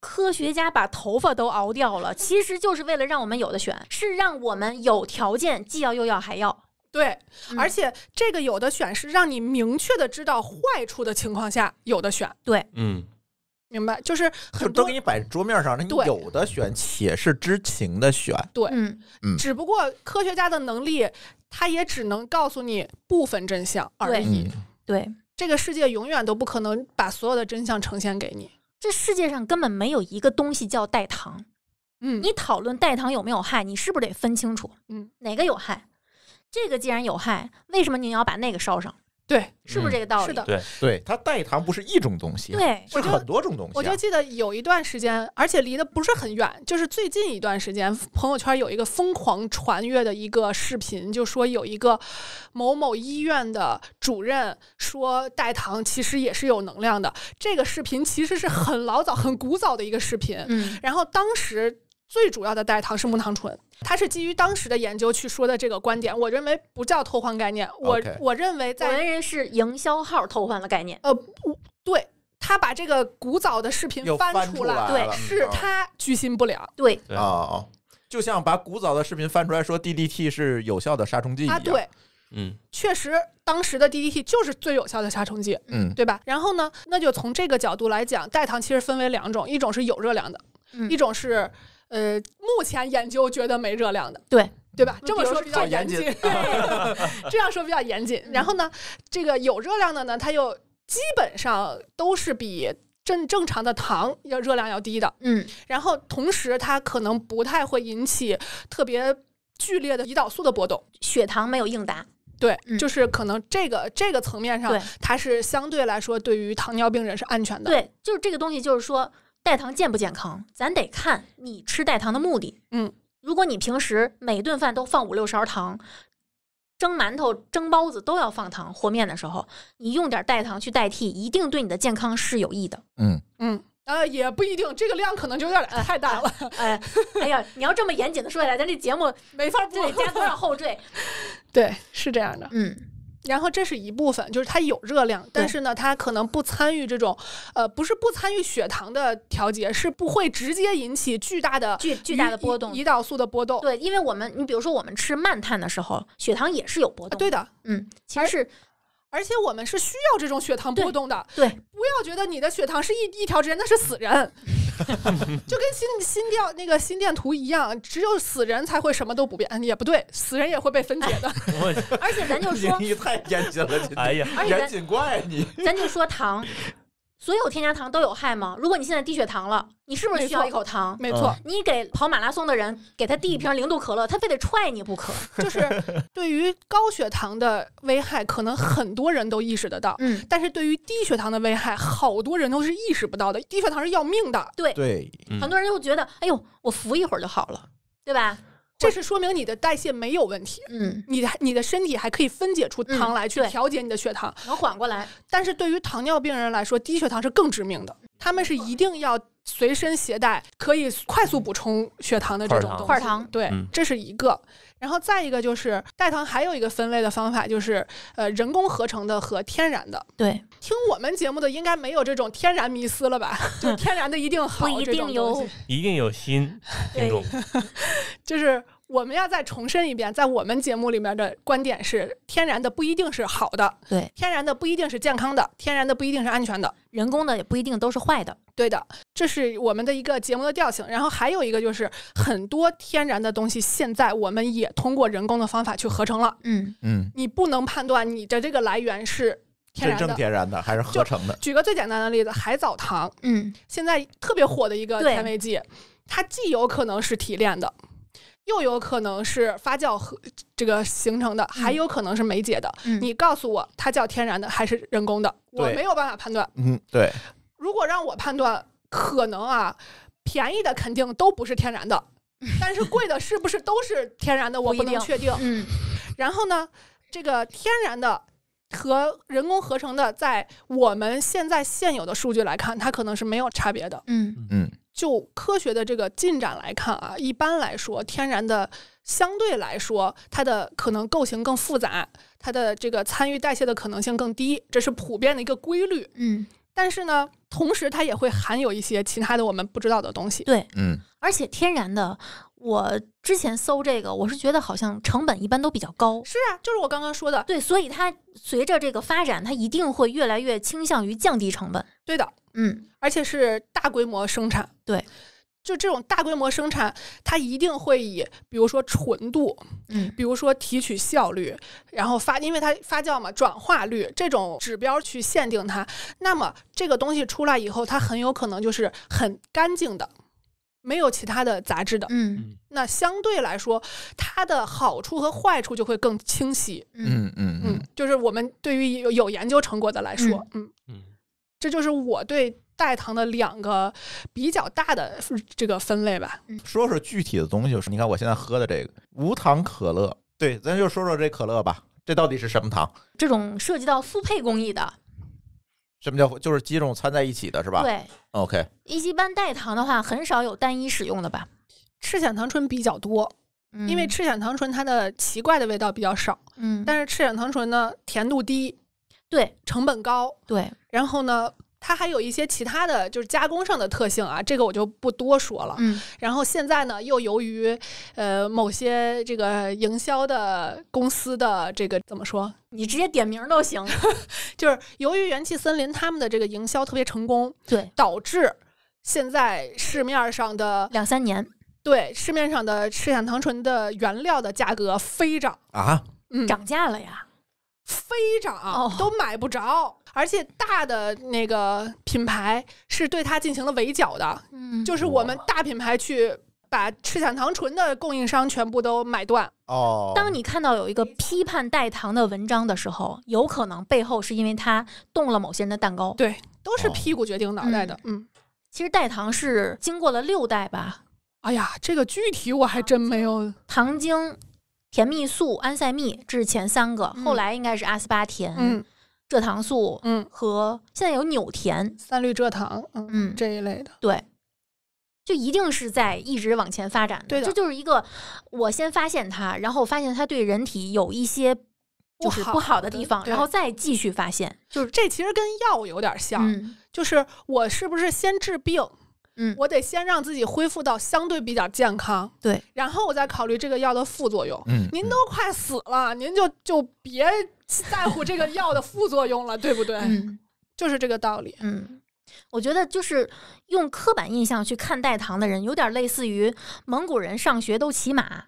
科学家把头发都熬掉了，其实就是为了让我们有的选，是让我们有条件既要又要还要。对，而且这个有的选是让你明确的知道坏处的情况下有的选。对，嗯。明白，就是多都给你摆桌面上，那你有的选，且是知情的选。对，嗯嗯。只不过科学家的能力，他也只能告诉你部分真相而已。对，这个世界永远都不可能把所有的真相呈现给你。这世界上根本没有一个东西叫代糖。嗯，你讨论代糖有没有害，你是不是得分清楚？嗯，哪个有害？这个既然有害，为什么您要把那个烧上？对，是不是这个道理？是的，对，对，它代糖不是一种东西，是很多种东西。我就记得有一段时间，而且离得不是很远，就是最近一段时间，朋友圈有一个疯狂传阅的一个视频，就说有一个某某医院的主任说代糖其实也是有能量的。这个视频其实是很老早、很古早的一个视频。嗯，然后当时。最主要的代糖是木糖醇，它是基于当时的研究去说的这个观点。我认为不叫偷换概念，我我认为在文人是营销号偷换了概念。呃，不对，他把这个古早的视频翻出来，对，是他居心不良。对啊，就像把古早的视频翻出来说 DDT 是有效的杀虫剂啊，对，嗯，确实当时的 DDT 就是最有效的杀虫剂，嗯，对吧？然后呢，那就从这个角度来讲，代糖其实分为两种，一种是有热量的，一种是。呃，目前研究觉得没热量的，对对吧？这么说比较严谨，<laughs> <laughs> 这样说比较严谨。然后呢，这个有热量的呢，它又基本上都是比正正常的糖要热量要低的，嗯。然后同时，它可能不太会引起特别剧烈的胰岛素的波动，血糖没有应答，对，就是可能这个这个层面上，它是相对来说对于糖尿病人是安全的，对，就是这个东西，就是说。代糖健不健康？咱得看你吃代糖的目的。嗯，如果你平时每顿饭都放五六勺糖，蒸馒头、蒸包子都要放糖，和面的时候你用点代糖去代替，一定对你的健康是有益的。嗯嗯，呃，也不一定，这个量可能就有点太大了。<laughs> 哎哎呀，你要这么严谨的说起来，咱这节目没法不得加多少后缀？<laughs> 对，是这样的。嗯。然后这是一部分，就是它有热量，但是呢，它可能不参与这种，呃，不是不参与血糖的调节，是不会直接引起巨大的巨巨大的波动，胰岛素的波动。对，因为我们，你比如说我们吃慢碳的时候，血糖也是有波动。对的，嗯，其实是，而且我们是需要这种血糖波动的。对，不要觉得你的血糖是一一条直线，那是死人。<laughs> <laughs> 就跟心心电那个心电图一样，只有死人才会什么都不变，也不对，死人也会被分解的。<laughs> 而且咱就说，你太严谨了，<laughs> 哎呀，严谨怪你。咱就说糖。所有添加糖都有害吗？如果你现在低血糖了，你是不是需要一口糖？没错，你给跑马拉松的人给他递一瓶零度可乐，他非得踹你不可。<laughs> 就是对于高血糖的危害，可能很多人都意识得到。嗯，但是对于低血糖的危害，好多人都是意识不到的。低血糖是要命的。对对，很多人就觉得，哎呦，我服一会儿就好了，对吧？这是说明你的代谢没有问题，嗯，你的你的身体还可以分解出糖来去调节你的血糖，能缓过来。但是对于糖尿病人来说，低血糖是更致命的。他们是一定要随身携带可以快速补充血糖的这种块糖。对，这是一个。然后再一个就是代糖，还有一个分类的方法就是，呃，人工合成的和天然的。对，听我们节目的应该没有这种天然迷思了吧？<laughs> 就天然的一定好，不一定有，一定有心听众，<laughs> 就是。我们要再重申一遍，在我们节目里面的观点是：天然的不一定是好的，对；天然的不一定是健康的，天然的不一定是安全的。人工的也不一定都是坏的。对的，这是我们的一个节目的调性。然后还有一个就是，很多天然的东西现在我们也通过人工的方法去合成了。嗯嗯，你不能判断你的这个来源是天然的还是合成的。举个最简单的例子，海藻糖，嗯，现在特别火的一个甜味剂，它既有可能是提炼的。又有可能是发酵和这个形成的，还有可能是酶解的。你告诉我，它叫天然的还是人工的？我没有办法判断。嗯，对。如果让我判断，可能啊，便宜的肯定都不是天然的，<laughs> 但是贵的是不是都是天然的，我不能确定。嗯。然后呢，这个天然的和人工合成的，在我们现在现有的数据来看，它可能是没有差别的。嗯嗯。就科学的这个进展来看啊，一般来说，天然的相对来说，它的可能构型更复杂，它的这个参与代谢的可能性更低，这是普遍的一个规律。嗯。但是呢，同时它也会含有一些其他的我们不知道的东西。对，嗯。而且天然的，我之前搜这个，我是觉得好像成本一般都比较高。是啊，就是我刚刚说的。对，所以它随着这个发展，它一定会越来越倾向于降低成本。对的。嗯，而且是大规模生产，对，就这种大规模生产，它一定会以比如说纯度，嗯，比如说提取效率，然后发，因为它发酵嘛，转化率这种指标去限定它。那么这个东西出来以后，它很有可能就是很干净的，没有其他的杂质的。嗯，那相对来说，它的好处和坏处就会更清晰。嗯嗯嗯，就是我们对于有有研究成果的来说，嗯。这就是我对代糖的两个比较大的这个分类吧。说说具体的东西，是你看我现在喝的这个无糖可乐，对，咱就说说这可乐吧，这到底是什么糖？这种涉及到复配工艺的，什么叫就是几种掺在一起的，是吧？对，OK。一般代糖的话，很少有单一使用的吧？赤藓糖醇比较多，因为赤藓糖醇它的奇怪的味道比较少，嗯，但是赤藓糖醇呢，甜度低。对，成本高。对，然后呢，它还有一些其他的就是加工上的特性啊，这个我就不多说了。嗯，然后现在呢，又由于呃某些这个营销的公司的这个怎么说，你直接点名都行，<laughs> 就是由于元气森林他们的这个营销特别成功，对，导致现在市面上的两三年，对，市面上的赤藓糖醇的原料的价格飞涨啊，涨价了呀。飞涨都买不着，而且大的那个品牌是对它进行了围剿的，嗯，就是我们大品牌去把赤藓糖醇的供应商全部都买断哦。当你看到有一个批判代糖的文章的时候，有可能背后是因为它动了某些人的蛋糕，对，都是屁股决定脑袋的。嗯，其实代糖是经过了六代吧？哎呀，这个具体我还真没有糖精。甜蜜素、安赛蜜这是前三个，后来应该是阿斯巴甜、蔗糖素，嗯，和现在有纽甜、三氯蔗糖，嗯嗯这一类的。对，就一定是在一直往前发展的。对，这就是一个我先发现它，然后发现它对人体有一些就是不好的地方，然后再继续发现，就是这其实跟药有点像，就是我是不是先治病？嗯，我得先让自己恢复到相对比较健康，对，然后我再考虑这个药的副作用。嗯，您都快死了，您就就别在乎这个药的副作用了，对不对？嗯，就是这个道理。嗯。我觉得就是用刻板印象去看待唐的人，有点类似于蒙古人上学都骑马，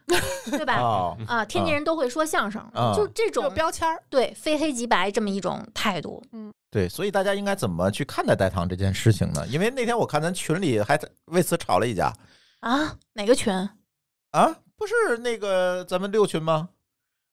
对吧？啊，天津人都会说相声，就这种标签儿，对，非黑即白这么一种态度。嗯，对，所以大家应该怎么去看待代唐这件事情呢？因为那天我看咱群里还为此吵了一架啊？哪个群？啊，不是那个咱们六群吗？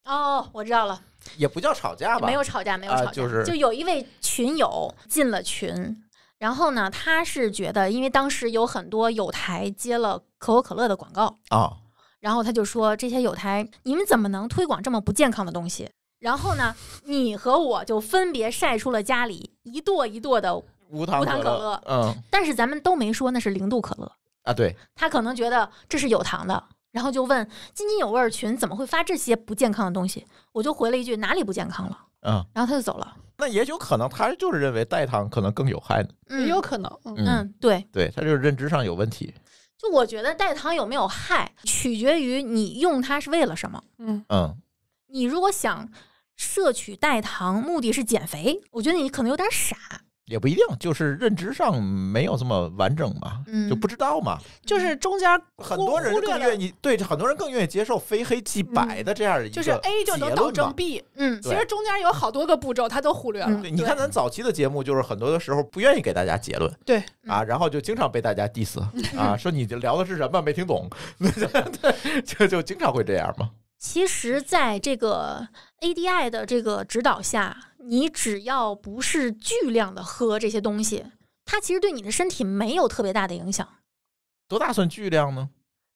哦，我知道了，也不叫吵架吧？没有吵架，没有吵架，就是就有一位群友进了群。然后呢，他是觉得，因为当时有很多有台接了可口可乐的广告啊，然后他就说这些有台，你们怎么能推广这么不健康的东西？然后呢，你和我就分别晒出了家里一垛一垛的无糖可乐，嗯，但是咱们都没说那是零度可乐啊。对，他可能觉得这是有糖的，然后就问津津有味群怎么会发这些不健康的东西？我就回了一句哪里不健康了？嗯，然后他就走了。那也有可能，他就是认为代糖可能更有害呢。也有可能，嗯，对，对他就是认知上有问题。就我觉得代糖有没有害，取决于你用它是为了什么。嗯嗯，你如果想摄取代糖，目的是减肥，我觉得你可能有点傻。也不一定，就是认知上没有这么完整嘛，就不知道嘛。就是中间很多人更愿意对很多人更愿意接受非黑即白的这样一儿，就是 A 就能导致 B。嗯，其实中间有好多个步骤，他都忽略了。你看咱早期的节目，就是很多的时候不愿意给大家结论。对啊，然后就经常被大家 diss 啊，说你聊的是什么没听懂，<laughs> 就就经常会这样嘛。其实在这个 ADI 的这个指导下。你只要不是巨量的喝这些东西，它其实对你的身体没有特别大的影响。多大算巨量呢？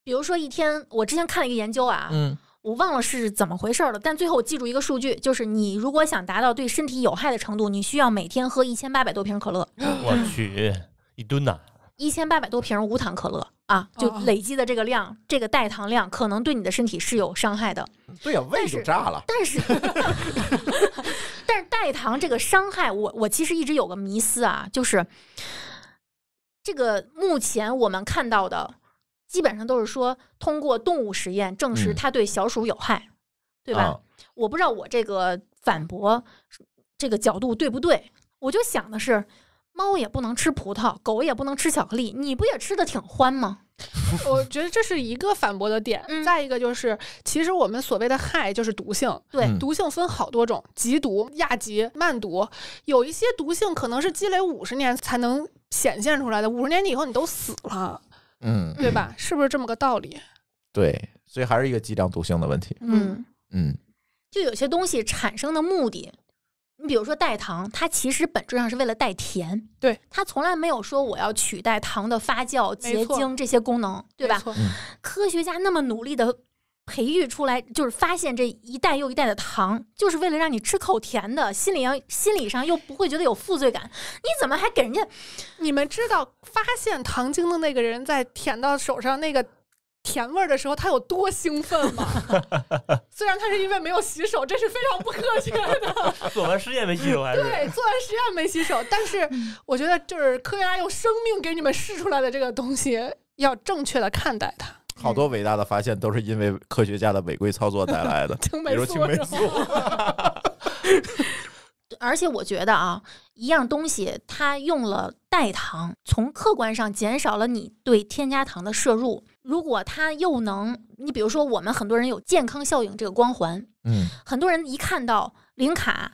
比如说一天，我之前看了一个研究啊，嗯，我忘了是怎么回事了，但最后我记住一个数据，就是你如果想达到对身体有害的程度，你需要每天喝一千八百多瓶可乐。我去，一吨呐！一千八百多瓶无糖可乐啊，就累积的这个量，这个代糖量可能对你的身体是有伤害的。对呀，胃就炸了。但是。<laughs> 但是代糖这个伤害，我我其实一直有个迷思啊，就是这个目前我们看到的基本上都是说通过动物实验证实它对小鼠有害，对吧？我不知道我这个反驳这个角度对不对，我就想的是。猫也不能吃葡萄，狗也不能吃巧克力，你不也吃的挺欢吗？<laughs> 我觉得这是一个反驳的点。再一个就是，其实我们所谓的害就是毒性，对，毒性分好多种，急毒、亚急、慢毒，有一些毒性可能是积累五十年才能显现出来的，五十年以后你都死了，嗯，对吧？是不是这么个道理？对，所以还是一个剂量毒性的问题。嗯嗯，就有些东西产生的目的。你比如说代糖，它其实本质上是为了代甜，对它从来没有说我要取代糖的发酵、结晶这些功能，对吧？科学家那么努力的培育出来，就是发现这一代又一代的糖，就是为了让你吃口甜的，心理上心理上又不会觉得有负罪感。你怎么还给人家？你们知道发现糖精的那个人在舔到手上那个？甜味儿的时候，他有多兴奋吗？<laughs> 虽然他是因为没有洗手，这是非常不科学的。<laughs> 做完实验没洗手还是对？做完实验没洗手，但是我觉得，就是科学家用生命给你们试出来的这个东西，要正确的看待它。好多伟大的发现都是因为科学家的违规操作带来的，<laughs> 比如青霉素。而且我觉得啊，一样东西它用了代糖，从客观上减少了你对添加糖的摄入。如果他又能，你比如说，我们很多人有健康效应这个光环，嗯，很多人一看到零卡、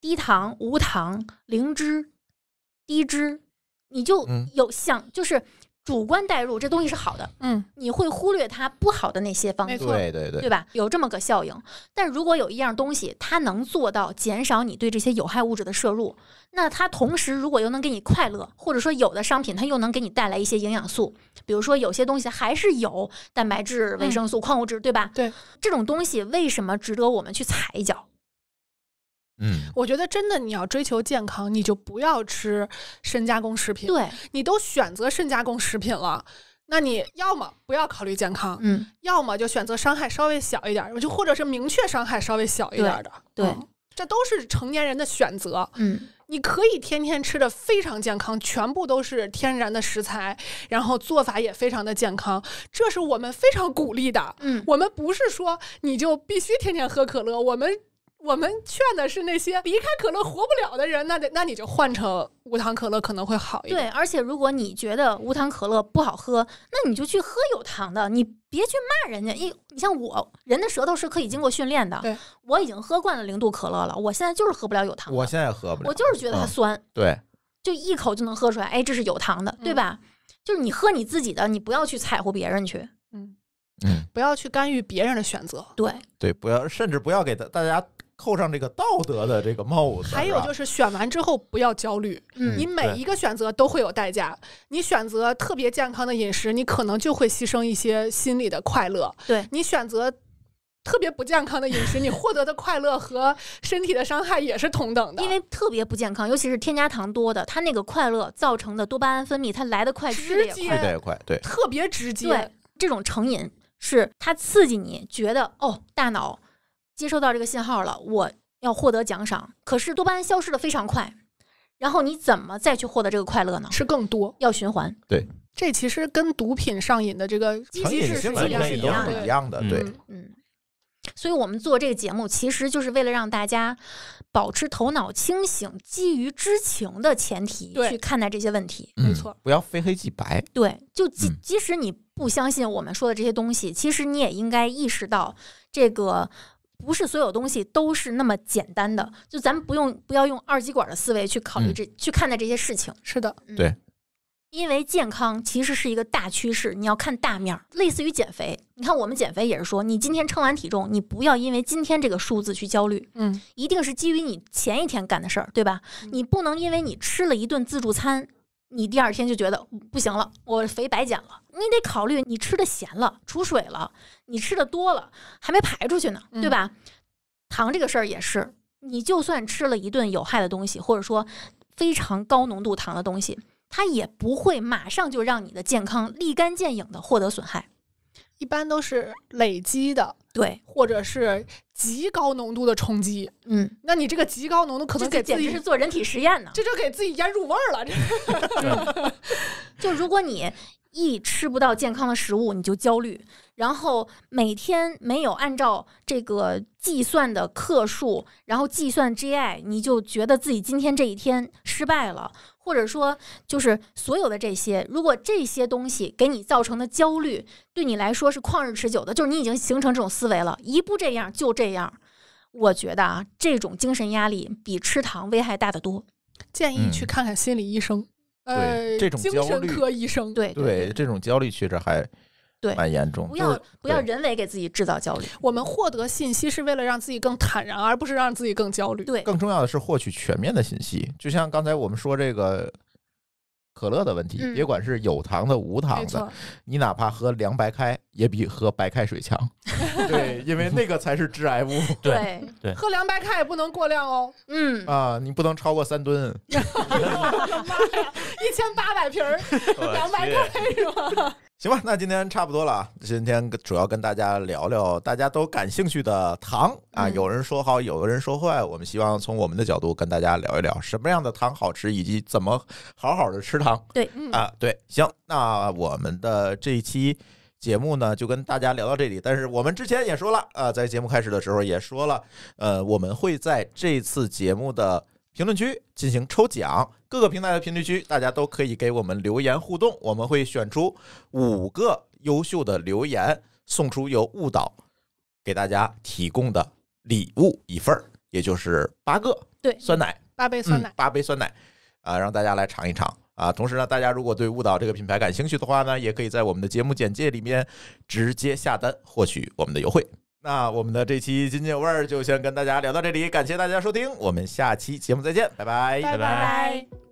低糖、无糖、零脂、低脂，你就有想就是。主观代入这东西是好的，嗯，你会忽略它不好的那些方面，对对对，对吧？有这么个效应。但如果有一样东西，它能做到减少你对这些有害物质的摄入，那它同时如果又能给你快乐，或者说有的商品它又能给你带来一些营养素，比如说有些东西还是有蛋白质、维生素、矿物质，对吧？对，这种东西为什么值得我们去踩一脚？嗯，我觉得真的，你要追求健康，你就不要吃深加工食品。对，你都选择深加工食品了，那你要么不要考虑健康，嗯，要么就选择伤害稍微小一点，就或者是明确伤害稍微小一点的。对，这都是成年人的选择。嗯，你可以天天吃的非常健康，全部都是天然的食材，然后做法也非常的健康，这是我们非常鼓励的。嗯，我们不是说你就必须天天喝可乐，我们。我们劝的是那些离开可乐活不了的人，那得那你就换成无糖可乐可能会好一点。对，而且如果你觉得无糖可乐不好喝，那你就去喝有糖的，你别去骂人家。一，你像我，人的舌头是可以经过训练的。对，我已经喝惯了零度可乐了，我现在就是喝不了有糖。我现在也喝不了，我就是觉得它酸。对，就一口就能喝出来，哎，这是有糖的，对吧？就是你喝你自己的，你不要去踩胡别人去，嗯嗯，不要去干预别人的选择。对对，不要，甚至不要给大大家。扣上这个道德的这个帽子，还有就是选完之后不要焦虑。嗯，你每一个选择都会有代价。你选择特别健康的饮食，你可能就会牺牲一些心理的快乐。对你选择特别不健康的饮食，你获得的快乐和身体的伤害也是同等的。因为特别不健康，尤其是添加糖多的，它那个快乐造成的多巴胺分泌，它来得快，去接来快，对，特别直接。对，这种成瘾是它刺激你觉得哦，大脑。接收到这个信号了，我要获得奖赏。可是多巴胺消失的非常快，然后你怎么再去获得这个快乐呢？是更多要循环。对，这其实跟毒品上瘾的这个成瘾机制是一样的。对，嗯，所以我们做这个节目，其实就是为了让大家保持头脑清醒，基于知情的前提去看待这些问题。没错，不要非黑即白。对，就即即使你不相信我们说的这些东西，其实你也应该意识到这个。不是所有东西都是那么简单的，就咱们不用不要用二极管的思维去考虑这去看待这些事情。是的，对，因为健康其实是一个大趋势，你要看大面儿。类似于减肥，你看我们减肥也是说，你今天称完体重，你不要因为今天这个数字去焦虑，嗯，一定是基于你前一天干的事儿，对吧？你不能因为你吃了一顿自助餐，你第二天就觉得不行了，我肥白减了。你得考虑，你吃的咸了，储水了；你吃的多了，还没排出去呢，对吧？糖这个事儿也是，你就算吃了一顿有害的东西，或者说非常高浓度糖的东西，它也不会马上就让你的健康立竿见影的获得损害，一般都是累积的，对，或者是极高浓度的冲击。嗯，那你这个极高浓度可能给自己是做人体实验呢，这就给自己腌入味儿了。<laughs> 就如果你。一吃不到健康的食物，你就焦虑，然后每天没有按照这个计算的克数，然后计算 GI，你就觉得自己今天这一天失败了，或者说就是所有的这些，如果这些东西给你造成的焦虑对你来说是旷日持久的，就是你已经形成这种思维了，一不这样就这样，我觉得啊，这种精神压力比吃糖危害大得多，建议去看看心理医生。精这种焦虑，对对这种焦虑确实还对蛮严重。不要不要人为给自己制造焦虑。我们获得信息是为了让自己更坦然，而不是让自己更焦虑。对，更重要的是获取全面的信息。就像刚才我们说这个。可乐的问题，别管是有糖的、无糖的，你哪怕喝凉白开也比喝白开水强。<laughs> 对，因为那个才是致癌物。对对，喝凉白开也不能过量哦。嗯啊，你不能超过三吨。<laughs> 我 <laughs> 的妈呀，一千八百瓶儿凉白开是吗？行吧，那今天差不多了。今天主要跟大家聊聊大家都感兴趣的糖啊。有人说好，有的人说坏。我们希望从我们的角度跟大家聊一聊什么样的糖好吃，以及怎么好好的吃糖。对，啊，对，行。那我们的这一期节目呢，就跟大家聊到这里。但是我们之前也说了啊，在节目开始的时候也说了，呃，我们会在这次节目的。评论区进行抽奖，各个平台的评论区，大家都可以给我们留言互动，我们会选出五个优秀的留言，送出由误导给大家提供的礼物一份儿，也就是八个对酸奶八杯酸奶八杯酸奶啊，让大家来尝一尝啊。同时呢，大家如果对误导这个品牌感兴趣的话呢，也可以在我们的节目简介里面直接下单获取我们的优惠。那我们的这期津津有味就先跟大家聊到这里，感谢大家收听，我们下期节目再见，拜拜，拜拜。